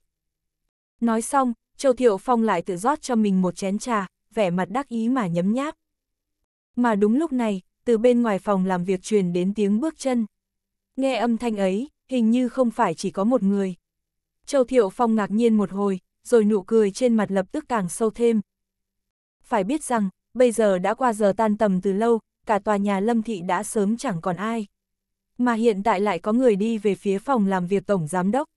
Nói xong, Châu Thiệu Phong lại tự rót cho mình một chén trà, vẻ mặt đắc ý mà nhấm nháp. Mà đúng lúc này, từ bên ngoài phòng làm việc truyền đến tiếng bước chân. Nghe âm thanh ấy, hình như không phải chỉ có một người. Châu Thiệu Phong ngạc nhiên một hồi, rồi nụ cười trên mặt lập tức càng sâu thêm. Phải biết rằng, bây giờ đã qua giờ tan tầm từ lâu, cả tòa nhà Lâm Thị đã sớm chẳng còn ai. Mà hiện tại lại có người đi về phía phòng làm việc Tổng Giám Đốc.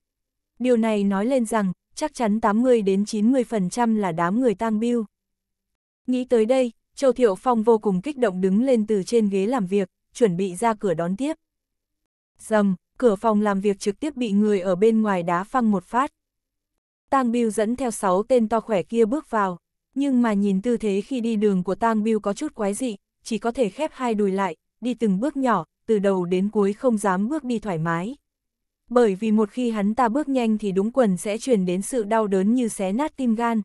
Điều này nói lên rằng, chắc chắn 80 đến 90% là đám người tang biêu. Nghĩ tới đây, Châu Thiệu Phong vô cùng kích động đứng lên từ trên ghế làm việc, chuẩn bị ra cửa đón tiếp. Dầm, cửa phòng làm việc trực tiếp bị người ở bên ngoài đá phăng một phát. Tang Biêu dẫn theo 6 tên to khỏe kia bước vào, nhưng mà nhìn tư thế khi đi đường của Tang Biêu có chút quái dị, chỉ có thể khép hai đùi lại, đi từng bước nhỏ, từ đầu đến cuối không dám bước đi thoải mái. Bởi vì một khi hắn ta bước nhanh thì đúng quần sẽ truyền đến sự đau đớn như xé nát tim gan.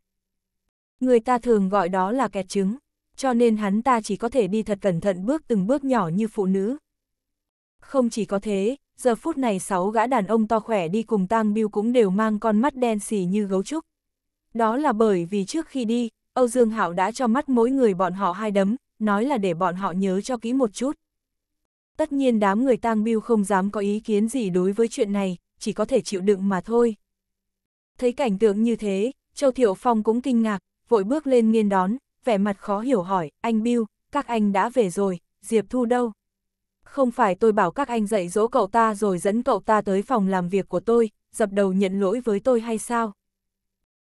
Người ta thường gọi đó là kẹt trứng, cho nên hắn ta chỉ có thể đi thật cẩn thận bước từng bước nhỏ như phụ nữ. Không chỉ có thế, giờ phút này sáu gã đàn ông to khỏe đi cùng tang Biêu cũng đều mang con mắt đen xì như gấu trúc. Đó là bởi vì trước khi đi, Âu Dương Hạo đã cho mắt mỗi người bọn họ hai đấm, nói là để bọn họ nhớ cho kỹ một chút. Tất nhiên đám người tang biêu không dám có ý kiến gì đối với chuyện này, chỉ có thể chịu đựng mà thôi. Thấy cảnh tượng như thế, Châu Thiệu Phong cũng kinh ngạc, vội bước lên nghiên đón, vẻ mặt khó hiểu hỏi, anh Bill, các anh đã về rồi, Diệp Thu đâu? Không phải tôi bảo các anh dạy dỗ cậu ta rồi dẫn cậu ta tới phòng làm việc của tôi, dập đầu nhận lỗi với tôi hay sao?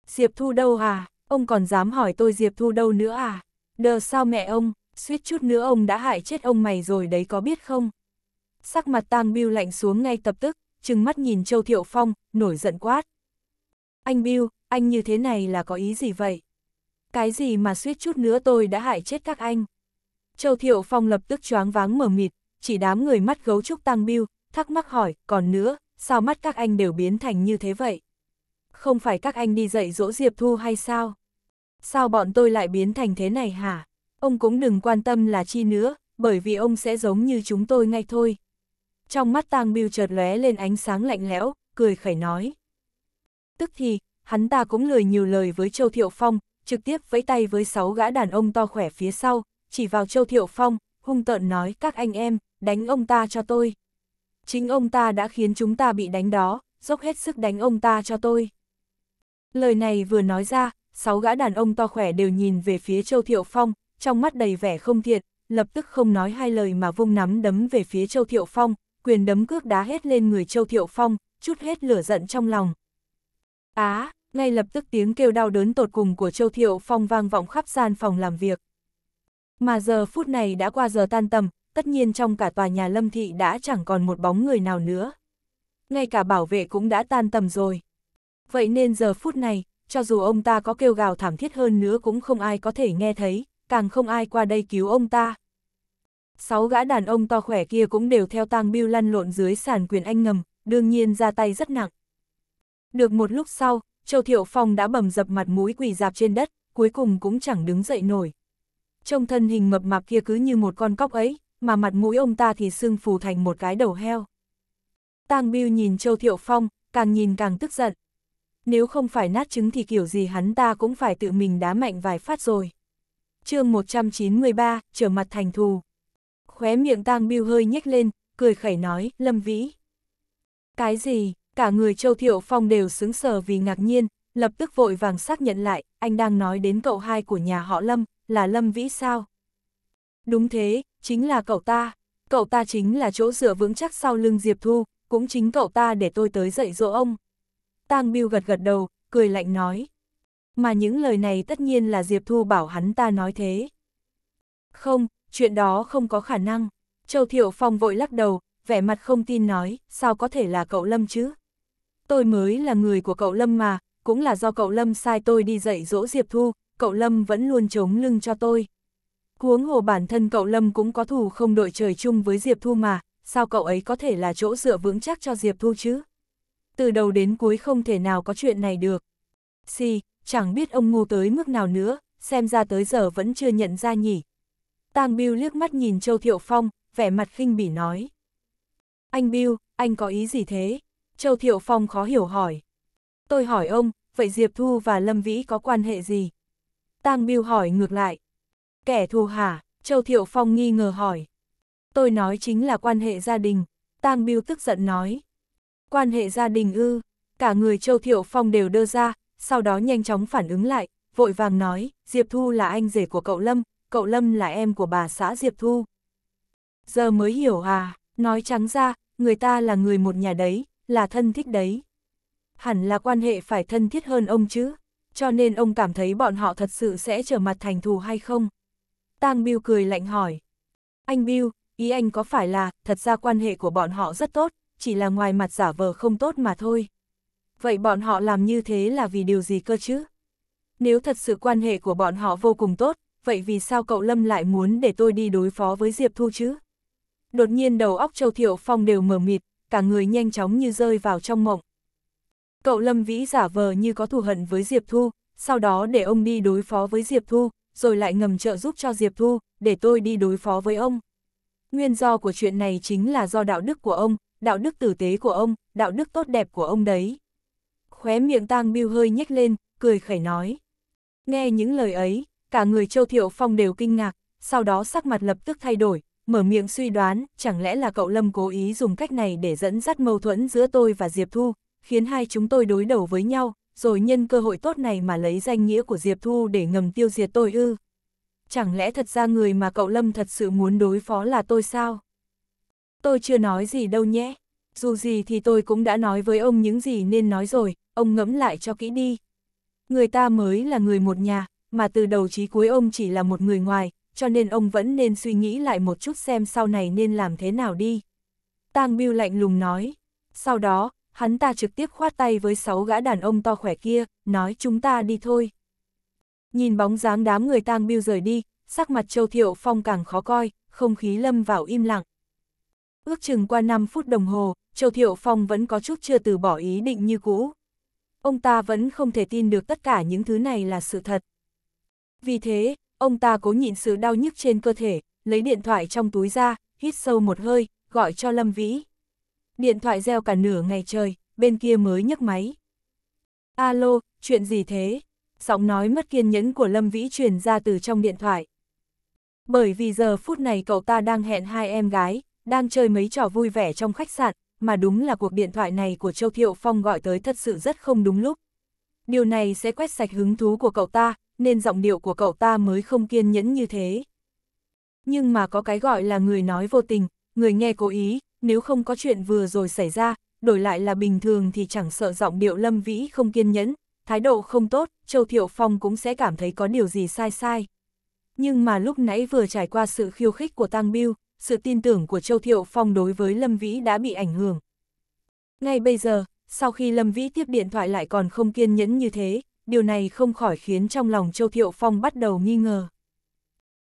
Diệp Thu đâu à? Ông còn dám hỏi tôi Diệp Thu đâu nữa à? Đờ sao mẹ ông? suýt chút nữa ông đã hại chết ông mày rồi đấy có biết không? Sắc mặt tang Biêu lạnh xuống ngay tập tức, trừng mắt nhìn Châu Thiệu Phong, nổi giận quát. Anh Biêu, anh như thế này là có ý gì vậy? Cái gì mà suýt chút nữa tôi đã hại chết các anh? Châu Thiệu Phong lập tức choáng váng mở mịt, chỉ đám người mắt gấu trúc tang Biêu, thắc mắc hỏi, còn nữa, sao mắt các anh đều biến thành như thế vậy? Không phải các anh đi dạy dỗ Diệp Thu hay sao? Sao bọn tôi lại biến thành thế này hả? ông cũng đừng quan tâm là chi nữa, bởi vì ông sẽ giống như chúng tôi ngay thôi. Trong mắt Tang Biêu chợt lóe lên ánh sáng lạnh lẽo, cười khẩy nói. Tức thì, hắn ta cũng lười nhiều lời với Châu Thiệu Phong, trực tiếp vẫy tay với sáu gã đàn ông to khỏe phía sau, chỉ vào Châu Thiệu Phong, hung tợn nói các anh em, đánh ông ta cho tôi. Chính ông ta đã khiến chúng ta bị đánh đó, dốc hết sức đánh ông ta cho tôi. Lời này vừa nói ra, sáu gã đàn ông to khỏe đều nhìn về phía Châu Thiệu Phong, trong mắt đầy vẻ không thiện, lập tức không nói hai lời mà vung nắm đấm về phía Châu Thiệu Phong, quyền đấm cước đá hết lên người Châu Thiệu Phong, chút hết lửa giận trong lòng. Á, ngay lập tức tiếng kêu đau đớn tột cùng của Châu Thiệu Phong vang vọng khắp gian phòng làm việc. Mà giờ phút này đã qua giờ tan tầm, tất nhiên trong cả tòa nhà Lâm Thị đã chẳng còn một bóng người nào nữa. Ngay cả bảo vệ cũng đã tan tầm rồi. Vậy nên giờ phút này, cho dù ông ta có kêu gào thảm thiết hơn nữa cũng không ai có thể nghe thấy, càng không ai qua đây cứu ông ta. Sáu gã đàn ông to khỏe kia cũng đều theo tang biêu lăn lộn dưới sàn quyền anh ngầm, đương nhiên ra tay rất nặng. Được một lúc sau, Châu Thiệu Phong đã bầm dập mặt mũi quỳ dạp trên đất, cuối cùng cũng chẳng đứng dậy nổi. Trông thân hình mập mạp kia cứ như một con cóc ấy, mà mặt mũi ông ta thì sưng phù thành một cái đầu heo. Tang Biêu nhìn Châu Thiệu Phong, càng nhìn càng tức giận. Nếu không phải nát trứng thì kiểu gì hắn ta cũng phải tự mình đá mạnh vài phát rồi chương 193, trở mặt thành thù. Khóe miệng tang biêu hơi nhếch lên, cười khẩy nói, Lâm Vĩ. Cái gì, cả người Châu Thiệu Phong đều xứng sờ vì ngạc nhiên, lập tức vội vàng xác nhận lại, anh đang nói đến cậu hai của nhà họ Lâm, là Lâm Vĩ sao? Đúng thế, chính là cậu ta. Cậu ta chính là chỗ dựa vững chắc sau lưng Diệp Thu, cũng chính cậu ta để tôi tới dạy dỗ ông. Tang Biêu gật gật đầu, cười lạnh nói. Mà những lời này tất nhiên là Diệp Thu bảo hắn ta nói thế. Không, chuyện đó không có khả năng. Châu Thiệu Phong vội lắc đầu, vẻ mặt không tin nói, sao có thể là cậu Lâm chứ? Tôi mới là người của cậu Lâm mà, cũng là do cậu Lâm sai tôi đi dạy dỗ Diệp Thu, cậu Lâm vẫn luôn chống lưng cho tôi. Huống hồ bản thân cậu Lâm cũng có thù không đội trời chung với Diệp Thu mà, sao cậu ấy có thể là chỗ dựa vững chắc cho Diệp Thu chứ? Từ đầu đến cuối không thể nào có chuyện này được. Xì, si, chẳng biết ông ngu tới mức nào nữa, xem ra tới giờ vẫn chưa nhận ra nhỉ. Tang Bill liếc mắt nhìn Châu Thiệu Phong, vẻ mặt khinh bỉ nói. Anh Bill, anh có ý gì thế? Châu Thiệu Phong khó hiểu hỏi. Tôi hỏi ông, vậy Diệp Thu và Lâm Vĩ có quan hệ gì? Tang Bill hỏi ngược lại. Kẻ thù hả? Châu Thiệu Phong nghi ngờ hỏi. Tôi nói chính là quan hệ gia đình. Tang Bill tức giận nói. Quan hệ gia đình ư, cả người Châu Thiệu Phong đều đưa ra, sau đó nhanh chóng phản ứng lại, vội vàng nói, Diệp Thu là anh rể của cậu Lâm, cậu Lâm là em của bà xã Diệp Thu. Giờ mới hiểu à, nói trắng ra, người ta là người một nhà đấy, là thân thích đấy. Hẳn là quan hệ phải thân thiết hơn ông chứ, cho nên ông cảm thấy bọn họ thật sự sẽ trở mặt thành thù hay không? Tang Biêu cười lạnh hỏi. Anh Biêu, ý anh có phải là, thật ra quan hệ của bọn họ rất tốt, chỉ là ngoài mặt giả vờ không tốt mà thôi vậy bọn họ làm như thế là vì điều gì cơ chứ? Nếu thật sự quan hệ của bọn họ vô cùng tốt, vậy vì sao cậu Lâm lại muốn để tôi đi đối phó với Diệp Thu chứ? Đột nhiên đầu óc Châu Thiệu Phong đều mở mịt, cả người nhanh chóng như rơi vào trong mộng. Cậu Lâm Vĩ giả vờ như có thù hận với Diệp Thu, sau đó để ông đi đối phó với Diệp Thu, rồi lại ngầm trợ giúp cho Diệp Thu, để tôi đi đối phó với ông. Nguyên do của chuyện này chính là do đạo đức của ông, đạo đức tử tế của ông, đạo đức tốt đẹp của ông đấy khóe miệng tang biêu hơi nhếch lên, cười khẩy nói. Nghe những lời ấy, cả người Châu Thiệu Phong đều kinh ngạc, sau đó sắc mặt lập tức thay đổi, mở miệng suy đoán, chẳng lẽ là cậu Lâm cố ý dùng cách này để dẫn dắt mâu thuẫn giữa tôi và Diệp Thu, khiến hai chúng tôi đối đầu với nhau, rồi nhân cơ hội tốt này mà lấy danh nghĩa của Diệp Thu để ngầm tiêu diệt tôi ư. Chẳng lẽ thật ra người mà cậu Lâm thật sự muốn đối phó là tôi sao? Tôi chưa nói gì đâu nhé. Dù gì thì tôi cũng đã nói với ông những gì nên nói rồi, ông ngẫm lại cho kỹ đi. Người ta mới là người một nhà, mà từ đầu chí cuối ông chỉ là một người ngoài, cho nên ông vẫn nên suy nghĩ lại một chút xem sau này nên làm thế nào đi. Tang Biêu lạnh lùng nói. Sau đó, hắn ta trực tiếp khoát tay với sáu gã đàn ông to khỏe kia, nói chúng ta đi thôi. Nhìn bóng dáng đám người Tang Biêu rời đi, sắc mặt Châu Thiệu Phong càng khó coi, không khí lâm vào im lặng. Ước chừng qua 5 phút đồng hồ, Châu Thiệu Phong vẫn có chút chưa từ bỏ ý định như cũ. Ông ta vẫn không thể tin được tất cả những thứ này là sự thật. Vì thế, ông ta cố nhịn sự đau nhức trên cơ thể, lấy điện thoại trong túi ra, hít sâu một hơi, gọi cho Lâm Vĩ. Điện thoại reo cả nửa ngày trời, bên kia mới nhấc máy. Alo, chuyện gì thế? Giọng nói mất kiên nhẫn của Lâm Vĩ truyền ra từ trong điện thoại. Bởi vì giờ phút này cậu ta đang hẹn hai em gái, đang chơi mấy trò vui vẻ trong khách sạn, mà đúng là cuộc điện thoại này của Châu Thiệu Phong gọi tới thật sự rất không đúng lúc. Điều này sẽ quét sạch hứng thú của cậu ta, nên giọng điệu của cậu ta mới không kiên nhẫn như thế. Nhưng mà có cái gọi là người nói vô tình, người nghe cố ý, nếu không có chuyện vừa rồi xảy ra, đổi lại là bình thường thì chẳng sợ giọng điệu lâm vĩ không kiên nhẫn, thái độ không tốt, Châu Thiệu Phong cũng sẽ cảm thấy có điều gì sai sai. Nhưng mà lúc nãy vừa trải qua sự khiêu khích của Tăng Biêu, sự tin tưởng của Châu Thiệu Phong đối với Lâm Vĩ đã bị ảnh hưởng. Ngay bây giờ, sau khi Lâm Vĩ tiếp điện thoại lại còn không kiên nhẫn như thế, điều này không khỏi khiến trong lòng Châu Thiệu Phong bắt đầu nghi ngờ.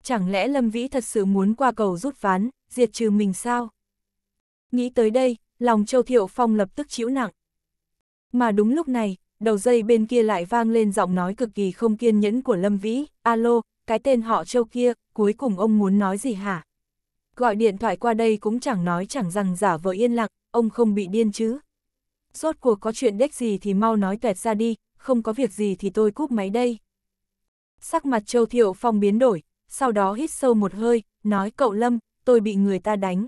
Chẳng lẽ Lâm Vĩ thật sự muốn qua cầu rút ván, diệt trừ mình sao? Nghĩ tới đây, lòng Châu Thiệu Phong lập tức chịu nặng. Mà đúng lúc này, đầu dây bên kia lại vang lên giọng nói cực kỳ không kiên nhẫn của Lâm Vĩ, alo, cái tên họ Châu kia, cuối cùng ông muốn nói gì hả? gọi điện thoại qua đây cũng chẳng nói chẳng rằng giả vờ yên lặng, ông không bị điên chứ. Rốt cuộc có chuyện đếch gì thì mau nói tuẹt ra đi, không có việc gì thì tôi cúp máy đây. Sắc mặt Châu Thiệu Phong biến đổi, sau đó hít sâu một hơi, nói cậu Lâm, tôi bị người ta đánh.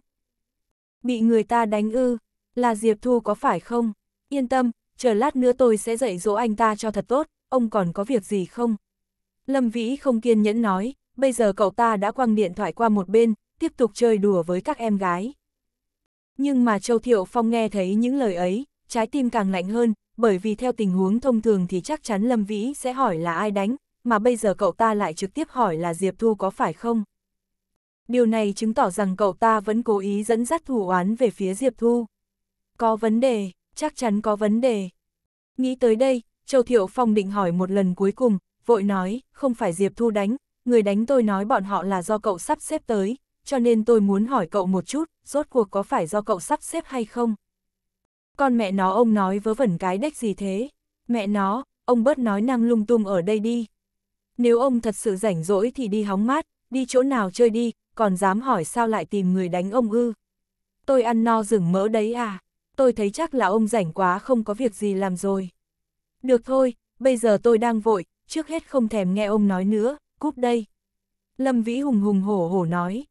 Bị người ta đánh ư, là Diệp Thu có phải không? Yên tâm, chờ lát nữa tôi sẽ dạy dỗ anh ta cho thật tốt, ông còn có việc gì không? Lâm Vĩ không kiên nhẫn nói, bây giờ cậu ta đã quăng điện thoại qua một bên, tiếp tục chơi đùa với các em gái. Nhưng mà Châu Thiệu Phong nghe thấy những lời ấy, trái tim càng lạnh hơn, bởi vì theo tình huống thông thường thì chắc chắn Lâm Vĩ sẽ hỏi là ai đánh, mà bây giờ cậu ta lại trực tiếp hỏi là Diệp Thu có phải không. Điều này chứng tỏ rằng cậu ta vẫn cố ý dẫn dắt thủ oán về phía Diệp Thu. Có vấn đề, chắc chắn có vấn đề. Nghĩ tới đây, Châu Thiệu Phong định hỏi một lần cuối cùng, vội nói, không phải Diệp Thu đánh, người đánh tôi nói bọn họ là do cậu sắp xếp tới, cho nên tôi muốn hỏi cậu một chút, rốt cuộc có phải do cậu sắp xếp hay không? Con mẹ nó ông nói vớ vẩn cái đếch gì thế? Mẹ nó, ông bớt nói năng lung tung ở đây đi. Nếu ông thật sự rảnh rỗi thì đi hóng mát, đi chỗ nào chơi đi, còn dám hỏi sao lại tìm người đánh ông ư? Tôi ăn no rừng mỡ đấy à? Tôi thấy chắc là ông rảnh quá không có việc gì làm rồi. Được thôi, bây giờ tôi đang vội, trước hết không thèm nghe ông nói nữa, cúp đây. Lâm Vĩ hùng hùng hổ hổ nói.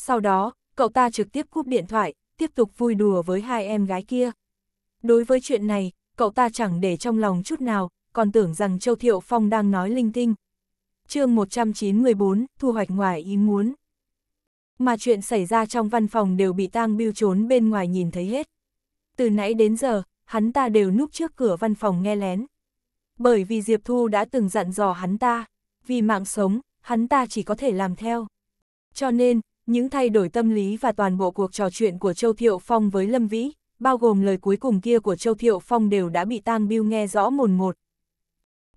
Sau đó, cậu ta trực tiếp cúp điện thoại, tiếp tục vui đùa với hai em gái kia. Đối với chuyện này, cậu ta chẳng để trong lòng chút nào, còn tưởng rằng Châu Thiệu Phong đang nói linh tinh. chương 194, thu hoạch ngoài ý muốn. Mà chuyện xảy ra trong văn phòng đều bị tang biêu trốn bên ngoài nhìn thấy hết. Từ nãy đến giờ, hắn ta đều núp trước cửa văn phòng nghe lén. Bởi vì Diệp Thu đã từng dặn dò hắn ta, vì mạng sống, hắn ta chỉ có thể làm theo. Cho nên, những thay đổi tâm lý và toàn bộ cuộc trò chuyện của Châu Thiệu Phong với Lâm Vĩ, bao gồm lời cuối cùng kia của Châu Thiệu Phong đều đã bị Tang Biêu nghe rõ mồn một.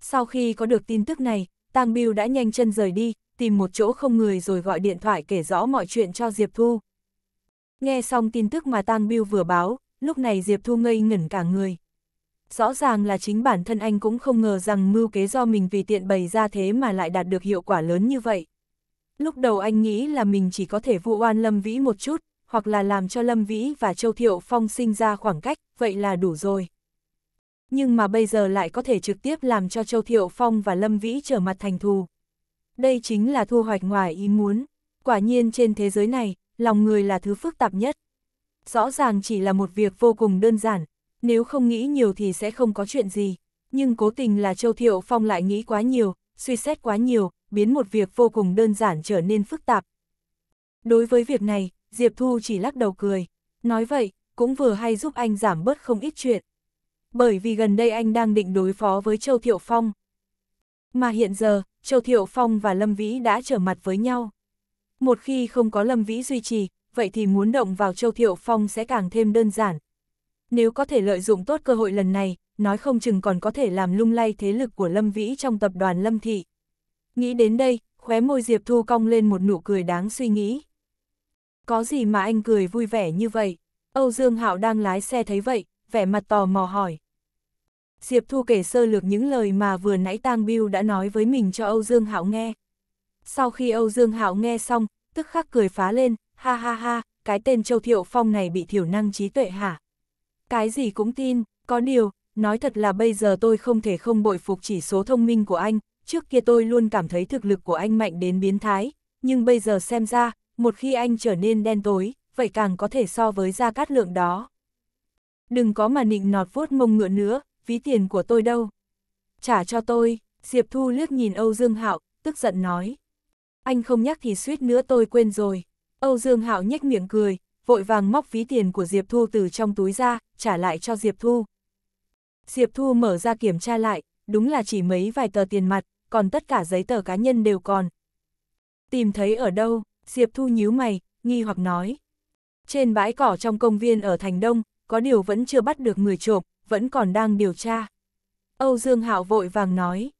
Sau khi có được tin tức này, Tang Biêu đã nhanh chân rời đi, tìm một chỗ không người rồi gọi điện thoại kể rõ mọi chuyện cho Diệp Thu. Nghe xong tin tức mà Tang Biêu vừa báo, lúc này Diệp Thu ngây ngẩn cả người. Rõ ràng là chính bản thân anh cũng không ngờ rằng mưu kế do mình vì tiện bày ra thế mà lại đạt được hiệu quả lớn như vậy. Lúc đầu anh nghĩ là mình chỉ có thể vụ oan Lâm Vĩ một chút, hoặc là làm cho Lâm Vĩ và Châu Thiệu Phong sinh ra khoảng cách, vậy là đủ rồi. Nhưng mà bây giờ lại có thể trực tiếp làm cho Châu Thiệu Phong và Lâm Vĩ trở mặt thành thù. Đây chính là thu hoạch ngoài ý muốn. Quả nhiên trên thế giới này, lòng người là thứ phức tạp nhất. Rõ ràng chỉ là một việc vô cùng đơn giản, nếu không nghĩ nhiều thì sẽ không có chuyện gì. Nhưng cố tình là Châu Thiệu Phong lại nghĩ quá nhiều, suy xét quá nhiều, biến một việc vô cùng đơn giản trở nên phức tạp. Đối với việc này, Diệp Thu chỉ lắc đầu cười. Nói vậy, cũng vừa hay giúp anh giảm bớt không ít chuyện. Bởi vì gần đây anh đang định đối phó với Châu Thiệu Phong. Mà hiện giờ, Châu Thiệu Phong và Lâm Vĩ đã trở mặt với nhau. Một khi không có Lâm Vĩ duy trì, vậy thì muốn động vào Châu Thiệu Phong sẽ càng thêm đơn giản. Nếu có thể lợi dụng tốt cơ hội lần này, nói không chừng còn có thể làm lung lay thế lực của Lâm Vĩ trong tập đoàn Lâm Thị. Nghĩ đến đây, khóe môi Diệp Thu cong lên một nụ cười đáng suy nghĩ. Có gì mà anh cười vui vẻ như vậy? Âu Dương Hạo đang lái xe thấy vậy, vẻ mặt tò mò hỏi. Diệp Thu kể sơ lược những lời mà vừa nãy Tang Biêu đã nói với mình cho Âu Dương Hạo nghe. Sau khi Âu Dương Hạo nghe xong, tức khắc cười phá lên, ha ha ha, cái tên Châu Thiệu Phong này bị thiểu năng trí tuệ hả? Cái gì cũng tin, có điều, nói thật là bây giờ tôi không thể không bội phục chỉ số thông minh của anh, trước kia tôi luôn cảm thấy thực lực của anh mạnh đến biến thái, nhưng bây giờ xem ra, một khi anh trở nên đen tối, vậy càng có thể so với Gia Cát Lượng đó. Đừng có mà nịnh nọt vuốt mông ngựa nữa, ví tiền của tôi đâu. Trả cho tôi, Diệp Thu liếc nhìn Âu Dương Hạo, tức giận nói. Anh không nhắc thì suýt nữa tôi quên rồi. Âu Dương Hạo nhếch miệng cười, vội vàng móc ví tiền của Diệp Thu từ trong túi ra, trả lại cho Diệp Thu. Diệp Thu mở ra kiểm tra lại, đúng là chỉ mấy vài tờ tiền mặt, còn tất cả giấy tờ cá nhân đều còn. Tìm thấy ở đâu, Diệp Thu nhíu mày, nghi hoặc nói. Trên bãi cỏ trong công viên ở Thành Đông, có điều vẫn chưa bắt được người trộm, vẫn còn đang điều tra. Âu Dương Hạo vội vàng nói.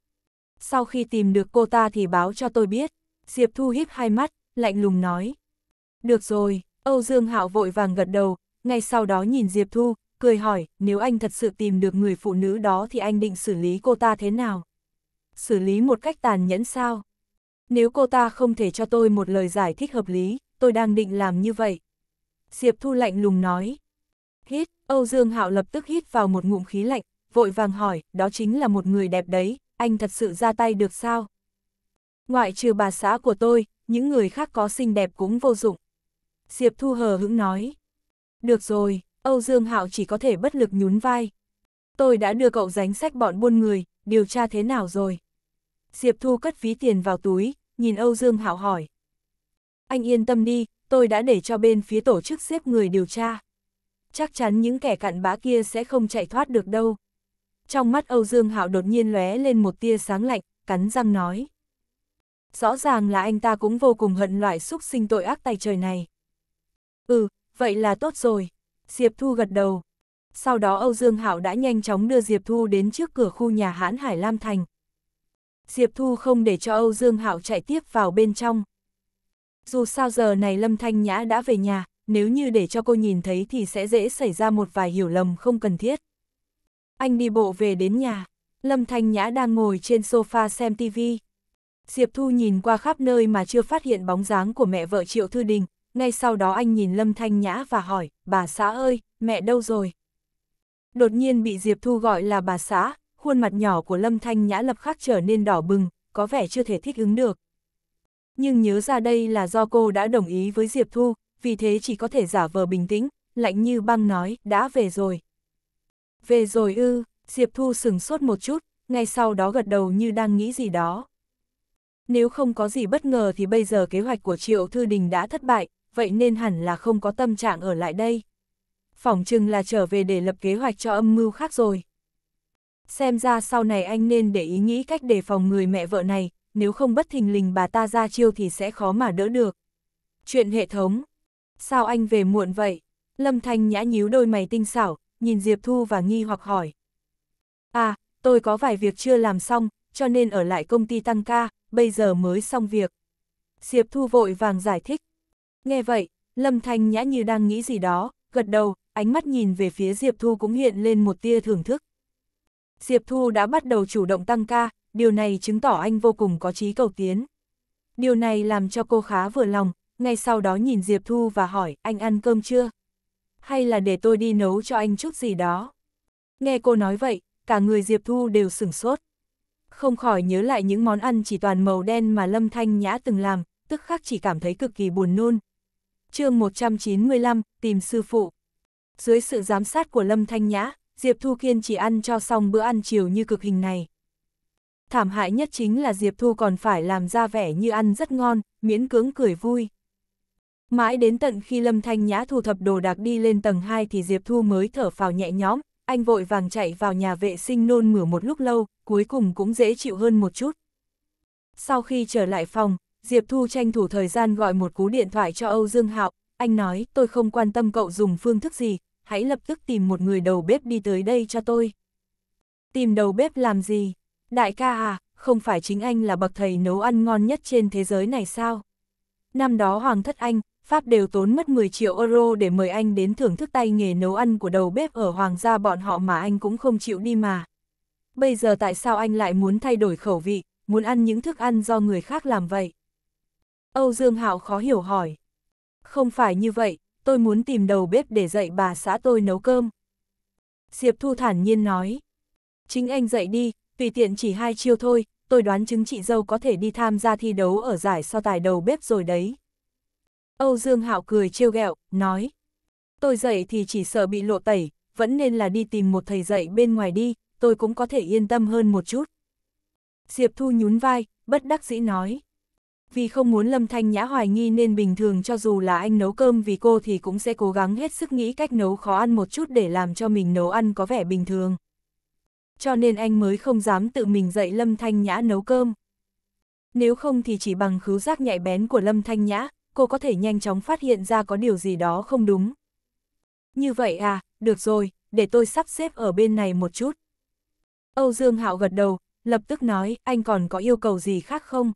Sau khi tìm được cô ta thì báo cho tôi biết. Diệp Thu híp hai mắt, lạnh lùng nói. Được rồi, Âu Dương Hạo vội vàng gật đầu, ngay sau đó nhìn Diệp Thu, cười hỏi, nếu anh thật sự tìm được người phụ nữ đó thì anh định xử lý cô ta thế nào? Xử lý một cách tàn nhẫn sao? Nếu cô ta không thể cho tôi một lời giải thích hợp lý, tôi đang định làm như vậy. Diệp Thu lạnh lùng nói. Hít, Âu Dương Hạo lập tức hít vào một ngụm khí lạnh, vội vàng hỏi, đó chính là một người đẹp đấy, anh thật sự ra tay được sao? Ngoại trừ bà xã của tôi, những người khác có xinh đẹp cũng vô dụng. Diệp Thu hờ hững nói. Được rồi, Âu Dương Hạo chỉ có thể bất lực nhún vai. Tôi đã đưa cậu dánh sách bọn buôn người, điều tra thế nào rồi? Diệp Thu cất ví tiền vào túi, nhìn Âu Dương Hạo hỏi. Anh yên tâm đi, tôi đã để cho bên phía tổ chức xếp người điều tra. Chắc chắn những kẻ cặn bã kia sẽ không chạy thoát được đâu. Trong mắt Âu Dương Hạo đột nhiên lóe lên một tia sáng lạnh, cắn răng nói. Rõ ràng là anh ta cũng vô cùng hận loại xúc sinh tội ác tay trời này. Ừ, vậy là tốt rồi. Diệp Thu gật đầu. Sau đó Âu Dương Hạo đã nhanh chóng đưa Diệp Thu đến trước cửa khu nhà hãn Hải Lam Thành. Diệp Thu không để cho Âu Dương Hạo chạy tiếp vào bên trong. Dù sao giờ này Lâm Thanh Nhã đã về nhà, nếu như để cho cô nhìn thấy thì sẽ dễ xảy ra một vài hiểu lầm không cần thiết. Anh đi bộ về đến nhà, Lâm Thanh Nhã đang ngồi trên sofa xem TV. Diệp Thu nhìn qua khắp nơi mà chưa phát hiện bóng dáng của mẹ vợ Triệu Thư Đình, ngay sau đó anh nhìn Lâm Thanh Nhã và hỏi, bà xã ơi, mẹ đâu rồi? Đột nhiên bị Diệp Thu gọi là bà xã, khuôn mặt nhỏ của Lâm Thanh Nhã lập khắc trở nên đỏ bừng, có vẻ chưa thể thích ứng được. Nhưng nhớ ra đây là do cô đã đồng ý với Diệp Thu, vì thế chỉ có thể giả vờ bình tĩnh, lạnh như băng nói, đã về rồi. Về rồi ư, Diệp Thu sừng sốt một chút, ngay sau đó gật đầu như đang nghĩ gì đó. Nếu không có gì bất ngờ thì bây giờ kế hoạch của Triệu Thư Đình đã thất bại, vậy nên hẳn là không có tâm trạng ở lại đây. Phỏng chừng là trở về để lập kế hoạch cho âm mưu khác rồi. Xem ra sau này anh nên để ý nghĩ cách đề phòng người mẹ vợ này, nếu không bất thình lình bà ta ra chiêu thì sẽ khó mà đỡ được. Chuyện hệ thống. Sao anh về muộn vậy? Lâm Thanh nhã nhíu đôi mày tinh xảo, nhìn Diệp Thu và nghi hoặc hỏi. À, tôi có vài việc chưa làm xong, cho nên ở lại công ty tăng ca, bây giờ mới xong việc. Diệp Thu vội vàng giải thích. Nghe vậy, Lâm Thanh Nhã như đang nghĩ gì đó, gật đầu, ánh mắt nhìn về phía Diệp Thu cũng hiện lên một tia thưởng thức. Diệp Thu đã bắt đầu chủ động tăng ca, điều này chứng tỏ anh vô cùng có trí cầu tiến. Điều này làm cho cô khá vừa lòng, ngay sau đó nhìn Diệp Thu và hỏi anh ăn cơm chưa? Hay là để tôi đi nấu cho anh chút gì đó? Nghe cô nói vậy, cả người Diệp Thu đều sửng sốt. Không khỏi nhớ lại những món ăn chỉ toàn màu đen mà Lâm Thanh Nhã từng làm, tức khắc chỉ cảm thấy cực kỳ buồn nôn, chương 195, tìm sư phụ. Dưới sự giám sát của Lâm Thanh Nhã, Diệp Thu Kiên chỉ ăn cho xong bữa ăn chiều như cực hình này. Thảm hại nhất chính là Diệp Thu còn phải làm ra vẻ như ăn rất ngon, miễn cưỡng cười vui. Mãi đến tận khi Lâm Thanh Nhã thu thập đồ đạc đi lên tầng 2 thì Diệp Thu mới thở phào nhẹ nhõm, anh vội vàng chạy vào nhà vệ sinh nôn mửa một lúc lâu, cuối cùng cũng dễ chịu hơn một chút. Sau khi trở lại phòng, Diệp Thu tranh thủ thời gian gọi một cú điện thoại cho Âu Dương Hạo, anh nói tôi không quan tâm cậu dùng phương thức gì, hãy lập tức tìm một người đầu bếp đi tới đây cho tôi. Tìm đầu bếp làm gì? Đại ca à, không phải chính anh là bậc thầy nấu ăn ngon nhất trên thế giới này sao? Năm đó Hoàng thất Anh, Pháp đều tốn mất 10 triệu euro để mời anh đến thưởng thức tay nghề nấu ăn của đầu bếp ở Hoàng gia bọn họ mà anh cũng không chịu đi mà. Bây giờ tại sao anh lại muốn thay đổi khẩu vị, muốn ăn những thức ăn do người khác làm vậy? Âu Dương Hạo khó hiểu hỏi. Không phải như vậy, tôi muốn tìm đầu bếp để dạy bà xã tôi nấu cơm. Diệp Thu thản nhiên nói. Chính anh dạy đi, tùy tiện chỉ hai chiêu thôi, tôi đoán chứng chị dâu có thể đi tham gia thi đấu ở giải so tài đầu bếp rồi đấy. Âu Dương Hạo cười trêu ghẹo, nói. Tôi dạy thì chỉ sợ bị lộ tẩy, vẫn nên là đi tìm một thầy dạy bên ngoài đi, tôi cũng có thể yên tâm hơn một chút. Diệp Thu nhún vai, bất đắc dĩ nói vì không muốn Lâm Thanh Nhã hoài nghi nên bình thường cho dù là anh nấu cơm vì cô thì cũng sẽ cố gắng hết sức nghĩ cách nấu khó ăn một chút để làm cho mình nấu ăn có vẻ bình thường. Cho nên anh mới không dám tự mình dạy Lâm Thanh Nhã nấu cơm. Nếu không thì chỉ bằng khứu giác nhạy bén của Lâm Thanh Nhã, cô có thể nhanh chóng phát hiện ra có điều gì đó không đúng. Như vậy à, được rồi, để tôi sắp xếp ở bên này một chút. Âu Dương Hạo gật đầu, lập tức nói, anh còn có yêu cầu gì khác không?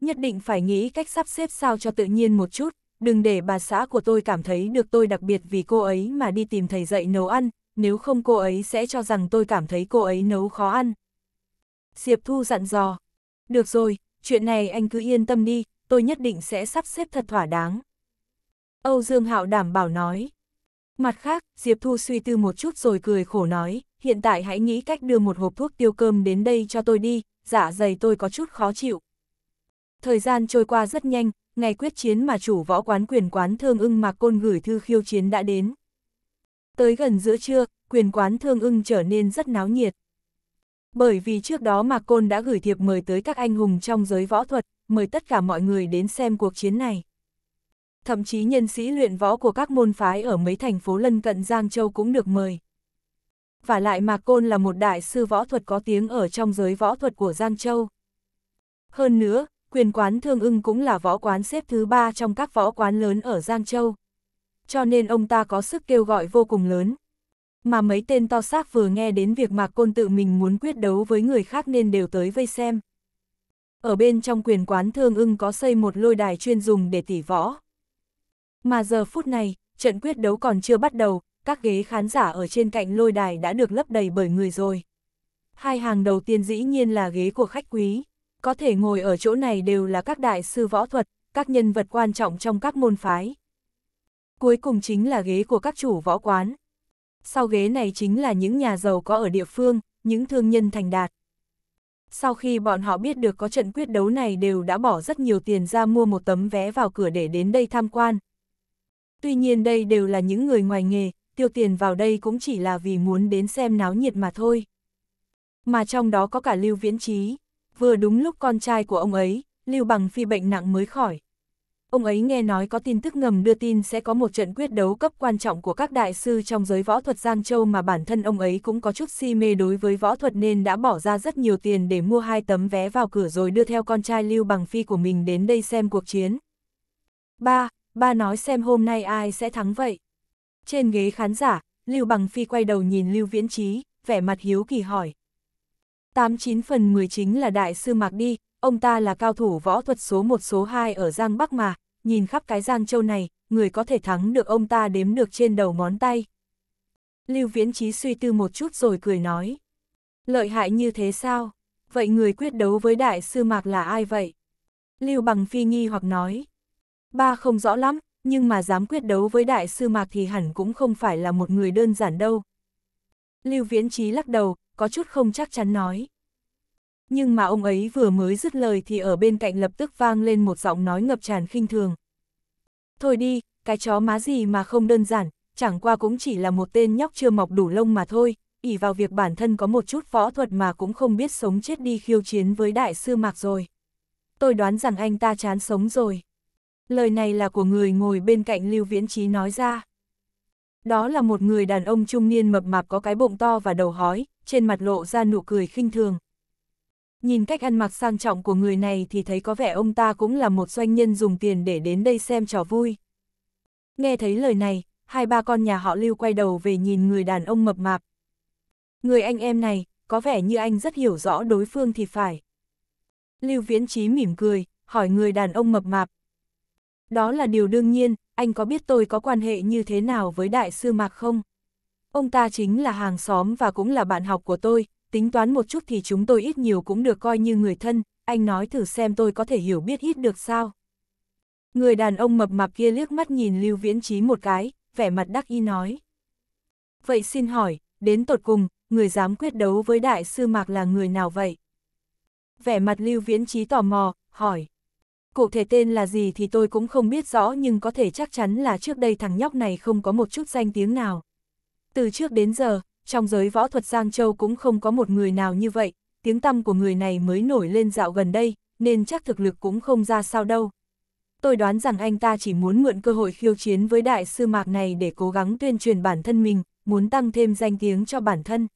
Nhất định phải nghĩ cách sắp xếp sao cho tự nhiên một chút, đừng để bà xã của tôi cảm thấy được tôi đặc biệt vì cô ấy mà đi tìm thầy dạy nấu ăn, nếu không cô ấy sẽ cho rằng tôi cảm thấy cô ấy nấu khó ăn. Diệp Thu dặn dò. Được rồi, chuyện này anh cứ yên tâm đi, tôi nhất định sẽ sắp xếp thật thỏa đáng. Âu Dương Hạo đảm bảo nói. Mặt khác, Diệp Thu suy tư một chút rồi cười khổ nói, hiện tại hãy nghĩ cách đưa một hộp thuốc tiêu cơm đến đây cho tôi đi, dạ dày tôi có chút khó chịu. Thời gian trôi qua rất nhanh, ngày quyết chiến mà chủ võ quán quyền quán thương ưng Mạc Côn gửi thư khiêu chiến đã đến. Tới gần giữa trưa, quyền quán thương ưng trở nên rất náo nhiệt. Bởi vì trước đó Mạc Côn đã gửi thiệp mời tới các anh hùng trong giới võ thuật, mời tất cả mọi người đến xem cuộc chiến này. Thậm chí nhân sĩ luyện võ của các môn phái ở mấy thành phố lân cận Giang Châu cũng được mời. Và lại Mạc Côn là một đại sư võ thuật có tiếng ở trong giới võ thuật của Giang Châu. Hơn nữa, quyền quán Thương ưng cũng là võ quán xếp thứ ba trong các võ quán lớn ở Giang Châu. Cho nên ông ta có sức kêu gọi vô cùng lớn. Mà mấy tên to xác vừa nghe đến việc Mạc Côn tự mình muốn quyết đấu với người khác nên đều tới vây xem. Ở bên trong quyền quán Thương ưng có xây một lôi đài chuyên dùng để tỉ võ. Mà giờ phút này, trận quyết đấu còn chưa bắt đầu, các ghế khán giả ở trên cạnh lôi đài đã được lấp đầy bởi người rồi. Hai hàng đầu tiên dĩ nhiên là ghế của khách quý có thể ngồi ở chỗ này đều là các đại sư võ thuật, các nhân vật quan trọng trong các môn phái. Cuối cùng chính là ghế của các chủ võ quán. Sau ghế này chính là những nhà giàu có ở địa phương, những thương nhân thành đạt. Sau khi bọn họ biết được có trận quyết đấu này đều đã bỏ rất nhiều tiền ra mua một tấm vé vào cửa để đến đây tham quan. Tuy nhiên đây đều là những người ngoài nghề, tiêu tiền vào đây cũng chỉ là vì muốn đến xem náo nhiệt mà thôi. Mà trong đó có cả Lưu Viễn Trí vừa đúng lúc con trai của ông ấy, Lưu Bằng Phi bệnh nặng mới khỏi. Ông ấy nghe nói có tin tức ngầm đưa tin sẽ có một trận quyết đấu cấp quan trọng của các đại sư trong giới võ thuật Giang Châu mà bản thân ông ấy cũng có chút si mê đối với võ thuật nên đã bỏ ra rất nhiều tiền để mua hai tấm vé vào cửa rồi đưa theo con trai Lưu Bằng Phi của mình đến đây xem cuộc chiến. Ba, ba nói xem hôm nay ai sẽ thắng vậy. Trên ghế khán giả, Lưu Bằng Phi quay đầu nhìn Lưu Viễn Trí, vẻ mặt hiếu kỳ hỏi. 89 phần 10 chính là đại sư Mạc đi, ông ta là cao thủ võ thuật số 1 số 2 ở Giang Bắc mà, nhìn khắp cái Giang Châu này, người có thể thắng được ông ta đếm được trên đầu ngón tay. Lưu Viễn Chí suy tư một chút rồi cười nói. Lợi hại như thế sao? Vậy người quyết đấu với đại sư Mạc là ai vậy? Lưu Bằng Phi nghi hoặc nói. Ba không rõ lắm, nhưng mà dám quyết đấu với đại sư Mạc thì hẳn cũng không phải là một người đơn giản đâu. Lưu Viễn Chí lắc đầu, có chút không chắc chắn nói. Nhưng mà ông ấy vừa mới dứt lời thì ở bên cạnh lập tức vang lên một giọng nói ngập tràn khinh thường. Thôi đi, cái chó má gì mà không đơn giản, chẳng qua cũng chỉ là một tên nhóc chưa mọc đủ lông mà thôi, ỉ vào việc bản thân có một chút võ thuật mà cũng không biết sống chết đi khiêu chiến với đại sư Mạc rồi. Tôi đoán rằng anh ta chán sống rồi. Lời này là của người ngồi bên cạnh Lưu Viễn Trí nói ra. Đó là một người đàn ông trung niên mập mạp có cái bụng to và đầu hói, trên mặt lộ ra nụ cười khinh thường. Nhìn cách ăn mặc sang trọng của người này thì thấy có vẻ ông ta cũng là một doanh nhân dùng tiền để đến đây xem trò vui. Nghe thấy lời này, hai ba con nhà họ lưu quay đầu về nhìn người đàn ông mập mạp. Người anh em này, có vẻ như anh rất hiểu rõ đối phương thì phải. Lưu Viễn Trí mỉm cười, hỏi người đàn ông mập mạp. Đó là điều đương nhiên, anh có biết tôi có quan hệ như thế nào với đại sư mạc không? ông ta chính là hàng xóm và cũng là bạn học của tôi, tính toán một chút thì chúng tôi ít nhiều cũng được coi như người thân, anh nói thử xem tôi có thể hiểu biết ít được sao. Người đàn ông mập mạp kia liếc mắt nhìn Lưu Viễn Trí một cái, vẻ mặt đắc ý nói. Vậy xin hỏi, đến tột cùng, người dám quyết đấu với đại sư Mạc là người nào vậy? Vẻ mặt Lưu Viễn Trí tò mò, hỏi. Cụ thể tên là gì thì tôi cũng không biết rõ nhưng có thể chắc chắn là trước đây thằng nhóc này không có một chút danh tiếng nào. Từ trước đến giờ, trong giới võ thuật Giang Châu cũng không có một người nào như vậy, tiếng tăm của người này mới nổi lên dạo gần đây, nên chắc thực lực cũng không ra sao đâu. Tôi đoán rằng anh ta chỉ muốn mượn cơ hội khiêu chiến với đại sư mạc này để cố gắng tuyên truyền bản thân mình, muốn tăng thêm danh tiếng cho bản thân.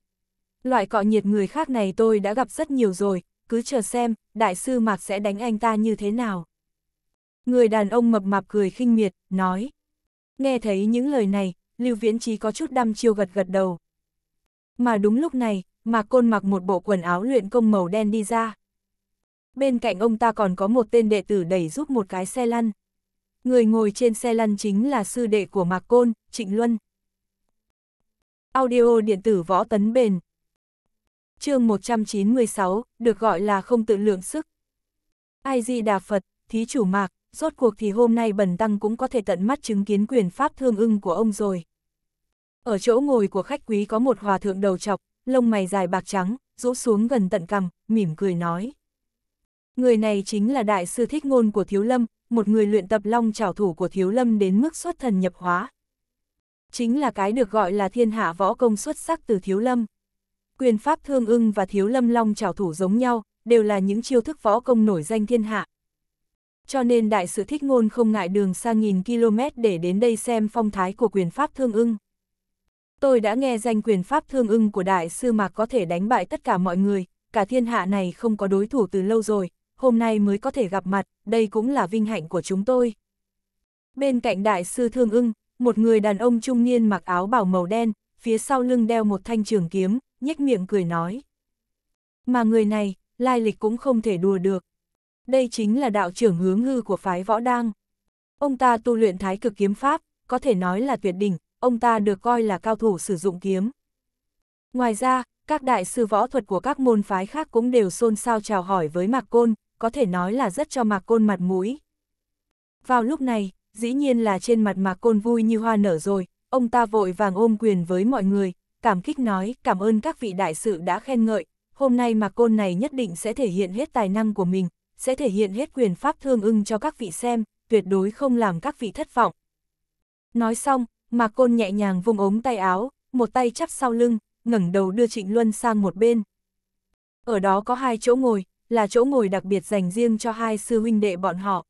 Loại cọ nhiệt người khác này tôi đã gặp rất nhiều rồi, cứ chờ xem, đại sư mạc sẽ đánh anh ta như thế nào. Người đàn ông mập mạp cười khinh miệt, nói. Nghe thấy những lời này, Lưu Viễn Trí có chút đăm chiêu gật gật đầu. Mà đúng lúc này, Mạc Côn mặc một bộ quần áo luyện công màu đen đi ra. Bên cạnh ông ta còn có một tên đệ tử đẩy giúp một cái xe lăn. Người ngồi trên xe lăn chính là sư đệ của Mạc Côn, Trịnh Luân. Audio điện tử võ tấn bền. chương 196, được gọi là không tự lượng sức. Ai di đà Phật, thí chủ Mạc, rốt cuộc thì hôm nay bần tăng cũng có thể tận mắt chứng kiến quyền pháp thương ưng của ông rồi. Ở chỗ ngồi của khách quý có một hòa thượng đầu chọc, lông mày dài bạc trắng, rũ xuống gần tận cằm, mỉm cười nói. Người này chính là đại sư thích ngôn của Thiếu Lâm, một người luyện tập long trảo thủ của Thiếu Lâm đến mức xuất thần nhập hóa. Chính là cái được gọi là thiên hạ võ công xuất sắc từ Thiếu Lâm. Quyền pháp thương ưng và Thiếu Lâm long trảo thủ giống nhau, đều là những chiêu thức võ công nổi danh thiên hạ, cho nên đại sư thích ngôn không ngại đường xa nghìn km để đến đây xem phong thái của quyền pháp thương ưng. Tôi đã nghe danh quyền pháp thương ưng của đại sư mà có thể đánh bại tất cả mọi người, cả thiên hạ này không có đối thủ từ lâu rồi, hôm nay mới có thể gặp mặt, đây cũng là vinh hạnh của chúng tôi. Bên cạnh đại sư thương ưng, một người đàn ông trung niên mặc áo bảo màu đen, phía sau lưng đeo một thanh trường kiếm, nhếch miệng cười nói. Mà người này, lai lịch cũng không thể đùa được, đây chính là đạo trưởng hướng hư của phái võ đang. Ông ta tu luyện thái cực kiếm pháp, có thể nói là tuyệt đỉnh, ông ta được coi là cao thủ sử dụng kiếm. Ngoài ra, các đại sư võ thuật của các môn phái khác cũng đều xôn xao chào hỏi với Mạc Côn, có thể nói là rất cho Mạc Côn mặt mũi. Vào lúc này, dĩ nhiên là trên mặt Mạc Côn vui như hoa nở rồi, ông ta vội vàng ôm quyền với mọi người, cảm kích nói cảm ơn các vị đại sự đã khen ngợi, hôm nay Mạc Côn này nhất định sẽ thể hiện hết tài năng của mình, sẽ thể hiện hết quyền pháp thương ưng cho các vị xem, tuyệt đối không làm các vị thất vọng. Nói xong, Mạc Côn nhẹ nhàng vùng ống tay áo, một tay chắp sau lưng, ngẩng đầu đưa Trịnh Luân sang một bên. Ở đó có hai chỗ ngồi, là chỗ ngồi đặc biệt dành riêng cho hai sư huynh đệ bọn họ.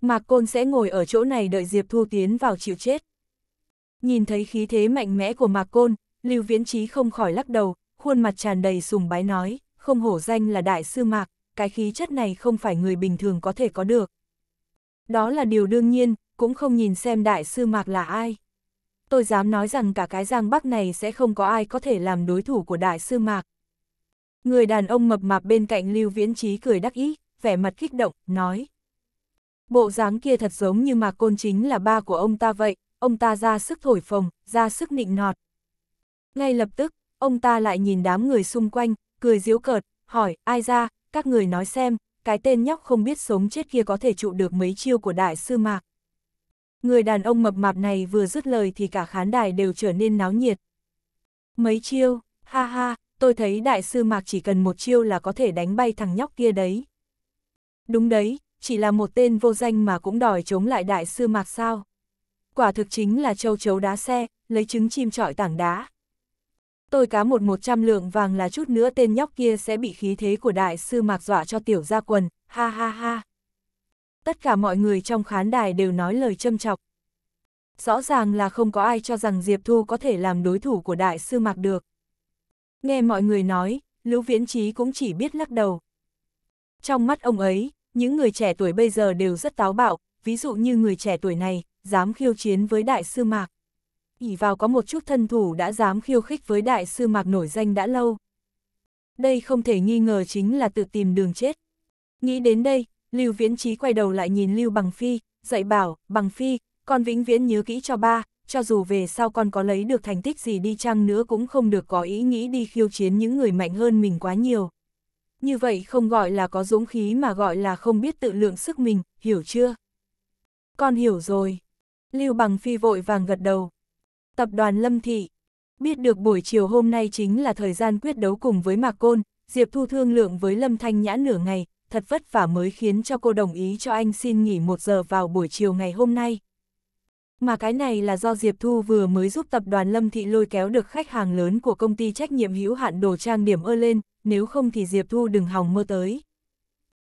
Mạc Côn sẽ ngồi ở chỗ này đợi Diệp Thu tiến vào chịu chết. Nhìn thấy khí thế mạnh mẽ của Mạc Côn, Lưu Viễn Trí không khỏi lắc đầu, khuôn mặt tràn đầy sùng bái nói, không hổ danh là đại sư Mạc, cái khí chất này không phải người bình thường có thể có được. Đó là điều đương nhiên, cũng không nhìn xem đại sư Mạc là ai. Tôi dám nói rằng cả cái giang bắc này sẽ không có ai có thể làm đối thủ của đại sư Mạc. Người đàn ông mập mạp bên cạnh Lưu Viễn Trí cười đắc ý, vẻ mặt kích động, nói. Bộ dáng kia thật giống như Mạc Côn chính là ba của ông ta vậy, ông ta ra sức thổi phồng, ra sức nịnh nọt. Ngay lập tức, ông ta lại nhìn đám người xung quanh, cười diễu cợt, hỏi, ai ra, các người nói xem, cái tên nhóc không biết sống chết kia có thể trụ được mấy chiêu của đại sư mạc. Người đàn ông mập mạp này vừa dứt lời thì cả khán đài đều trở nên náo nhiệt. Mấy chiêu, ha ha, tôi thấy đại sư mạc chỉ cần một chiêu là có thể đánh bay thằng nhóc kia đấy. Đúng đấy, chỉ là một tên vô danh mà cũng đòi chống lại đại sư mạc sao. Quả thực chính là châu chấu đá xe, lấy trứng chim trọi tảng đá tôi cá một một trăm lượng vàng là chút nữa tên nhóc kia sẽ bị khí thế của đại sư mạc dọa cho tiểu ra quần, ha ha ha. Tất cả mọi người trong khán đài đều nói lời châm chọc. Rõ ràng là không có ai cho rằng Diệp Thu có thể làm đối thủ của đại sư mạc được. Nghe mọi người nói, Lữ Viễn Trí cũng chỉ biết lắc đầu. Trong mắt ông ấy, những người trẻ tuổi bây giờ đều rất táo bạo, ví dụ như người trẻ tuổi này, dám khiêu chiến với đại sư mạc ỉ vào có một chút thân thủ đã dám khiêu khích với đại sư mạc nổi danh đã lâu. Đây không thể nghi ngờ chính là tự tìm đường chết. Nghĩ đến đây, Lưu Viễn Trí quay đầu lại nhìn Lưu Bằng Phi, dạy bảo, Bằng Phi, con vĩnh viễn nhớ kỹ cho ba, cho dù về sau con có lấy được thành tích gì đi chăng nữa cũng không được có ý nghĩ đi khiêu chiến những người mạnh hơn mình quá nhiều. Như vậy không gọi là có dũng khí mà gọi là không biết tự lượng sức mình, hiểu chưa? Con hiểu rồi. Lưu Bằng Phi vội vàng gật đầu. Tập đoàn Lâm Thị Biết được buổi chiều hôm nay chính là thời gian quyết đấu cùng với Mạc Côn, Diệp Thu thương lượng với Lâm Thanh Nhã nửa ngày, thật vất vả mới khiến cho cô đồng ý cho anh xin nghỉ một giờ vào buổi chiều ngày hôm nay. Mà cái này là do Diệp Thu vừa mới giúp tập đoàn Lâm Thị lôi kéo được khách hàng lớn của công ty trách nhiệm hữu hạn đồ trang điểm ơ lên, nếu không thì Diệp Thu đừng hòng mơ tới.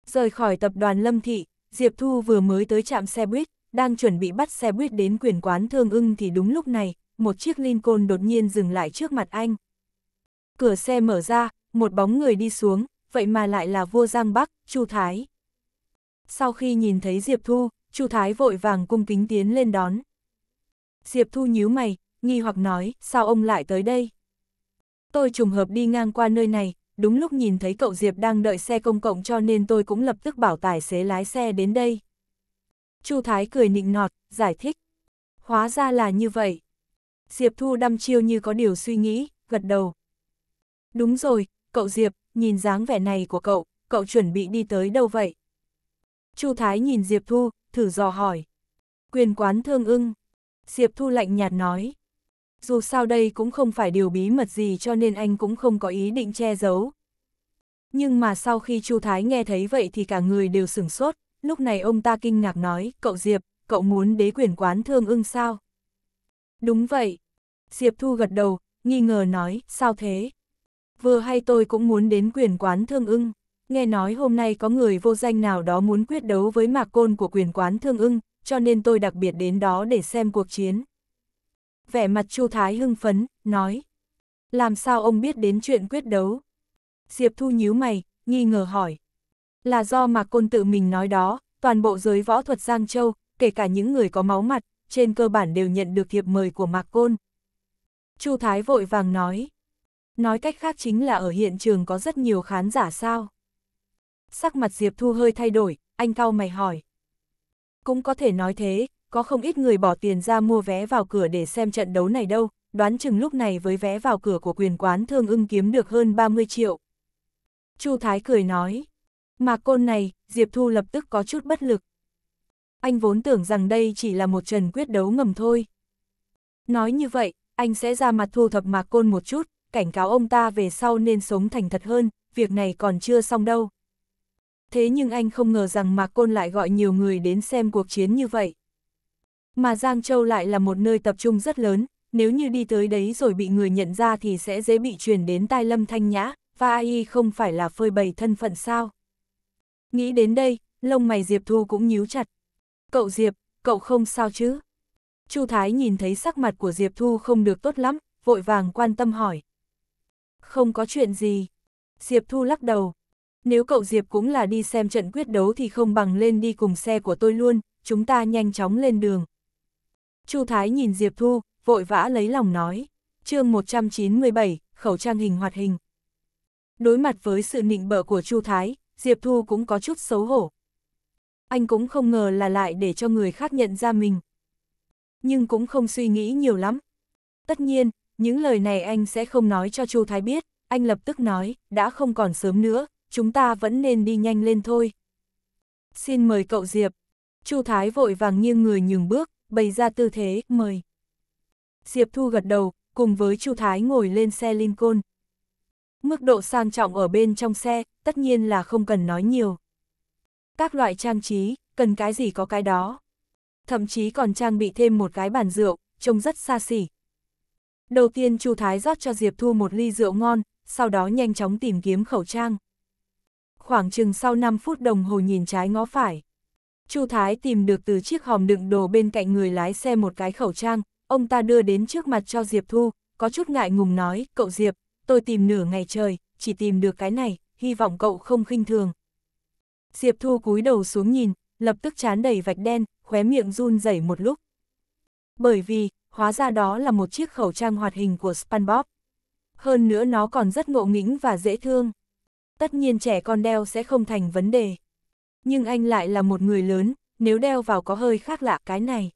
Rời khỏi tập đoàn Lâm Thị, Diệp Thu vừa mới tới trạm xe buýt, đang chuẩn bị bắt xe buýt đến quyền quán thương ưng thì đúng lúc này, một chiếc Lincoln đột nhiên dừng lại trước mặt anh. Cửa xe mở ra, một bóng người đi xuống, vậy mà lại là vua Giang Bắc, Chu Thái. Sau khi nhìn thấy Diệp Thu, Chu Thái vội vàng cung kính tiến lên đón. Diệp Thu nhíu mày, nghi hoặc nói, sao ông lại tới đây? Tôi trùng hợp đi ngang qua nơi này, đúng lúc nhìn thấy cậu Diệp đang đợi xe công cộng cho nên tôi cũng lập tức bảo tài xế lái xe đến đây. Chu Thái cười nịnh nọt, giải thích. Hóa ra là như vậy. Diệp Thu đăm chiêu như có điều suy nghĩ, gật đầu. Đúng rồi, cậu Diệp, nhìn dáng vẻ này của cậu, cậu chuẩn bị đi tới đâu vậy? Chu Thái nhìn Diệp Thu, thử dò hỏi. Quyền quán thương ưng. Diệp Thu lạnh nhạt nói. Dù sao đây cũng không phải điều bí mật gì cho nên anh cũng không có ý định che giấu. Nhưng mà sau khi Chu Thái nghe thấy vậy thì cả người đều sửng sốt, lúc này ông ta kinh ngạc nói, cậu Diệp, cậu muốn đế quyền quán thương ưng sao? Đúng vậy, Diệp Thu gật đầu, nghi ngờ nói, sao thế? Vừa hay tôi cũng muốn đến quyền quán thương ưng, nghe nói hôm nay có người vô danh nào đó muốn quyết đấu với mạc côn của quyền quán thương ưng, cho nên tôi đặc biệt đến đó để xem cuộc chiến. Vẻ mặt Chu Thái hưng phấn, nói. Làm sao ông biết đến chuyện quyết đấu? Diệp Thu nhíu mày, nghi ngờ hỏi. Là do Mạc Côn tự mình nói đó, toàn bộ giới võ thuật Giang Châu, kể cả những người có máu mặt, trên cơ bản đều nhận được thiệp mời của Mạc Côn, Chu Thái vội vàng nói. Nói cách khác chính là ở hiện trường có rất nhiều khán giả sao. Sắc mặt Diệp Thu hơi thay đổi, anh cau mày hỏi. Cũng có thể nói thế, có không ít người bỏ tiền ra mua vé vào cửa để xem trận đấu này đâu, đoán chừng lúc này với vé vào cửa của quyền quán thương ưng kiếm được hơn 30 triệu. Chu Thái cười nói, mà côn này, Diệp Thu lập tức có chút bất lực. Anh vốn tưởng rằng đây chỉ là một trần quyết đấu ngầm thôi. Nói như vậy, anh sẽ ra mặt thu thập mạc côn một chút, cảnh cáo ông ta về sau nên sống thành thật hơn, việc này còn chưa xong đâu. Thế nhưng anh không ngờ rằng mạc côn lại gọi nhiều người đến xem cuộc chiến như vậy. Mà Giang Châu lại là một nơi tập trung rất lớn, nếu như đi tới đấy rồi bị người nhận ra thì sẽ dễ bị truyền đến tai lâm thanh nhã, và ai không phải là phơi bày thân phận sao. Nghĩ đến đây, lông mày Diệp Thu cũng nhíu chặt. Cậu Diệp, cậu không sao chứ? Chu Thái nhìn thấy sắc mặt của Diệp Thu không được tốt lắm, vội vàng quan tâm hỏi. Không có chuyện gì. Diệp Thu lắc đầu. Nếu cậu Diệp cũng là đi xem trận quyết đấu thì không bằng lên đi cùng xe của tôi luôn, chúng ta nhanh chóng lên đường. Chu Thái nhìn Diệp Thu, vội vã lấy lòng nói. chương 197, khẩu trang hình hoạt hình. Đối mặt với sự nịnh bợ của Chu Thái, Diệp Thu cũng có chút xấu hổ. Anh cũng không ngờ là lại để cho người khác nhận ra mình nhưng cũng không suy nghĩ nhiều lắm. Tất nhiên, những lời này anh sẽ không nói cho Chu Thái biết, anh lập tức nói, đã không còn sớm nữa, chúng ta vẫn nên đi nhanh lên thôi. Xin mời cậu Diệp. Chu Thái vội vàng nghiêng người nhường bước, bày ra tư thế, mời. Diệp Thu gật đầu, cùng với Chu Thái ngồi lên xe Lincoln. Mức độ sang trọng ở bên trong xe, tất nhiên là không cần nói nhiều. Các loại trang trí, cần cái gì có cái đó thậm chí còn trang bị thêm một cái bàn rượu, trông rất xa xỉ. Đầu tiên Chu Thái rót cho Diệp Thu một ly rượu ngon, sau đó nhanh chóng tìm kiếm khẩu trang. Khoảng chừng sau 5 phút đồng hồ nhìn trái ngó phải. Chu Thái tìm được từ chiếc hòm đựng đồ bên cạnh người lái xe một cái khẩu trang, ông ta đưa đến trước mặt cho Diệp Thu, có chút ngại ngùng nói, cậu Diệp, tôi tìm nửa ngày trời, chỉ tìm được cái này, hy vọng cậu không khinh thường. Diệp Thu cúi đầu xuống nhìn, lập tức chán đầy vạch đen, khóe miệng run rẩy một lúc. Bởi vì, hóa ra đó là một chiếc khẩu trang hoạt hình của SpongeBob. Hơn nữa nó còn rất ngộ nghĩnh và dễ thương. Tất nhiên trẻ con đeo sẽ không thành vấn đề. Nhưng anh lại là một người lớn, nếu đeo vào có hơi khác lạ cái này.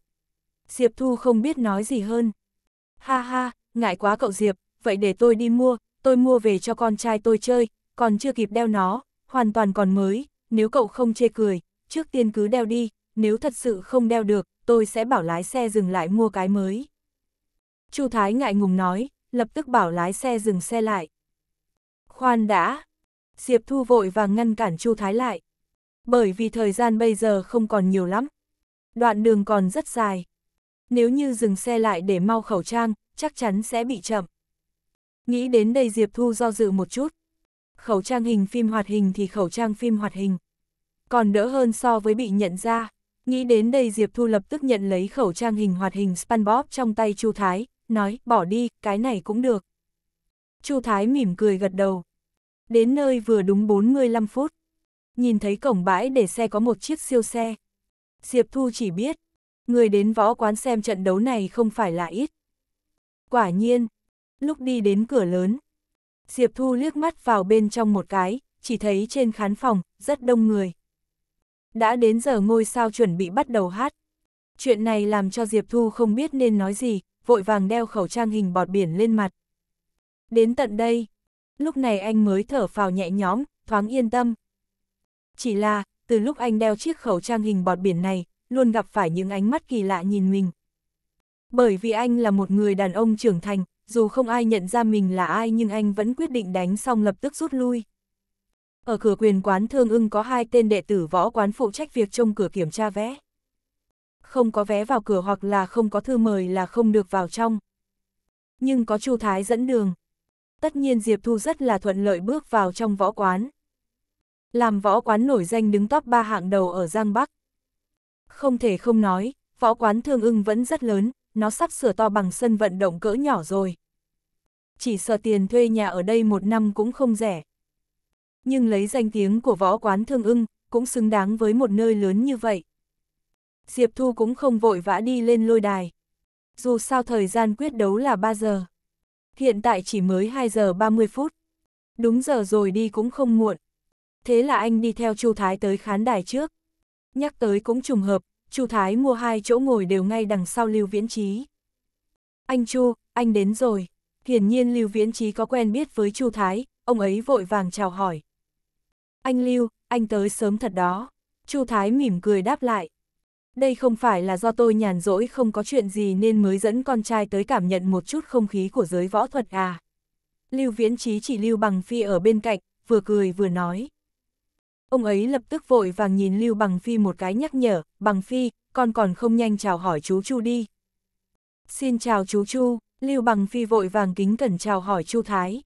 Diệp Thu không biết nói gì hơn. Ha ha, ngại quá cậu Diệp, vậy để tôi đi mua, tôi mua về cho con trai tôi chơi, còn chưa kịp đeo nó, hoàn toàn còn mới, nếu cậu không chê cười, trước tiên cứ đeo đi, nếu thật sự không đeo được, tôi sẽ bảo lái xe dừng lại mua cái mới. Chu Thái ngại ngùng nói, lập tức bảo lái xe dừng xe lại. Khoan đã! Diệp Thu vội và ngăn cản Chu Thái lại. Bởi vì thời gian bây giờ không còn nhiều lắm. Đoạn đường còn rất dài. Nếu như dừng xe lại để mau khẩu trang, chắc chắn sẽ bị chậm. Nghĩ đến đây Diệp Thu do dự một chút. Khẩu trang hình phim hoạt hình thì khẩu trang phim hoạt hình còn đỡ hơn so với bị nhận ra. Nghĩ đến đây Diệp Thu lập tức nhận lấy khẩu trang hình hoạt hình SpongeBob trong tay Chu Thái, nói bỏ đi, cái này cũng được. Chu Thái mỉm cười gật đầu. Đến nơi vừa đúng 45 phút. Nhìn thấy cổng bãi để xe có một chiếc siêu xe. Diệp Thu chỉ biết, người đến võ quán xem trận đấu này không phải là ít. Quả nhiên, lúc đi đến cửa lớn, Diệp Thu liếc mắt vào bên trong một cái, chỉ thấy trên khán phòng, rất đông người đã đến giờ ngôi sao chuẩn bị bắt đầu hát. Chuyện này làm cho Diệp Thu không biết nên nói gì, vội vàng đeo khẩu trang hình bọt biển lên mặt. Đến tận đây, lúc này anh mới thở phào nhẹ nhõm, thoáng yên tâm. Chỉ là, từ lúc anh đeo chiếc khẩu trang hình bọt biển này, luôn gặp phải những ánh mắt kỳ lạ nhìn mình. Bởi vì anh là một người đàn ông trưởng thành, dù không ai nhận ra mình là ai nhưng anh vẫn quyết định đánh xong lập tức rút lui. Ở cửa quyền quán thương ưng có hai tên đệ tử võ quán phụ trách việc trông cửa kiểm tra vé. Không có vé vào cửa hoặc là không có thư mời là không được vào trong. Nhưng có Chu Thái dẫn đường. Tất nhiên Diệp Thu rất là thuận lợi bước vào trong võ quán. Làm võ quán nổi danh đứng top 3 hạng đầu ở Giang Bắc. Không thể không nói, võ quán thương ưng vẫn rất lớn, nó sắp sửa to bằng sân vận động cỡ nhỏ rồi. Chỉ sợ tiền thuê nhà ở đây một năm cũng không rẻ nhưng lấy danh tiếng của võ quán thương ưng, cũng xứng đáng với một nơi lớn như vậy. Diệp Thu cũng không vội vã đi lên lôi đài. Dù sao thời gian quyết đấu là 3 giờ. Hiện tại chỉ mới 2 giờ 30 phút. Đúng giờ rồi đi cũng không muộn. Thế là anh đi theo Chu Thái tới khán đài trước. Nhắc tới cũng trùng hợp, Chu Thái mua hai chỗ ngồi đều ngay đằng sau Lưu Viễn Trí. Anh Chu, anh đến rồi. Hiển nhiên Lưu Viễn Trí có quen biết với Chu Thái, ông ấy vội vàng chào hỏi anh Lưu, anh tới sớm thật đó. Chu Thái mỉm cười đáp lại. Đây không phải là do tôi nhàn rỗi không có chuyện gì nên mới dẫn con trai tới cảm nhận một chút không khí của giới võ thuật à. Lưu Viễn Trí chỉ Lưu Bằng Phi ở bên cạnh, vừa cười vừa nói. Ông ấy lập tức vội vàng nhìn Lưu Bằng Phi một cái nhắc nhở, Bằng Phi, con còn không nhanh chào hỏi chú Chu đi. Xin chào chú Chu, Lưu Bằng Phi vội vàng kính cẩn chào hỏi Chu Thái,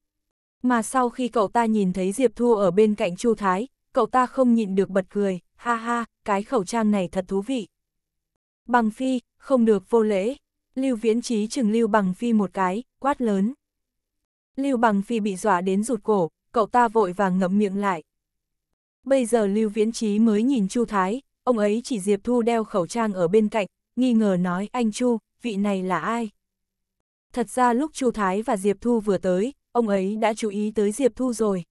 mà sau khi cậu ta nhìn thấy Diệp Thu ở bên cạnh Chu Thái, cậu ta không nhịn được bật cười, ha ha, cái khẩu trang này thật thú vị. Bằng Phi, không được vô lễ. Lưu Viễn Trí chừng Lưu Bằng Phi một cái, quát lớn. Lưu Bằng Phi bị dọa đến rụt cổ, cậu ta vội vàng ngậm miệng lại. Bây giờ Lưu Viễn Trí mới nhìn Chu Thái, ông ấy chỉ Diệp Thu đeo khẩu trang ở bên cạnh, nghi ngờ nói anh Chu, vị này là ai? Thật ra lúc Chu Thái và Diệp Thu vừa tới, ông ấy đã chú ý tới Diệp Thu rồi.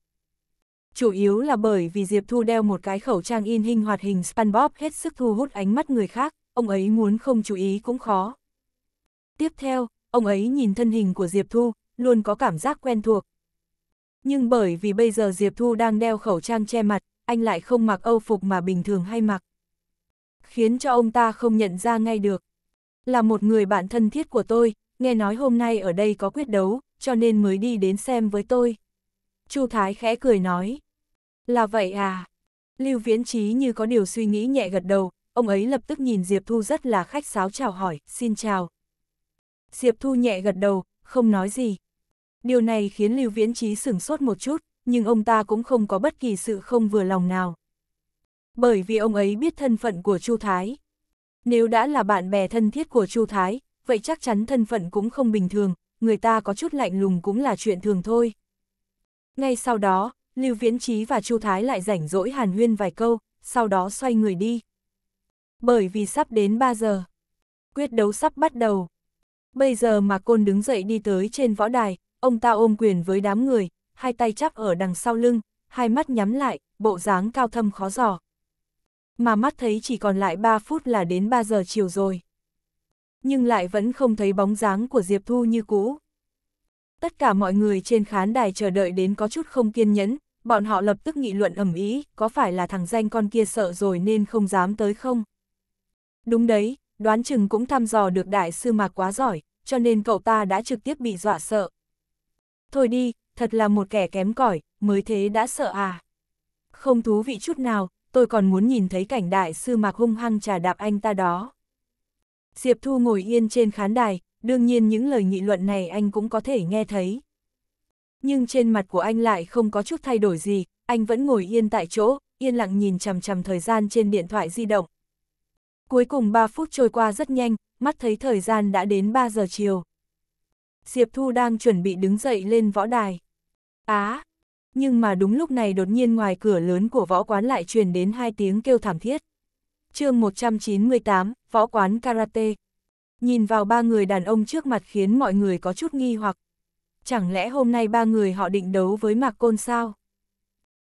Chủ yếu là bởi vì Diệp Thu đeo một cái khẩu trang in hình hoạt hình SpongeBob hết sức thu hút ánh mắt người khác, ông ấy muốn không chú ý cũng khó. Tiếp theo, ông ấy nhìn thân hình của Diệp Thu, luôn có cảm giác quen thuộc. Nhưng bởi vì bây giờ Diệp Thu đang đeo khẩu trang che mặt, anh lại không mặc âu phục mà bình thường hay mặc. Khiến cho ông ta không nhận ra ngay được. Là một người bạn thân thiết của tôi, nghe nói hôm nay ở đây có quyết đấu, cho nên mới đi đến xem với tôi. Chu Thái khẽ cười nói, là vậy à? Lưu Viễn Trí như có điều suy nghĩ nhẹ gật đầu, ông ấy lập tức nhìn Diệp Thu rất là khách sáo chào hỏi, xin chào. Diệp Thu nhẹ gật đầu, không nói gì. Điều này khiến Lưu Viễn Trí sửng sốt một chút, nhưng ông ta cũng không có bất kỳ sự không vừa lòng nào. Bởi vì ông ấy biết thân phận của Chu Thái. Nếu đã là bạn bè thân thiết của Chu Thái, vậy chắc chắn thân phận cũng không bình thường, người ta có chút lạnh lùng cũng là chuyện thường thôi. Ngay sau đó, Lưu Viễn Trí và Chu Thái lại rảnh rỗi hàn huyên vài câu, sau đó xoay người đi. Bởi vì sắp đến 3 giờ, quyết đấu sắp bắt đầu. Bây giờ mà côn đứng dậy đi tới trên võ đài, ông ta ôm quyền với đám người, hai tay chắp ở đằng sau lưng, hai mắt nhắm lại, bộ dáng cao thâm khó giò. Mà mắt thấy chỉ còn lại 3 phút là đến 3 giờ chiều rồi nhưng lại vẫn không thấy bóng dáng của Diệp Thu như cũ. Tất cả mọi người trên khán đài chờ đợi đến có chút không kiên nhẫn, bọn họ lập tức nghị luận ẩm ý, có phải là thằng danh con kia sợ rồi nên không dám tới không? Đúng đấy, đoán chừng cũng thăm dò được đại sư mạc quá giỏi, cho nên cậu ta đã trực tiếp bị dọa sợ. Thôi đi, thật là một kẻ kém cỏi, mới thế đã sợ à. Không thú vị chút nào, tôi còn muốn nhìn thấy cảnh đại sư mạc hung hăng trà đạp anh ta đó. Diệp Thu ngồi yên trên khán đài, đương nhiên những lời nghị luận này anh cũng có thể nghe thấy. Nhưng trên mặt của anh lại không có chút thay đổi gì, anh vẫn ngồi yên tại chỗ, yên lặng nhìn chầm chầm thời gian trên điện thoại di động. Cuối cùng 3 phút trôi qua rất nhanh, mắt thấy thời gian đã đến 3 giờ chiều. Diệp Thu đang chuẩn bị đứng dậy lên võ đài. Á! À, nhưng mà đúng lúc này đột nhiên ngoài cửa lớn của võ quán lại truyền đến hai tiếng kêu thảm thiết chương 198, Võ quán Karate. Nhìn vào ba người đàn ông trước mặt khiến mọi người có chút nghi hoặc. Chẳng lẽ hôm nay ba người họ định đấu với Mạc Côn sao?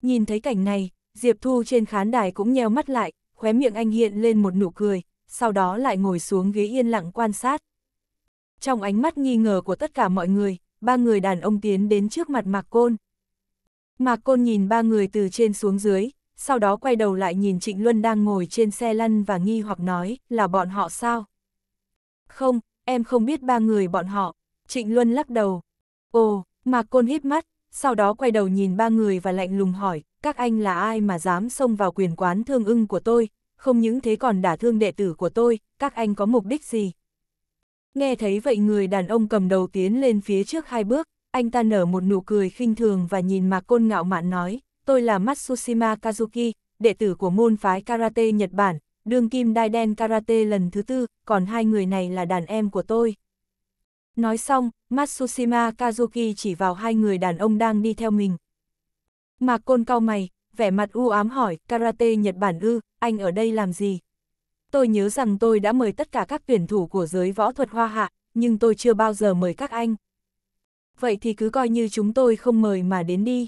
Nhìn thấy cảnh này, Diệp Thu trên khán đài cũng nheo mắt lại, khóe miệng anh hiện lên một nụ cười, sau đó lại ngồi xuống ghế yên lặng quan sát. Trong ánh mắt nghi ngờ của tất cả mọi người, ba người đàn ông tiến đến trước mặt Mạc Côn. Mạc Côn nhìn ba người từ trên xuống dưới, sau đó quay đầu lại nhìn Trịnh Luân đang ngồi trên xe lăn và nghi hoặc nói, là bọn họ sao? Không, em không biết ba người bọn họ. Trịnh Luân lắc đầu. Ồ, mà côn hít mắt, sau đó quay đầu nhìn ba người và lạnh lùng hỏi, các anh là ai mà dám xông vào quyền quán thương ưng của tôi, không những thế còn đả thương đệ tử của tôi, các anh có mục đích gì? Nghe thấy vậy người đàn ông cầm đầu tiến lên phía trước hai bước, anh ta nở một nụ cười khinh thường và nhìn Mạc Côn ngạo mạn nói, tôi là Matsushima Kazuki, đệ tử của môn phái Karate Nhật Bản, đương kim đai đen Karate lần thứ tư, còn hai người này là đàn em của tôi. Nói xong, Matsushima Kazuki chỉ vào hai người đàn ông đang đi theo mình. Mạc Côn cau mày, vẻ mặt u ám hỏi, Karate Nhật Bản ư, anh ở đây làm gì? Tôi nhớ rằng tôi đã mời tất cả các tuyển thủ của giới võ thuật hoa hạ, nhưng tôi chưa bao giờ mời các anh. Vậy thì cứ coi như chúng tôi không mời mà đến đi.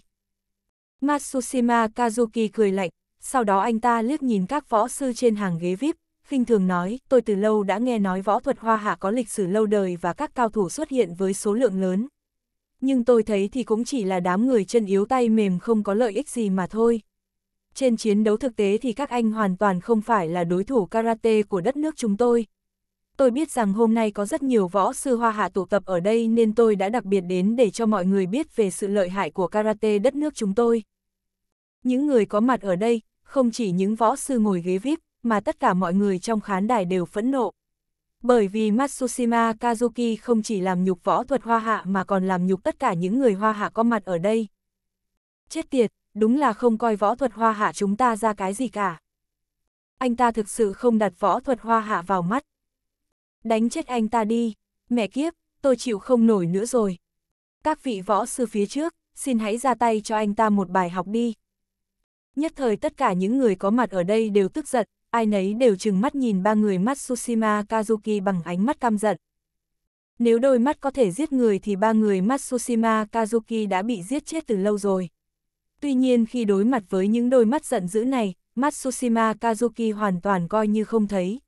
Matsushima Kazuki cười lạnh, sau đó anh ta liếc nhìn các võ sư trên hàng ghế VIP, khinh thường nói, tôi từ lâu đã nghe nói võ thuật hoa hạ có lịch sử lâu đời và các cao thủ xuất hiện với số lượng lớn. Nhưng tôi thấy thì cũng chỉ là đám người chân yếu tay mềm không có lợi ích gì mà thôi. Trên chiến đấu thực tế thì các anh hoàn toàn không phải là đối thủ karate của đất nước chúng tôi tôi biết rằng hôm nay có rất nhiều võ sư hoa hạ tụ tập ở đây nên tôi đã đặc biệt đến để cho mọi người biết về sự lợi hại của karate đất nước chúng tôi. Những người có mặt ở đây, không chỉ những võ sư ngồi ghế VIP, mà tất cả mọi người trong khán đài đều phẫn nộ. Bởi vì Matsushima Kazuki không chỉ làm nhục võ thuật hoa hạ mà còn làm nhục tất cả những người hoa hạ có mặt ở đây. Chết tiệt, đúng là không coi võ thuật hoa hạ chúng ta ra cái gì cả. Anh ta thực sự không đặt võ thuật hoa hạ vào mắt đánh chết anh ta đi, mẹ kiếp, tôi chịu không nổi nữa rồi. Các vị võ sư phía trước, xin hãy ra tay cho anh ta một bài học đi. Nhất thời tất cả những người có mặt ở đây đều tức giận, ai nấy đều chừng mắt nhìn ba người Matsushima Kazuki bằng ánh mắt căm giận. Nếu đôi mắt có thể giết người thì ba người Matsushima Kazuki đã bị giết chết từ lâu rồi. Tuy nhiên khi đối mặt với những đôi mắt giận dữ này, Matsushima Kazuki hoàn toàn coi như không thấy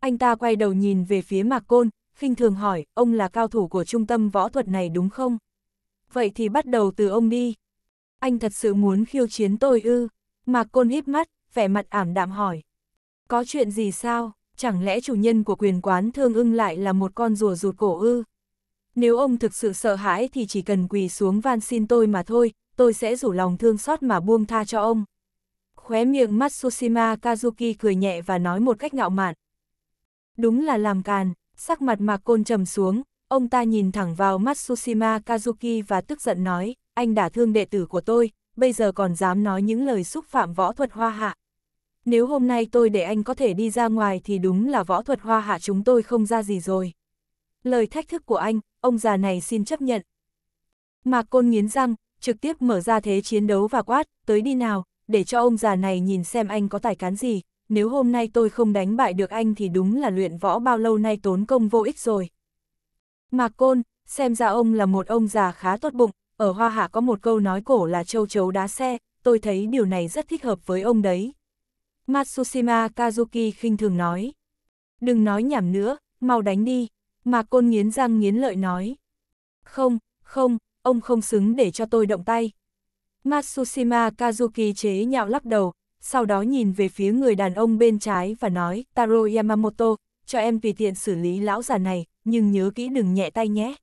anh ta quay đầu nhìn về phía Mạc Côn, khinh thường hỏi, ông là cao thủ của trung tâm võ thuật này đúng không? Vậy thì bắt đầu từ ông đi. Anh thật sự muốn khiêu chiến tôi ư? Mạc Côn híp mắt, vẻ mặt ảm đạm hỏi. Có chuyện gì sao? Chẳng lẽ chủ nhân của quyền quán thương ưng lại là một con rùa rụt cổ ư? Nếu ông thực sự sợ hãi thì chỉ cần quỳ xuống van xin tôi mà thôi, tôi sẽ rủ lòng thương xót mà buông tha cho ông. Khóe miệng Matsushima Kazuki cười nhẹ và nói một cách ngạo mạn, đúng là làm càn, sắc mặt mạc côn trầm xuống, ông ta nhìn thẳng vào Matsushima Kazuki và tức giận nói, anh đã thương đệ tử của tôi, bây giờ còn dám nói những lời xúc phạm võ thuật hoa hạ. Nếu hôm nay tôi để anh có thể đi ra ngoài thì đúng là võ thuật hoa hạ chúng tôi không ra gì rồi. Lời thách thức của anh, ông già này xin chấp nhận. Mạc Côn nghiến răng, trực tiếp mở ra thế chiến đấu và quát, tới đi nào, để cho ông già này nhìn xem anh có tài cán gì, nếu hôm nay tôi không đánh bại được anh thì đúng là luyện võ bao lâu nay tốn công vô ích rồi. Mạc Côn, xem ra ông là một ông già khá tốt bụng, ở Hoa Hạ có một câu nói cổ là châu chấu đá xe, tôi thấy điều này rất thích hợp với ông đấy. Matsushima Kazuki khinh thường nói. Đừng nói nhảm nữa, mau đánh đi. Mạc Côn nghiến răng nghiến lợi nói. Không, không, ông không xứng để cho tôi động tay. Matsushima Kazuki chế nhạo lắc đầu, sau đó nhìn về phía người đàn ông bên trái và nói, Taro Yamamoto, cho em tùy tiện xử lý lão già này, nhưng nhớ kỹ đừng nhẹ tay nhé.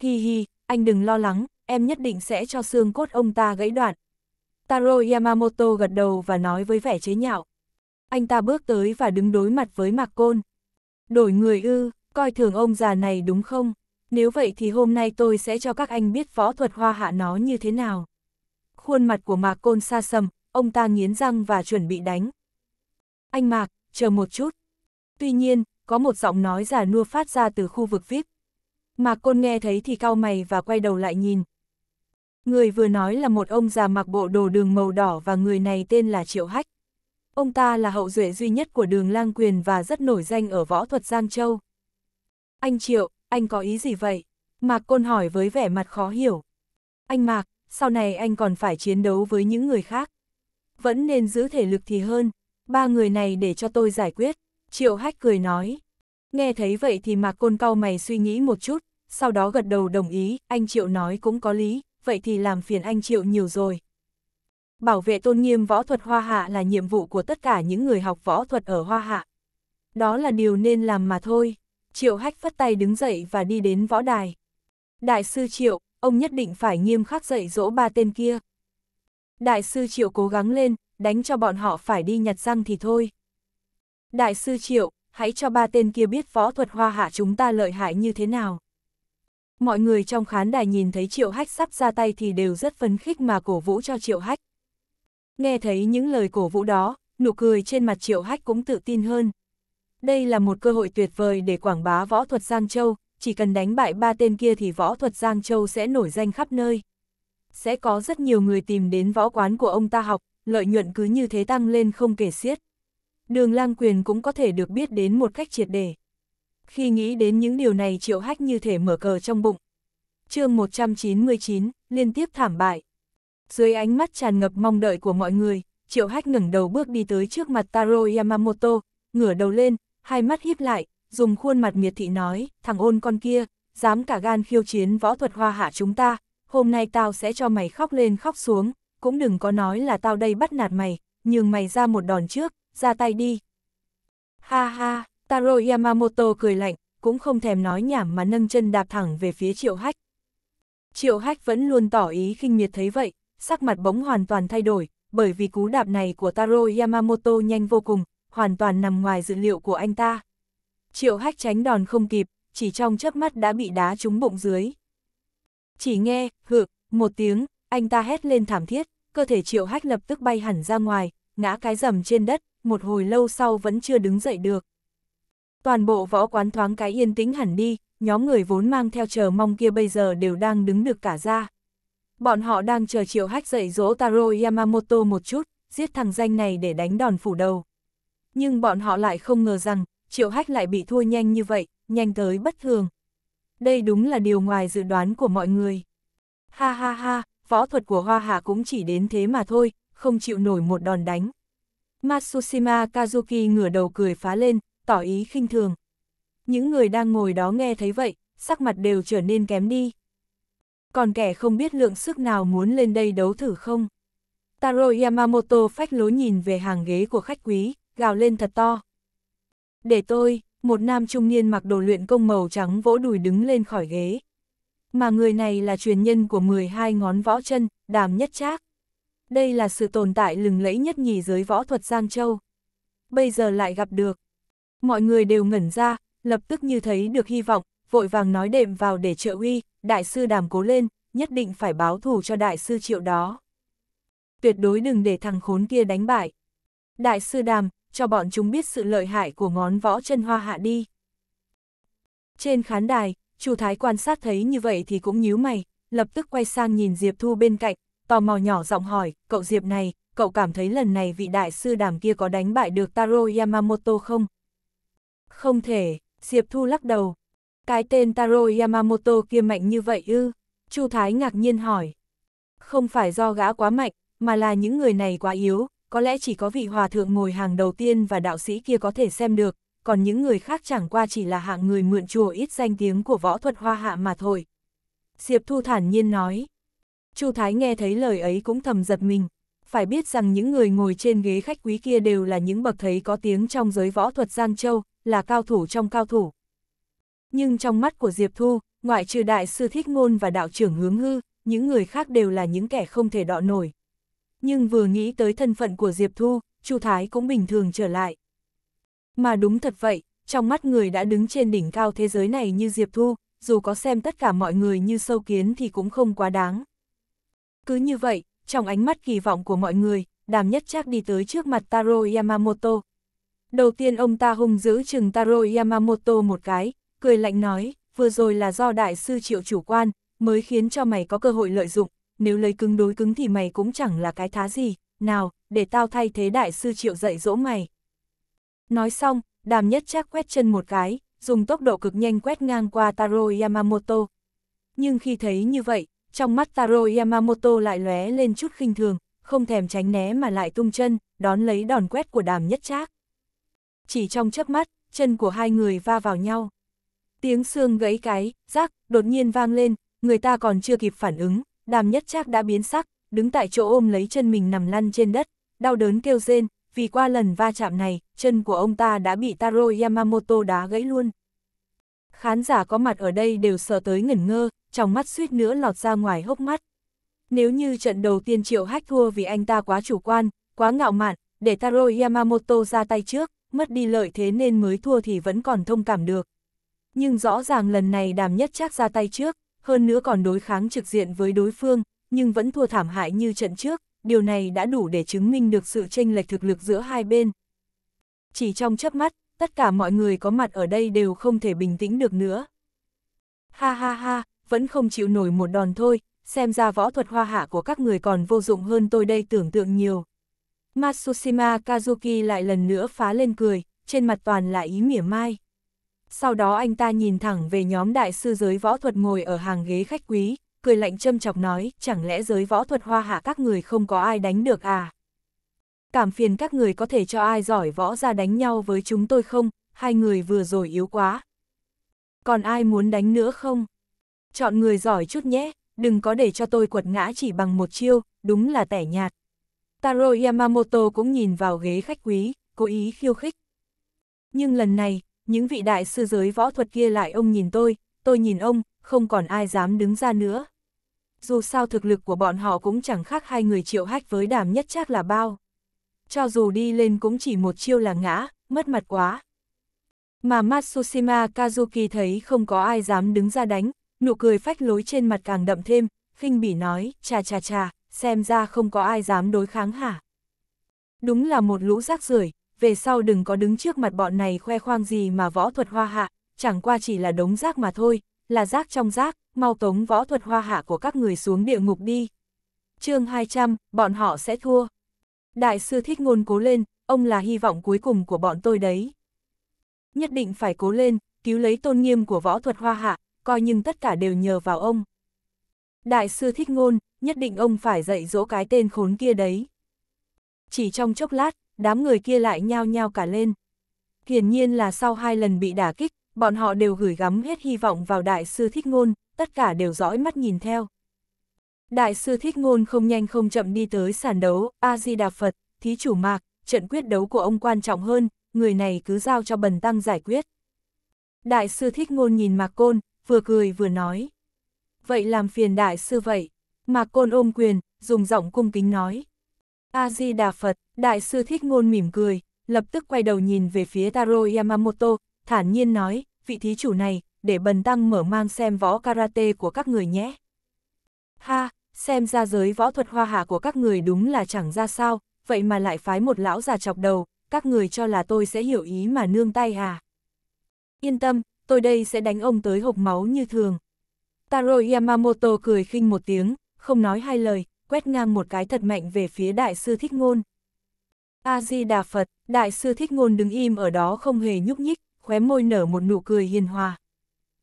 Hi hi, anh đừng lo lắng, em nhất định sẽ cho xương cốt ông ta gãy đoạn. Taro Yamamoto gật đầu và nói với vẻ chế nhạo. Anh ta bước tới và đứng đối mặt với Mạc Côn. Đổi người ư, coi thường ông già này đúng không? Nếu vậy thì hôm nay tôi sẽ cho các anh biết võ thuật hoa hạ nó như thế nào. Khuôn mặt của Mạc Côn xa sầm, ông ta nghiến răng và chuẩn bị đánh. Anh Mạc, chờ một chút. Tuy nhiên, có một giọng nói giả nua phát ra từ khu vực VIP. Mạc Côn nghe thấy thì cau mày và quay đầu lại nhìn. Người vừa nói là một ông già mặc bộ đồ đường màu đỏ và người này tên là Triệu Hách. Ông ta là hậu duệ duy nhất của đường lang quyền và rất nổi danh ở võ thuật Giang Châu. Anh Triệu, anh có ý gì vậy? Mạc Côn hỏi với vẻ mặt khó hiểu. Anh Mạc, sau này anh còn phải chiến đấu với những người khác vẫn nên giữ thể lực thì hơn, ba người này để cho tôi giải quyết, triệu hách cười nói. Nghe thấy vậy thì mạc côn cau mày suy nghĩ một chút, sau đó gật đầu đồng ý, anh triệu nói cũng có lý, vậy thì làm phiền anh triệu nhiều rồi. Bảo vệ tôn nghiêm võ thuật Hoa Hạ là nhiệm vụ của tất cả những người học võ thuật ở Hoa Hạ. Đó là điều nên làm mà thôi. Triệu hách phất tay đứng dậy và đi đến võ đài. Đại sư Triệu, ông nhất định phải nghiêm khắc dạy dỗ ba tên kia, Đại sư Triệu cố gắng lên, đánh cho bọn họ phải đi nhặt răng thì thôi. Đại sư Triệu, hãy cho ba tên kia biết võ thuật hoa hạ chúng ta lợi hại như thế nào. Mọi người trong khán đài nhìn thấy Triệu Hách sắp ra tay thì đều rất phấn khích mà cổ vũ cho Triệu Hách. Nghe thấy những lời cổ vũ đó, nụ cười trên mặt Triệu Hách cũng tự tin hơn. Đây là một cơ hội tuyệt vời để quảng bá võ thuật Giang Châu, chỉ cần đánh bại ba tên kia thì võ thuật Giang Châu sẽ nổi danh khắp nơi sẽ có rất nhiều người tìm đến võ quán của ông ta học, lợi nhuận cứ như thế tăng lên không kể xiết. Đường lang quyền cũng có thể được biết đến một cách triệt đề. Khi nghĩ đến những điều này triệu hách như thể mở cờ trong bụng. chương 199, liên tiếp thảm bại. Dưới ánh mắt tràn ngập mong đợi của mọi người, triệu hách ngẩng đầu bước đi tới trước mặt Taro Yamamoto, ngửa đầu lên, hai mắt híp lại, dùng khuôn mặt miệt thị nói, thằng ôn con kia, dám cả gan khiêu chiến võ thuật hoa hạ chúng ta, hôm nay tao sẽ cho mày khóc lên khóc xuống, cũng đừng có nói là tao đây bắt nạt mày, Nhường mày ra một đòn trước, ra tay đi. Ha ha, Taro Yamamoto cười lạnh, cũng không thèm nói nhảm mà nâng chân đạp thẳng về phía triệu hách. Triệu hách vẫn luôn tỏ ý khinh miệt thấy vậy, sắc mặt bỗng hoàn toàn thay đổi, bởi vì cú đạp này của Taro Yamamoto nhanh vô cùng, hoàn toàn nằm ngoài dự liệu của anh ta. Triệu hách tránh đòn không kịp, chỉ trong chớp mắt đã bị đá trúng bụng dưới. Chỉ nghe, hự, một tiếng, anh ta hét lên thảm thiết, cơ thể triệu hách lập tức bay hẳn ra ngoài, ngã cái rầm trên đất, một hồi lâu sau vẫn chưa đứng dậy được. Toàn bộ võ quán thoáng cái yên tĩnh hẳn đi, nhóm người vốn mang theo chờ mong kia bây giờ đều đang đứng được cả ra. Bọn họ đang chờ triệu hách dậy dỗ Taro Yamamoto một chút, giết thằng danh này để đánh đòn phủ đầu. Nhưng bọn họ lại không ngờ rằng, triệu hách lại bị thua nhanh như vậy, nhanh tới bất thường đây đúng là điều ngoài dự đoán của mọi người. Ha ha ha, võ thuật của Hoa Hạ cũng chỉ đến thế mà thôi, không chịu nổi một đòn đánh. Matsushima Kazuki ngửa đầu cười phá lên, tỏ ý khinh thường. Những người đang ngồi đó nghe thấy vậy, sắc mặt đều trở nên kém đi. Còn kẻ không biết lượng sức nào muốn lên đây đấu thử không? Taro Yamamoto phách lối nhìn về hàng ghế của khách quý, gào lên thật to. Để tôi, một nam trung niên mặc đồ luyện công màu trắng vỗ đùi đứng lên khỏi ghế. Mà người này là truyền nhân của 12 ngón võ chân, đàm nhất trác. Đây là sự tồn tại lừng lẫy nhất nhì giới võ thuật Giang Châu. Bây giờ lại gặp được. Mọi người đều ngẩn ra, lập tức như thấy được hy vọng, vội vàng nói đệm vào để trợ uy, đại sư đàm cố lên, nhất định phải báo thù cho đại sư triệu đó. Tuyệt đối đừng để thằng khốn kia đánh bại. Đại sư đàm, cho bọn chúng biết sự lợi hại của ngón võ chân hoa hạ đi. Trên khán đài, Chu Thái quan sát thấy như vậy thì cũng nhíu mày, lập tức quay sang nhìn Diệp Thu bên cạnh, tò mò nhỏ giọng hỏi, cậu Diệp này, cậu cảm thấy lần này vị đại sư đàm kia có đánh bại được Taro Yamamoto không? Không thể, Diệp Thu lắc đầu. Cái tên Taro Yamamoto kia mạnh như vậy ư? Chu Thái ngạc nhiên hỏi. Không phải do gã quá mạnh, mà là những người này quá yếu, có lẽ chỉ có vị hòa thượng ngồi hàng đầu tiên và đạo sĩ kia có thể xem được, còn những người khác chẳng qua chỉ là hạng người mượn chùa ít danh tiếng của võ thuật hoa hạ mà thôi. Diệp Thu thản nhiên nói. Chu Thái nghe thấy lời ấy cũng thầm giật mình. Phải biết rằng những người ngồi trên ghế khách quý kia đều là những bậc thấy có tiếng trong giới võ thuật Giang Châu, là cao thủ trong cao thủ. Nhưng trong mắt của Diệp Thu, ngoại trừ đại sư Thích Ngôn và đạo trưởng Hướng Hư, những người khác đều là những kẻ không thể đọ nổi, nhưng vừa nghĩ tới thân phận của Diệp Thu, Chu Thái cũng bình thường trở lại. Mà đúng thật vậy, trong mắt người đã đứng trên đỉnh cao thế giới này như Diệp Thu, dù có xem tất cả mọi người như sâu kiến thì cũng không quá đáng. Cứ như vậy, trong ánh mắt kỳ vọng của mọi người, đàm nhất chắc đi tới trước mặt Taro Yamamoto. Đầu tiên ông ta hung giữ chừng Taro Yamamoto một cái, cười lạnh nói, vừa rồi là do đại sư triệu chủ quan, mới khiến cho mày có cơ hội lợi dụng, nếu lấy cứng đối cứng thì mày cũng chẳng là cái thá gì, nào, để tao thay thế đại sư triệu dạy dỗ mày. Nói xong, đàm nhất chắc quét chân một cái, dùng tốc độ cực nhanh quét ngang qua Taro Yamamoto. Nhưng khi thấy như vậy, trong mắt Taro Yamamoto lại lóe lên chút khinh thường, không thèm tránh né mà lại tung chân, đón lấy đòn quét của đàm nhất trác. Chỉ trong chớp mắt, chân của hai người va vào nhau. Tiếng xương gãy cái, rác, đột nhiên vang lên, người ta còn chưa kịp phản ứng, đàm nhất trác đã biến sắc, đứng tại chỗ ôm lấy chân mình nằm lăn trên đất, đau đớn kêu rên, vì qua lần va chạm này, chân của ông ta đã bị Taro Yamamoto đá gãy luôn. Khán giả có mặt ở đây đều sợ tới ngẩn ngơ, trong mắt suýt nữa lọt ra ngoài hốc mắt. Nếu như trận đầu tiên triệu hách thua vì anh ta quá chủ quan, quá ngạo mạn, để Taro Yamamoto ra tay trước, mất đi lợi thế nên mới thua thì vẫn còn thông cảm được. Nhưng rõ ràng lần này đàm nhất chắc ra tay trước, hơn nữa còn đối kháng trực diện với đối phương, nhưng vẫn thua thảm hại như trận trước, điều này đã đủ để chứng minh được sự chênh lệch thực lực giữa hai bên. Chỉ trong chớp mắt, tất cả mọi người có mặt ở đây đều không thể bình tĩnh được nữa. Ha ha ha, vẫn không chịu nổi một đòn thôi, xem ra võ thuật hoa hạ của các người còn vô dụng hơn tôi đây tưởng tượng nhiều. Matsushima Kazuki lại lần nữa phá lên cười, trên mặt toàn là ý mỉa mai. Sau đó anh ta nhìn thẳng về nhóm đại sư giới võ thuật ngồi ở hàng ghế khách quý, cười lạnh châm chọc nói, chẳng lẽ giới võ thuật hoa hạ các người không có ai đánh được à? Cảm phiền các người có thể cho ai giỏi võ ra đánh nhau với chúng tôi không, hai người vừa rồi yếu quá. Còn ai muốn đánh nữa không? Chọn người giỏi chút nhé, đừng có để cho tôi quật ngã chỉ bằng một chiêu, đúng là tẻ nhạt. Taro Yamamoto cũng nhìn vào ghế khách quý, cố ý khiêu khích. Nhưng lần này, những vị đại sư giới võ thuật kia lại ông nhìn tôi, tôi nhìn ông, không còn ai dám đứng ra nữa. Dù sao thực lực của bọn họ cũng chẳng khác hai người triệu hách với đàm nhất chắc là bao. Cho dù đi lên cũng chỉ một chiêu là ngã, mất mặt quá. Mà Matsushima Kazuki thấy không có ai dám đứng ra đánh, nụ cười phách lối trên mặt càng đậm thêm, khinh bỉ nói, chà chà chà, xem ra không có ai dám đối kháng hả. Đúng là một lũ rác rưởi về sau đừng có đứng trước mặt bọn này khoe khoang gì mà võ thuật hoa hạ, chẳng qua chỉ là đống rác mà thôi, là rác trong rác, mau tống võ thuật hoa hạ của các người xuống địa ngục đi. chương 200, bọn họ sẽ thua. Đại sư thích ngôn cố lên, ông là hy vọng cuối cùng của bọn tôi đấy. Nhất định phải cố lên, cứu lấy tôn nghiêm của võ thuật hoa hạ, coi nhưng tất cả đều nhờ vào ông. Đại sư thích ngôn, nhất định ông phải dạy dỗ cái tên khốn kia đấy. Chỉ trong chốc lát, đám người kia lại nhao nhao cả lên. Hiển nhiên là sau hai lần bị đả kích, bọn họ đều gửi gắm hết hy vọng vào đại sư thích ngôn, tất cả đều dõi mắt nhìn theo. Đại sư thích ngôn không nhanh không chậm đi tới sàn đấu, A-di-đà Phật, thí chủ mạc, trận quyết đấu của ông quan trọng hơn, người này cứ giao cho bần tăng giải quyết. Đại sư thích ngôn nhìn Mạc Côn, vừa cười vừa nói. Vậy làm phiền đại sư vậy. Mạc Côn ôm quyền, dùng giọng cung kính nói. A-di-đà Phật, Đại sư Thích Ngôn mỉm cười, lập tức quay đầu nhìn về phía Taro Yamamoto, thản nhiên nói, vị thí chủ này, để bần tăng mở mang xem võ karate của các người nhé. Ha, xem ra giới võ thuật hoa hạ của các người đúng là chẳng ra sao, vậy mà lại phái một lão già chọc đầu, các người cho là tôi sẽ hiểu ý mà nương tay à. Yên tâm, tôi đây sẽ đánh ông tới hộp máu như thường. Taro Yamamoto cười khinh một tiếng, không nói hai lời, quét ngang một cái thật mạnh về phía đại sư thích ngôn. A-di-đà Phật, đại sư thích ngôn đứng im ở đó không hề nhúc nhích, khóe môi nở một nụ cười hiền hòa.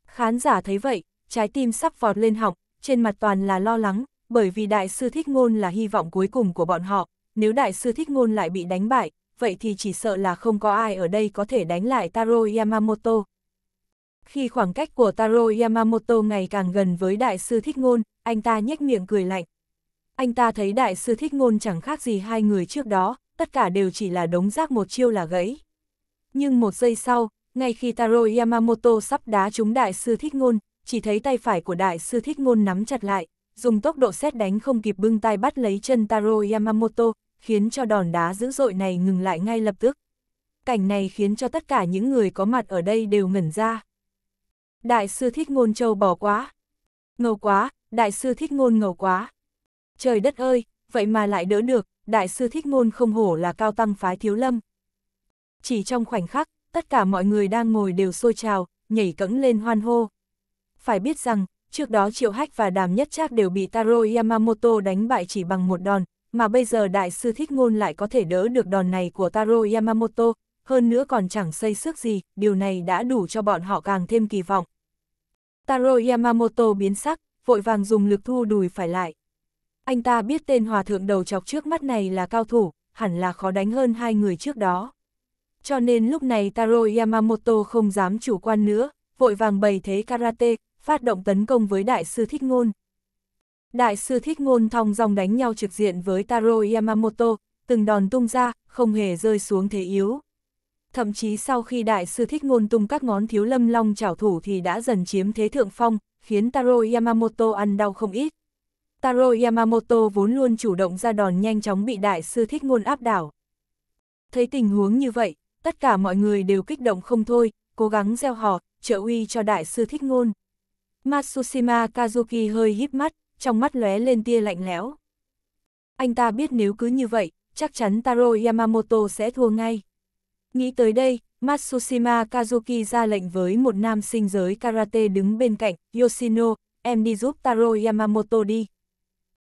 Khán giả thấy vậy, trái tim sắp vọt lên họng, trên mặt toàn là lo lắng, bởi vì đại sư thích ngôn là hy vọng cuối cùng của bọn họ, nếu đại sư thích ngôn lại bị đánh bại, vậy thì chỉ sợ là không có ai ở đây có thể đánh lại Taro Yamamoto. Khi khoảng cách của Taro Yamamoto ngày càng gần với đại sư thích ngôn, anh ta nhếch miệng cười lạnh. Anh ta thấy đại sư thích ngôn chẳng khác gì hai người trước đó, tất cả đều chỉ là đống rác một chiêu là gãy. Nhưng một giây sau, ngay khi Taro Yamamoto sắp đá trúng đại sư thích ngôn, chỉ thấy tay phải của đại sư thích ngôn nắm chặt lại, dùng tốc độ xét đánh không kịp bưng tay bắt lấy chân Taro Yamamoto, khiến cho đòn đá dữ dội này ngừng lại ngay lập tức. Cảnh này khiến cho tất cả những người có mặt ở đây đều ngẩn ra. Đại sư thích ngôn châu bỏ quá. Ngầu quá, đại sư thích ngôn ngầu quá. Trời đất ơi, vậy mà lại đỡ được, đại sư thích ngôn không hổ là cao tăng phái thiếu lâm. Chỉ trong khoảnh khắc, tất cả mọi người đang ngồi đều sôi trào, nhảy cẫng lên hoan hô. Phải biết rằng, trước đó Triệu Hách và Đàm Nhất Trác đều bị Taro Yamamoto đánh bại chỉ bằng một đòn, mà bây giờ đại sư thích ngôn lại có thể đỡ được đòn này của Taro Yamamoto, hơn nữa còn chẳng xây sức gì, điều này đã đủ cho bọn họ càng thêm kỳ vọng. Taro Yamamoto biến sắc, vội vàng dùng lực thu đùi phải lại anh ta biết tên hòa thượng đầu chọc trước mắt này là cao thủ, hẳn là khó đánh hơn hai người trước đó. Cho nên lúc này Taro Yamamoto không dám chủ quan nữa, vội vàng bày thế karate, phát động tấn công với đại sư Thích Ngôn. Đại sư Thích Ngôn thong dòng đánh nhau trực diện với Taro Yamamoto, từng đòn tung ra, không hề rơi xuống thế yếu. Thậm chí sau khi đại sư Thích Ngôn tung các ngón thiếu lâm long chảo thủ thì đã dần chiếm thế thượng phong, khiến Taro Yamamoto ăn đau không ít. Taro Yamamoto vốn luôn chủ động ra đòn nhanh chóng bị đại sư thích ngôn áp đảo. Thấy tình huống như vậy, tất cả mọi người đều kích động không thôi, cố gắng gieo hò, trợ uy cho đại sư thích ngôn. Matsushima Kazuki hơi híp mắt, trong mắt lóe lên tia lạnh lẽo. Anh ta biết nếu cứ như vậy, chắc chắn Taro Yamamoto sẽ thua ngay. Nghĩ tới đây, Matsushima Kazuki ra lệnh với một nam sinh giới karate đứng bên cạnh, Yoshino, em đi giúp Taro Yamamoto đi.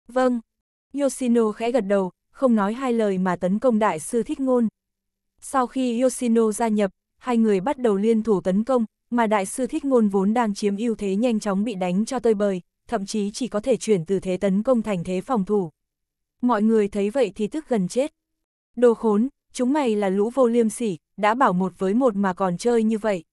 Vâng. Yoshino khẽ gật đầu, không nói hai lời mà tấn công đại sư thích ngôn. Sau khi Yoshino gia nhập, hai người bắt đầu liên thủ tấn công, mà đại sư thích ngôn vốn đang chiếm ưu thế nhanh chóng bị đánh cho tơi bời, thậm chí chỉ có thể chuyển từ thế tấn công thành thế phòng thủ. Mọi người thấy vậy thì tức gần chết. Đồ khốn, chúng mày là lũ vô liêm sỉ, đã bảo một với một mà còn chơi như vậy.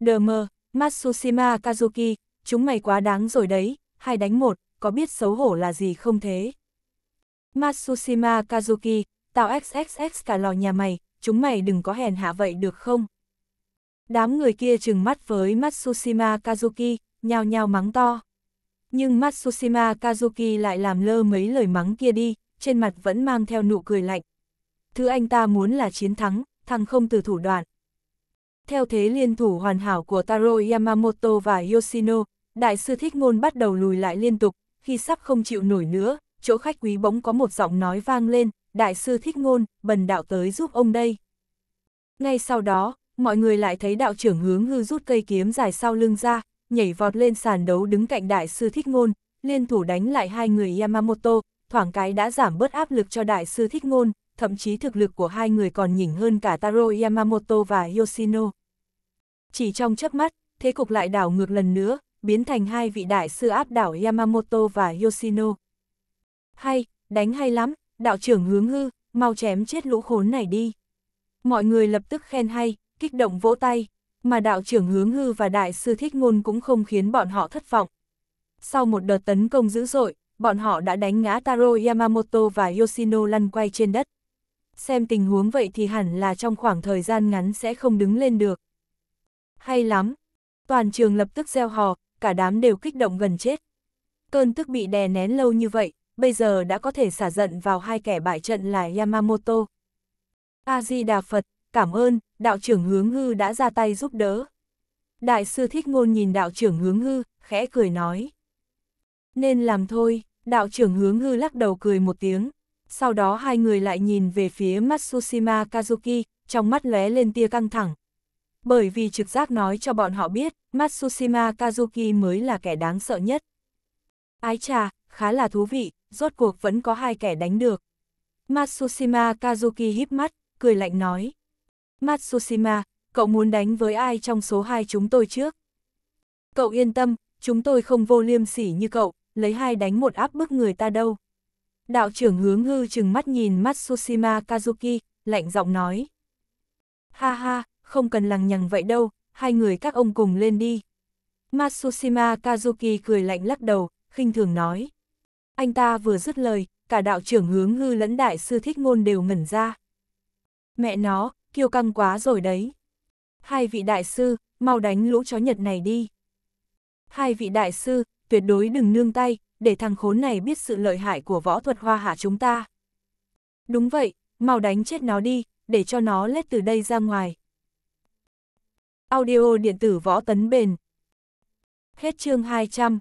Đờ mơ, Matsushima Kazuki, chúng mày quá đáng rồi đấy, hai đánh một, có biết xấu hổ là gì không thế? Matsushima Kazuki, tao xxx cả lò nhà mày, chúng mày đừng có hèn hạ vậy được không? Đám người kia trừng mắt với Matsushima Kazuki, nhao nhao mắng to. Nhưng Matsushima Kazuki lại làm lơ mấy lời mắng kia đi, trên mặt vẫn mang theo nụ cười lạnh. Thứ anh ta muốn là chiến thắng, thằng không từ thủ đoạn. Theo thế liên thủ hoàn hảo của Taro Yamamoto và Yoshino, đại sư thích ngôn bắt đầu lùi lại liên tục, khi sắp không chịu nổi nữa, chỗ khách quý bỗng có một giọng nói vang lên, đại sư thích ngôn, bần đạo tới giúp ông đây. Ngay sau đó, mọi người lại thấy đạo trưởng hướng hư rút cây kiếm dài sau lưng ra, nhảy vọt lên sàn đấu đứng cạnh đại sư thích ngôn, liên thủ đánh lại hai người Yamamoto, thoảng cái đã giảm bớt áp lực cho đại sư thích ngôn, thậm chí thực lực của hai người còn nhỉnh hơn cả Taro Yamamoto và Yoshino. Chỉ trong chớp mắt, thế cục lại đảo ngược lần nữa, biến thành hai vị đại sư áp đảo Yamamoto và Yoshino. Hay, đánh hay lắm, đạo trưởng hướng hư, mau chém chết lũ khốn này đi. Mọi người lập tức khen hay, kích động vỗ tay, mà đạo trưởng hướng hư và đại sư thích ngôn cũng không khiến bọn họ thất vọng. Sau một đợt tấn công dữ dội, bọn họ đã đánh ngã Taro Yamamoto và Yoshino lăn quay trên đất. Xem tình huống vậy thì hẳn là trong khoảng thời gian ngắn sẽ không đứng lên được. Hay lắm! Toàn trường lập tức gieo hò, cả đám đều kích động gần chết. Cơn tức bị đè nén lâu như vậy, bây giờ đã có thể xả giận vào hai kẻ bại trận là Yamamoto. A-di-đà Phật, cảm ơn, đạo trưởng hướng hư đã ra tay giúp đỡ. Đại sư thích ngôn nhìn đạo trưởng hướng hư, khẽ cười nói. Nên làm thôi, đạo trưởng hướng hư lắc đầu cười một tiếng. Sau đó hai người lại nhìn về phía Matsushima Kazuki, trong mắt lóe lên tia căng thẳng, bởi vì trực giác nói cho bọn họ biết, Matsushima Kazuki mới là kẻ đáng sợ nhất. Ái trà, khá là thú vị, rốt cuộc vẫn có hai kẻ đánh được. Matsushima Kazuki híp mắt, cười lạnh nói. Matsushima, cậu muốn đánh với ai trong số hai chúng tôi trước? Cậu yên tâm, chúng tôi không vô liêm sỉ như cậu, lấy hai đánh một áp bức người ta đâu. Đạo trưởng hướng hư chừng mắt nhìn Matsushima Kazuki, lạnh giọng nói. Ha ha, không cần lằng nhằng vậy đâu, hai người các ông cùng lên đi. Matsushima Kazuki cười lạnh lắc đầu, khinh thường nói. Anh ta vừa dứt lời, cả đạo trưởng hướng hư lẫn đại sư thích ngôn đều ngẩn ra. Mẹ nó, kiêu căng quá rồi đấy. Hai vị đại sư, mau đánh lũ chó nhật này đi. Hai vị đại sư, tuyệt đối đừng nương tay, để thằng khốn này biết sự lợi hại của võ thuật hoa hạ chúng ta. Đúng vậy, mau đánh chết nó đi, để cho nó lết từ đây ra ngoài, Audio điện tử võ tấn bền. Hết chương 200.